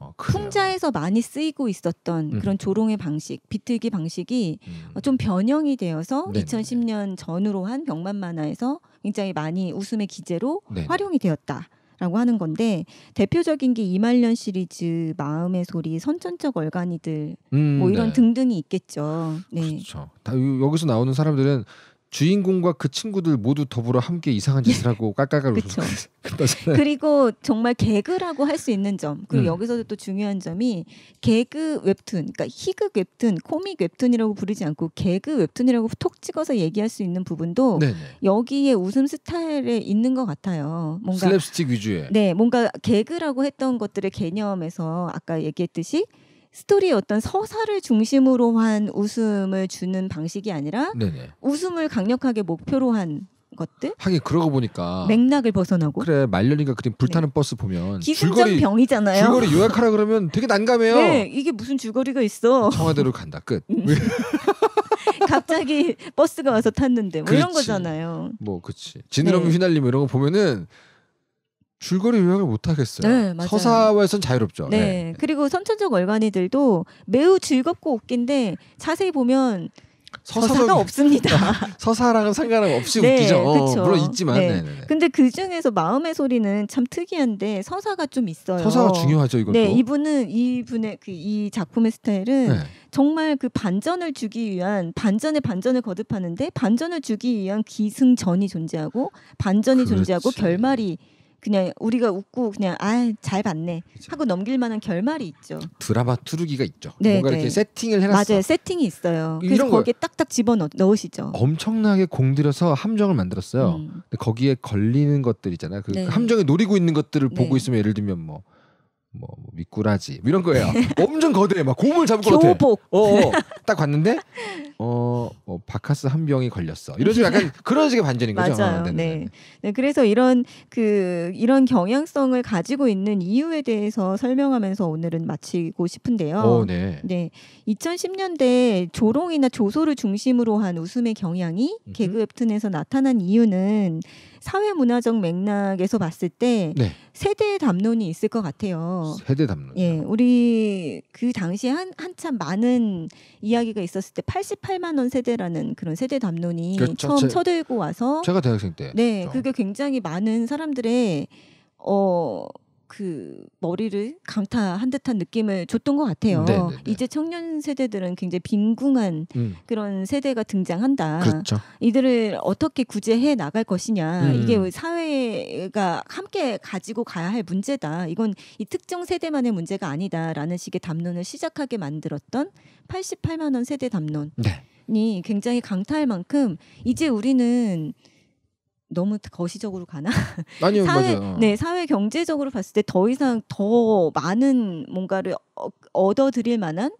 어, 풍자에서 많이 쓰이고 있었던 음. 그런 조롱의 방식, 비틀기 방식이 음. 어, 좀 변형이 되어서 네네. 2010년 전으로 한 병만 만화에서 굉장히 많이 웃음의 기재로 네네. 네. 활용이 되었다. 라고 하는 건데 대표적인 게 이말년 시리즈 마음의 소리 선천적 얼간이들 뭐 음, 뭐 이런 네. 등등이 있겠죠. 네. 그렇죠. 다 여기서 나오는 사람들은 주인공과 그 친구들 모두 더불어 함께 이상한 짓을 <laughs> 예. 하고 깔깔깔 웃어서 <laughs> 그리고 정말 개그라고 할 수 있는 점 그리고 음. 여기서도 또 중요한 점이 개그 웹툰 그러니까 희극 웹툰 코믹 웹툰이라고 부르지 않고 개그 웹툰이라고 톡 찍어서 얘기할 수 있는 부분도 네네. 여기에 웃음 스타일에 있는 것 같아요 뭔가 슬랩스틱 위주의 네 뭔가 개그라고 했던 것들의 개념에서 아까 얘기했듯이 스토리의 어떤 서사를 중심으로 한 웃음을 주는 방식이 아니라 네네. 웃음을 강력하게 목표로 한 것들. 하긴 그러고 보니까 맥락을 벗어나고. 그래 말년이가 그린 불타는 네. 버스 보면 기승전 병이잖아요. 줄거리 요약하라 그러면 되게 난감해요. 네, 이게 무슨 줄거리가 있어. 청와대로 간다 끝. 음. <laughs> 갑자기 버스가 와서 탔는데 뭐 그렇지. 이런 거잖아요. 뭐 그렇지. 지느러미 네. 휘날림 이런 거 보면은 줄거리 요약을 못 하겠어요. 네, 서사에선 자유롭죠. 네. 네. 그리고 선천적 얼간이들도 매우 즐겁고 웃긴데 자세히 보면 서사가 없습니다. <laughs> 서사랑은 상관없이 <laughs> 네, 웃기죠. 어, 물론 있지만. 네. 근데 그 중에서 마음의 소리는 참 특이한데 서사가 좀 있어요. 서사가 중요하죠 이것도. 네, 이분은 이분의 그이 작품의 스타일은 네. 정말 그 반전을 주기 위한 반전에 반전을 거듭하는데 반전을 주기 위한 기승전이 존재하고 반전이 그렇지. 존재하고 결말이 그냥 우리가 웃고 그냥 아 잘 봤네 그렇죠. 하고 넘길 만한 결말이 있죠. 드라마 투르기가 있죠. 네, 뭔가 네. 이렇게 세팅을 해놨어. 맞아요, 세팅이 있어요. 그래서 거기에 딱딱 집어 넣으시죠. 엄청나게 공들여서 함정을 만들었어요. 음. 근데 거기에 걸리는 것들 있잖아요. 그 네. 함정에 노리고 있는 것들을 보고 네. 있으면 예를 들면 뭐. 뭐, 뭐 미꾸라지 뭐 이런 거예요. 네. 엄청 거대해 막 곰을 잡을 것 <laughs> 같아. 교복. 어, 어. <laughs> 딱 봤는데 어, 뭐 바카스 한 병이 걸렸어. 이런 식으로 약간 <laughs> 그런 식의 반전인 거죠. 맞아요. 어, 네. 네. 그래서 이런 그 이런 경향성을 가지고 있는 이유에 대해서 설명하면서 오늘은 마치고 싶은데요. 오, 어, 네. 네. 2010년대 조롱이나 조소를 중심으로 한 웃음의 경향이 음흠. 개그 웹툰에서 나타난 이유는 사회 문화적 맥락에서 봤을 때 네. 세대 의 담론이 있을 것 같아요. 세대 담론. 예, 우리 그 당시에 한 한참 많은 이야기가 있었을 때 88. 18만 원 세대라는 그런 세대 담론이 그렇죠. 처음 제, 쳐들고 와서 제가 대학생 때 네, 그렇죠. 그게 굉장히 많은 사람들의 어그 머리를 강타한 듯한 느낌을 줬던 것 같아요. 네네네. 음, 네, 네. 이제 청년 세대들은 굉장히 빈궁한 음. 그런 세대가 등장한다. 그렇죠. 이들을 어떻게 구제해 나갈 것이냐. 음. 이게 사회가 함께 가지고 가야 할 문제다. 이건 이 특정 세대만의 문제가 아니다라는 식의 담론을 시작하게 만들었던 88만 원 세대 담론. 이 네. 굉장히 강타할 만큼 이제 우리는 너무 거시적으로 가나? <laughs> 아니요, 사회, 맞아요. 어. 네, 사회 경제적으로 봤을 때 더 이상 더 많은 뭔가를 얻어들일 만한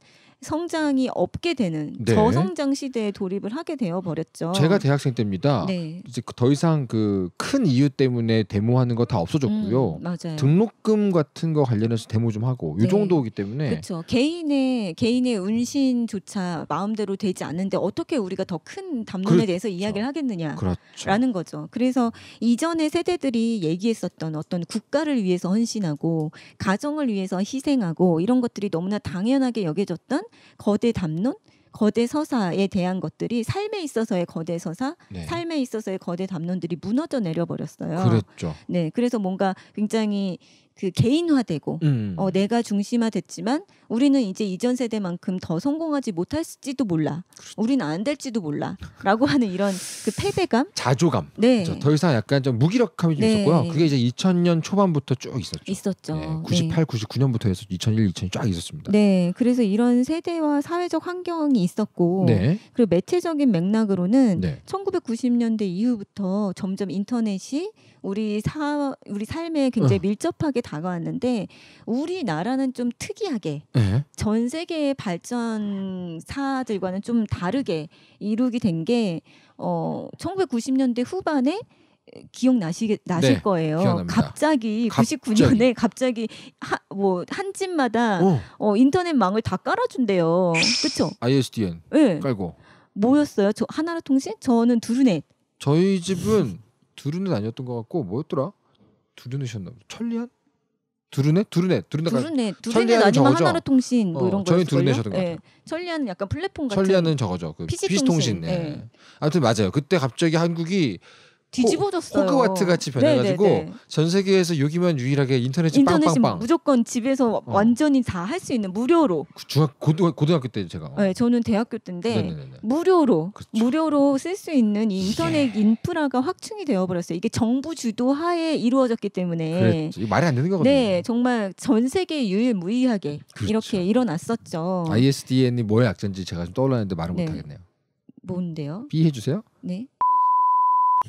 성장이 없게 되는 네. 저성장 시대에 돌입을 하게 되어 버렸죠. 제가 대학생 때입니다. 네. 이제 그 더 이상 그 큰 이유 때문에 데모하는 거 다 없어졌고요. 음, 등록금 같은 거 관련해서 데모 좀 하고 요 네. 정도이기 때문에 그렇죠. 개인의 개인의 운신조차 마음대로 되지 않는데 어떻게 우리가 더 큰 담론에 그렇죠. 대해서 이야기를 하겠느냐라는 그렇죠. 거죠. 그래서 이전의 세대들이 얘기했었던 어떤 국가를 위해서 헌신하고 가정을 위해서 희생하고 이런 것들이 너무나 당연하게 여겨졌던 거대 담론 거대 서사에 대한 것들이 삶에 있어서의 거대 서사, 네. 삶에 있어서의 거대 담론들이 무너져 내려 버렸어요. 그렇죠. 네, 그래서 뭔가 굉장히 그 개인화되고 음. 어, 내가 중심화됐지만 우리는 이제 이전 세대만큼 더 성공하지 못할지도 몰라. 그렇죠. 우리는 안 될지도 몰라라고 하는 이런 그 패배감, 자조감. 네. 그렇죠. 더 이상 약간 좀 무기력함이 좀 네. 있었고요. 그게 이제 2000년 초반부터 쭉 있었죠. 있었죠. 네. 98, 네. 99년부터 해서 2001, 2002쫙 있었습니다. 네. 그래서 이런 세대와 사회적 환경이 있었고 네. 그리고 매체적인 맥락으로는 1990년대 이후부터 점점 인터넷이 우리 사 우리 삶에 어. 굉장히 밀접하게 다가왔는데 우리나라는 좀 특이하게 네. 전 세계의 발전사들과는 좀 다르게 이루게 된 게 어, 1990년대 후반에 기억나시 나실 네, 거예요. 갑자기, 갑자기 99년에 갑자기 뭐 한집마다 어, 인터넷망을 다 깔아준대요. 그렇죠? ISDN 네. 깔고 뭐였어요? 저 하나라 통신? 저는 두루넷. 저희 집은 두루는 아니었던 것 같고 뭐였더라? 두루넷이었나? 천리안? 두루네? 두루네. 두루네 두루네. 두루네 아니면 하나로 통신 뭐 어, 이런 거. 저희 두루네셨던 거. 같아요. 예. 천리안은 약간 플랫폼 같은. 천리안은 저거죠. 그 PC 통신. 예. 예. 아무튼 맞아요. 그때 갑자기 한국이 뒤집어졌어요. 호그와트 같이 변해가지고 네네네. 네, 네. 전 세계에서 여기만 유일하게 인터넷이 인터넷이 빵빵빵. 무조건 집에서 어. 완전히 다 할 수 있는 무료로. 그 중학 고등 고등학교 때 제가. 네, 저는 대학교 때인데 네네네네. 네, 무료로 그렇죠. 무료로 쓸 수 있는 인터넷 예. 인프라가 확충이 되어버렸어요. 이게 정부 주도하에 이루어졌기 때문에. 그랬 말이 안 되는 거거든요. 네, 정말 전 세계 유일무이하게 그렇죠. 이렇게 일어났었죠. ISDN이 뭐의 약자지 제가 좀 떠올랐는데 말을 네. 못하겠네요. 뭔데요? B 해주세요. 네.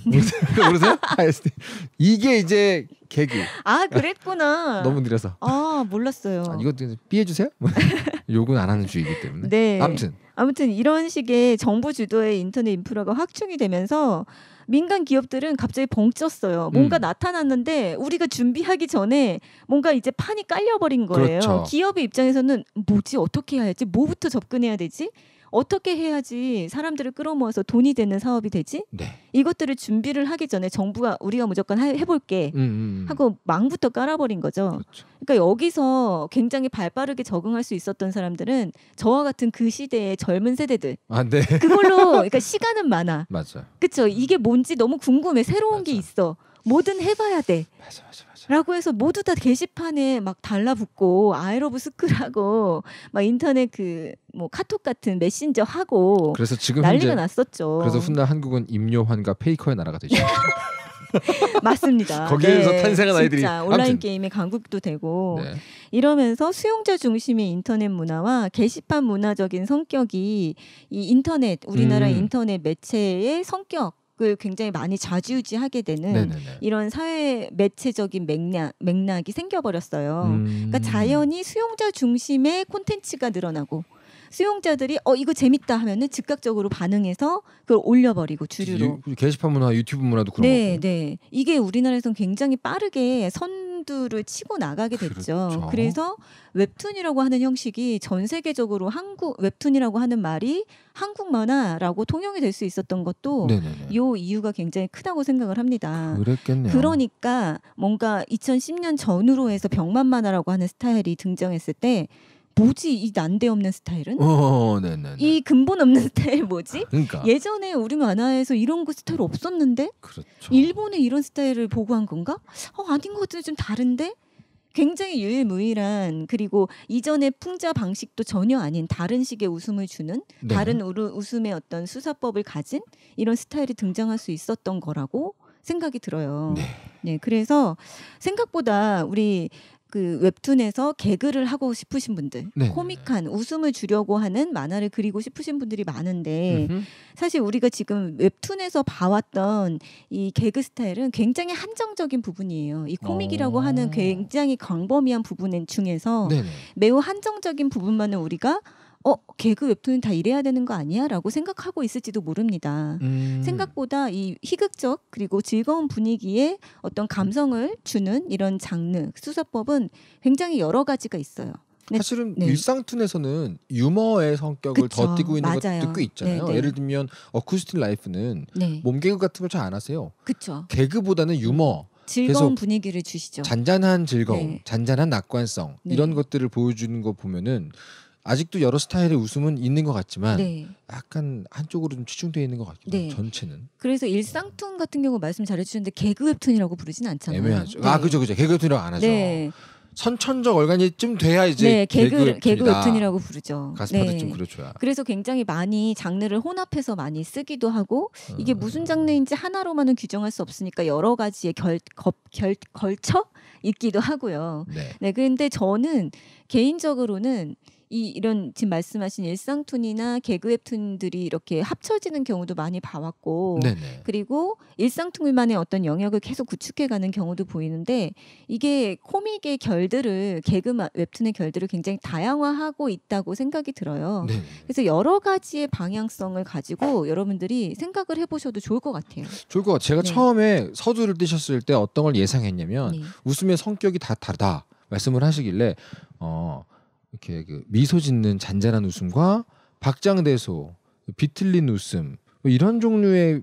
모르세요? IST. <laughs> 이게 이제 개그. 아 그랬구나. <laughs> 너무 느려서. 아 몰랐어요. 아, 이것도 삐해 주세요. <laughs> 욕은 안 하는 주의이기 때문에. 네. 아무튼. 아무튼 이런 식의 정부 주도의 인터넷 인프라가 확충이 되면서 민간 기업들은 갑자기 벙쪘어요. 뭔가 음. 나타났는데 우리가 준비하기 전에 뭔가 이제 판이 깔려버린 거예요. 그렇죠. 기업의 입장에서는 뭐지 어떻게 해야 할지 뭐부터 접근해야 되지 어떻게 해야지 사람들을 끌어모아서 돈이 되는 사업이 되지? 네. 이것들을 준비를 하기 전에 정부가 우리가 무조건 해, 볼게 음, 음, 음. 하고 망부터 깔아버린 거죠. 그렇죠. 그러니까 여기서 굉장히 발빠르게 적응할 수 있었던 사람들은 저와 같은 그 시대의 젊은 세대들. 아, 네. <laughs> 그걸로 그러니까 시간은 많아. 맞아. 그렇죠. 이게 뭔지 너무 궁금해. 새로운 맞아. 게 있어. 뭐든 해봐야 돼. 맞아, 맞아. 라고 해서 모두 다 게시판에 막 달라붙고 아이러브스크라고 막 인터넷 그 뭐 카톡 같은 메신저 하고 그래서 지금 난리가 났었죠. 그래서 훗날 한국은 임요환과 페이커의 나라가 되죠. <laughs> 맞습니다. 거기에서 네, 탄생한 아이들이 온라인 아무튼. 게임의 강국도 되고 네. 이러면서 수용자 중심의 인터넷 문화와 게시판 문화적인 성격이 이 인터넷 우리나라 음. 인터넷 매체의 성격 지적을 굉장히 많이 좌지우지하게 되는 네네네. 이런 사회 매체적인 맥락, 맥락이 생겨버렸어요. 그러니까 음. 그러니까 자연히 수용자 중심의 콘텐츠가 늘어나고 수용자들이 어 이거 재밌다 하면은 즉각적으로 반응해서 그걸 올려버리고 주류로 그 게시판 문화, 유튜브 문화도 그런 네, 거고. 네, 이게 우리나라에선 굉장히 빠르게 선두를 치고 나가게 됐죠. 그렇죠. 그래서 웹툰이라고 하는 형식이 전 세계적으로 한국 웹툰이라고 하는 말이 한국 만화라고 통용이 될 수 있었던 것도 네요 이유가 굉장히 크다고 생각을 합니다. 그랬겠네요. 그러니까 뭔가 2010년 전으로 해서 병만 만화라고 하는 스타일이 등장했을 때 뭐지 이 난데없는 스타일은? 어, 네네. 이 근본 없는 <laughs> 스타일 뭐지? 그러니까. 예전에 우리 만화에서 이런 거 그 스타일 없었는데? 그렇죠. 일본의 이런 스타일을 보고한 건가? 어 아닌 것 같은데 좀 다른데? 굉장히 유일무이한 그리고 이전의 풍자 방식도 전혀 아닌 다른 식의 웃음을 주는 네. 다른 웃음의 어떤 수사법을 가진 이런 스타일이 등장할 수 있었던 거라고 생각이 들어요. 네. 네. 그래서 생각보다 우리 그 웹툰에서 개그를 하고 싶으신 분들, 네. 코믹한 웃음을 주려고 하는 만화를 그리고 싶으신 분들이 많은데 음흠. 사실 우리가 지금 웹툰에서 봐왔던 이 개그 스타일은 굉장히 한정적인 부분이에요. 이 코믹이라고 오. 하는 어. 굉장히 광범위한 부분 중에서 네 매우 한정적인 부분만을 우리가 어 개그 웹툰은 다 이래야 되는 거 아니야라고 생각하고 있을지도 모릅니다. 음. 생각보다 이 희극적 그리고 즐거운 분위기에 어떤 감성을 주는 이런 장르 수사법은 굉장히 여러 가지가 있어요. 네. 사실은 네. 일상툰에서는 유머의 성격을 그쵸. 더 띠고 있는 맞아요. 것도 꽤 있잖아요. 네네. 네. 예를 들면 어쿠스틱 라이프는 네. 몸개그 같은 걸 잘 안 하세요. 그쵸. 개그보다는 유머. 즐거운 분위기를 주시죠. 잔잔한 즐거움, 네. 잔잔한 낙관성 네. 이런 것들을 보여주는 거 보면은 아직도 여러 스타일의 웃음은 있는 것 같지만 네. 약간 한쪽으로 좀 치중되어 있는 것 같기도 해요. 네. 전체는. 그래서 일상툰 같은 경우 말씀 잘해주셨는데 개그 웹툰이라고 부르진 않잖아요. 애매하죠. 네. 아 그죠 그죠. 개그 웹툰이라고 안 하죠. 네. 선천적 얼간이쯤 돼야 이제 네, 개그 개그 웹툰이라고 부르죠. 가스파도 네. 그려줘 그렇죠. 그래서 굉장히 많이 장르를 혼합해서 많이 쓰기도 하고 음. 이게 무슨 장르인지 하나로만은 규정할 수 없으니까 여러 가지의 결, 겁, 결 걸쳐 있기도 하고요. 네. 네, 근데 저는 개인적으로는 이 이런 지금 말씀하신 일상툰이나 개그 웹툰들이 이렇게 합쳐지는 경우도 많이 봐왔고 네네. 그리고 일상툰만의 어떤 영역을 계속 구축해가는 경우도 보이는데 이게 코믹의 결들을 개그 웹툰의 결들을 굉장히 다양화하고 있다고 생각이 들어요. 네네. 그래서 여러 가지의 방향성을 가지고 여러분들이 생각을 해보셔도 좋을 것 같아요. 좋을 것 같아요. 제가 네. 처음에 서두를 뜨셨을 때 어떤 걸 예상했냐면 네. 웃음의 성격이 다 다르다 말씀을 하시길래 어. 이렇게 그 미소 짓는 잔잔한 웃음과 박장대소, 비틀린 웃음 뭐 이런 종류의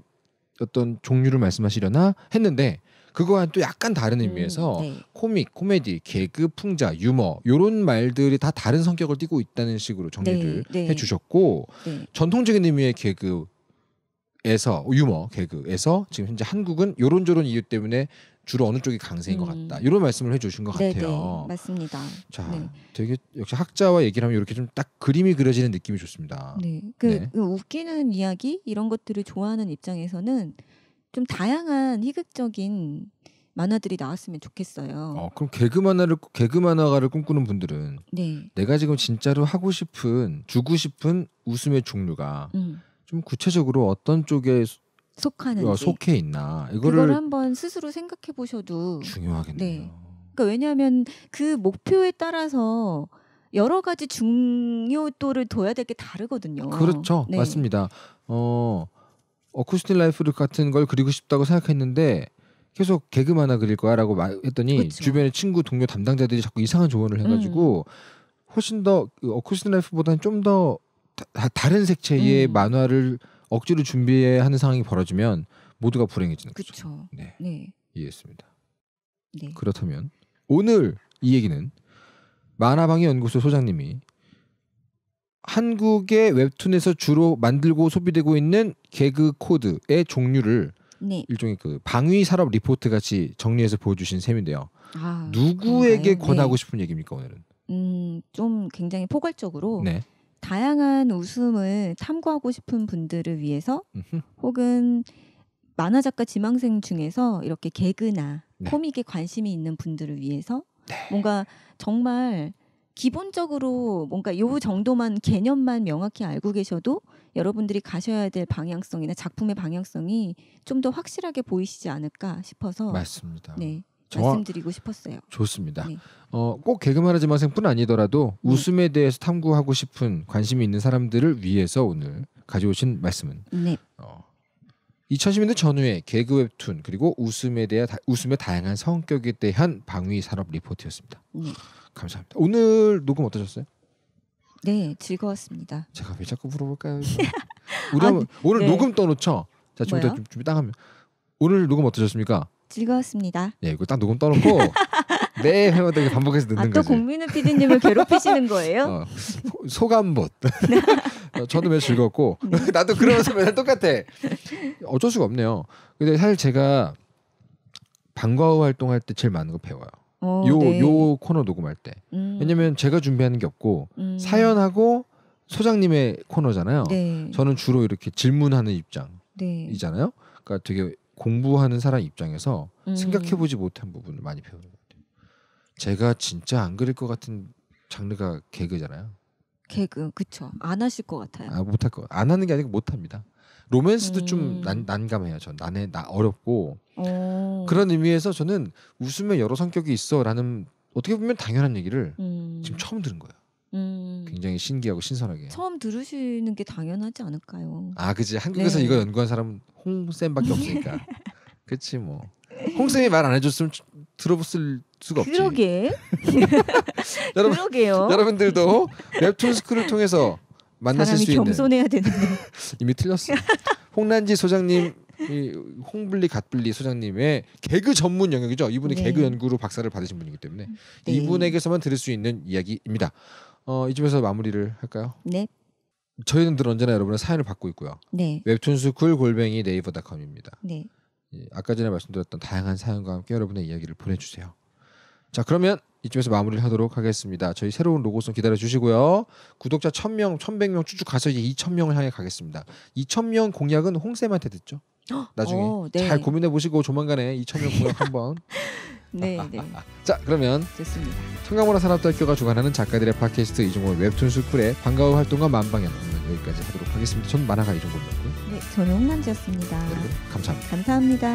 어떤 종류를 말씀하시려나 했는데 그거와는 또 약간 다른 음, 의미에서 음, 네. 코믹, 코미디, 개그, 풍자, 유머 요런 말들이 다 다른 성격을 띠고 있다는 식으로 정리를 네, 네. 해주셨고 네. 전통적인 의미의 개그에서 유머, 개그에서 지금 현재 한국은 요런저런 이유 때문에 주로 어느 쪽이 강세인 음. 것 같다. 음. 이런 말씀을 해주신 것 네네, 네. 같아요. 맞습니다. 자, 네. 되게 역시 학자와 얘기를 하면 이렇게 좀 딱 그림이 그려지는 느낌이 좋습니다. 네. 그, 네. 그 웃기는 이야기 이런 것들을 좋아하는 입장에서는 좀 다양한 희극적인 만화들이 나왔으면 좋겠어요. 어, 그럼 개그 만화를 개그 만화가를 꿈꾸는 분들은 네. 내가 지금 진짜로 하고 싶은 주고 싶은 웃음의 종류가 음. 좀 구체적으로 어떤 쪽에 속하는지 어, 속해 있나 이거를 한번 스스로 생각해 보셔도 중요하겠네요. 네. 그러니까 왜냐하면 그 목표에 따라서 여러 가지 중요도를 둬야 될 게 다르거든요. 그렇죠, 네. 맞습니다. 어 어쿠스틱 라이프를 같은 걸 그리고 싶다고 생각했는데 계속 개그만 하나 그릴 거야라고 했더니 그렇죠. 주변의 친구 동료 담당자들이 자꾸 이상한 조언을 해가지고 음. 훨씬 더 그 어쿠스틱 라이프보다는 좀 더 다른 색채의 음. 만화를 억지로 준비하는 상황이 벌어지면 모두가 불행해지는 거죠. 네. 네. 이해했습니다. 네. 그렇다면 오늘 이 얘기는 만화방의 연구소 소장님이 한국의 웹툰에서 주로 만들고 소비되고 있는 개그 코드의 종류를 네. 일종의 그 방위 산업 리포트 같이 정리해서 보여주신 셈인데요. 아, 누구에게 그런가요? 권하고 네. 싶은 얘기입니까 오늘은? 음, 좀 굉장히 포괄적으로 네. 다양한 웃음을 탐구하고 싶은 분들을 위해서 혹은 만화 작가 지망생 중에서 이렇게 개그나 네. 코믹에 관심이 있는 분들을 위해서 네. 뭔가 정말 기본적으로 뭔가 요 정도만 개념만 명확히 알고 계셔도 여러분들이 가셔야 될 방향성이나 작품의 방향성이 좀 더 확실하게 보이시지 않을까 싶어서 맞습니다. 네. 말씀드리고 싶었어요. 좋습니다. 네. 어, 꼭 개그만 하지 마생뿐 아니더라도 네. 웃음에 대해서 탐구하고 싶은 관심이 있는 사람들을 위해서 오늘 가져오신 말씀은 네. 어, 2010년대 전후에 개그 웹툰 그리고 웃음에 대한 웃음의 다양한 성격에 대한 방위 산업 리포트였습니다. 네. 감사합니다. 오늘 녹음 어떠셨어요? 네, 즐거웠습니다. 제가 왜 자꾸 물어볼까요? <laughs> 우리 아, 오늘 네. 녹음 떠놓죠. 자, 지금부터 준비 딱 하면 오늘 녹음 어떠셨습니까? 즐거웠습니다. 예, 이거 딱 녹음 떠놓고 <laughs> 네회원들 반복해서 듣는 아, 또 거지. 공민우 PD님을 괴롭히시는 거예요? 어, 소감봇. <laughs> 어, 저도 매 즐겁고 네. <laughs> 나도 그러면서 맨 똑같아. 어쩔 수가 없네요. 근데 사실 제가 방과후 활동할 때 제일 많은 거 배워요. 오, 어, 요, 네. 코너 녹음할 때. 음. 왜냐면 제가 준비하는 게 없고 음. 사연하고 소장님의 코너잖아요. 네. 저는 주로 이렇게 질문하는 입장이잖아요. 네. 그러니까 되게 공부하는 사람 입장에서 음. 생각해보지 못한 부분을 많이 배우는 것 같아요. 제가 진짜 안 그릴 것 같은 장르가 개그잖아요. 개그, 그쵸. 안 하실 것 같아요. 아, 못할 거. 안 하는 게 아니고 못합니다. 로맨스도 음. 좀 난, 감해요 저 난해, 나 어렵고 오. 어. 그런 의미에서 저는 웃음에 여러 성격이 있어라는 어떻게 보면 당연한 얘기를 음. 지금 처음 들은 거예요. 음. 굉장히 신기하고 신선하게. 처음 들으시는 게 당연하지 않을까요? 아, 그지. 한국에서 네. 이거 연구한 사람은 홍쌤밖에 없으니까. <laughs> 그렇 뭐. 홍쌤이 말 안 해줬으면 들어봤을 수가 없지. 그러게. <laughs> 여러분, 그러게요. 여러분들도 웹툰 스쿨을 통해서 만나실 수 있는. 겸손해야 되는데. <laughs> 이미 틀렸어. 홍란지 소장님 이 홍블리 갓블리 소장님의 개그 전문 영역이죠. 이분이 네. 개그 연구로 박사를 받으신 분이기 때문에 네. 이분에게서만 들을 수 있는 이야기입니다. 어, 이쯤에서 마무리를 할까요? 네. 저희는 늘 언제나 여러분의 사연을 받고 있고요. 네. 웹툰스 쿨 골뱅이 네이버닷컴입니다. 네. 예, 아까 전에 말씀드렸던 다양한 사연과 함께 여러분의 이야기를 보내주세요. 자 그러면 이쯤에서 마무리를 하도록 하겠습니다. 저희 새로운 로고송 기다려 주시고요. 구독자 1000명, 1100명 쭉쭉 가서 이제 2000명을 향해 가겠습니다. 2000명 공약은 홍쌤한테 듣죠. 나중에 어, 네. 잘 고민해 보시고 조만간에 2000명 공약 한번 <laughs> 네, <laughs> 네. 자, 그러면 좋습니다. 청강문화 산업대학교가 주관하는 작가들의 팟캐스트 이종호 웹툰 스쿨의 반가운 활동과 만방연 오늘 여기까지 하도록 하겠습니다. 전 만화가 이종호였고요. 네, 저는 홍남지였습니다. 여러분 감사합니다. 감사합니다.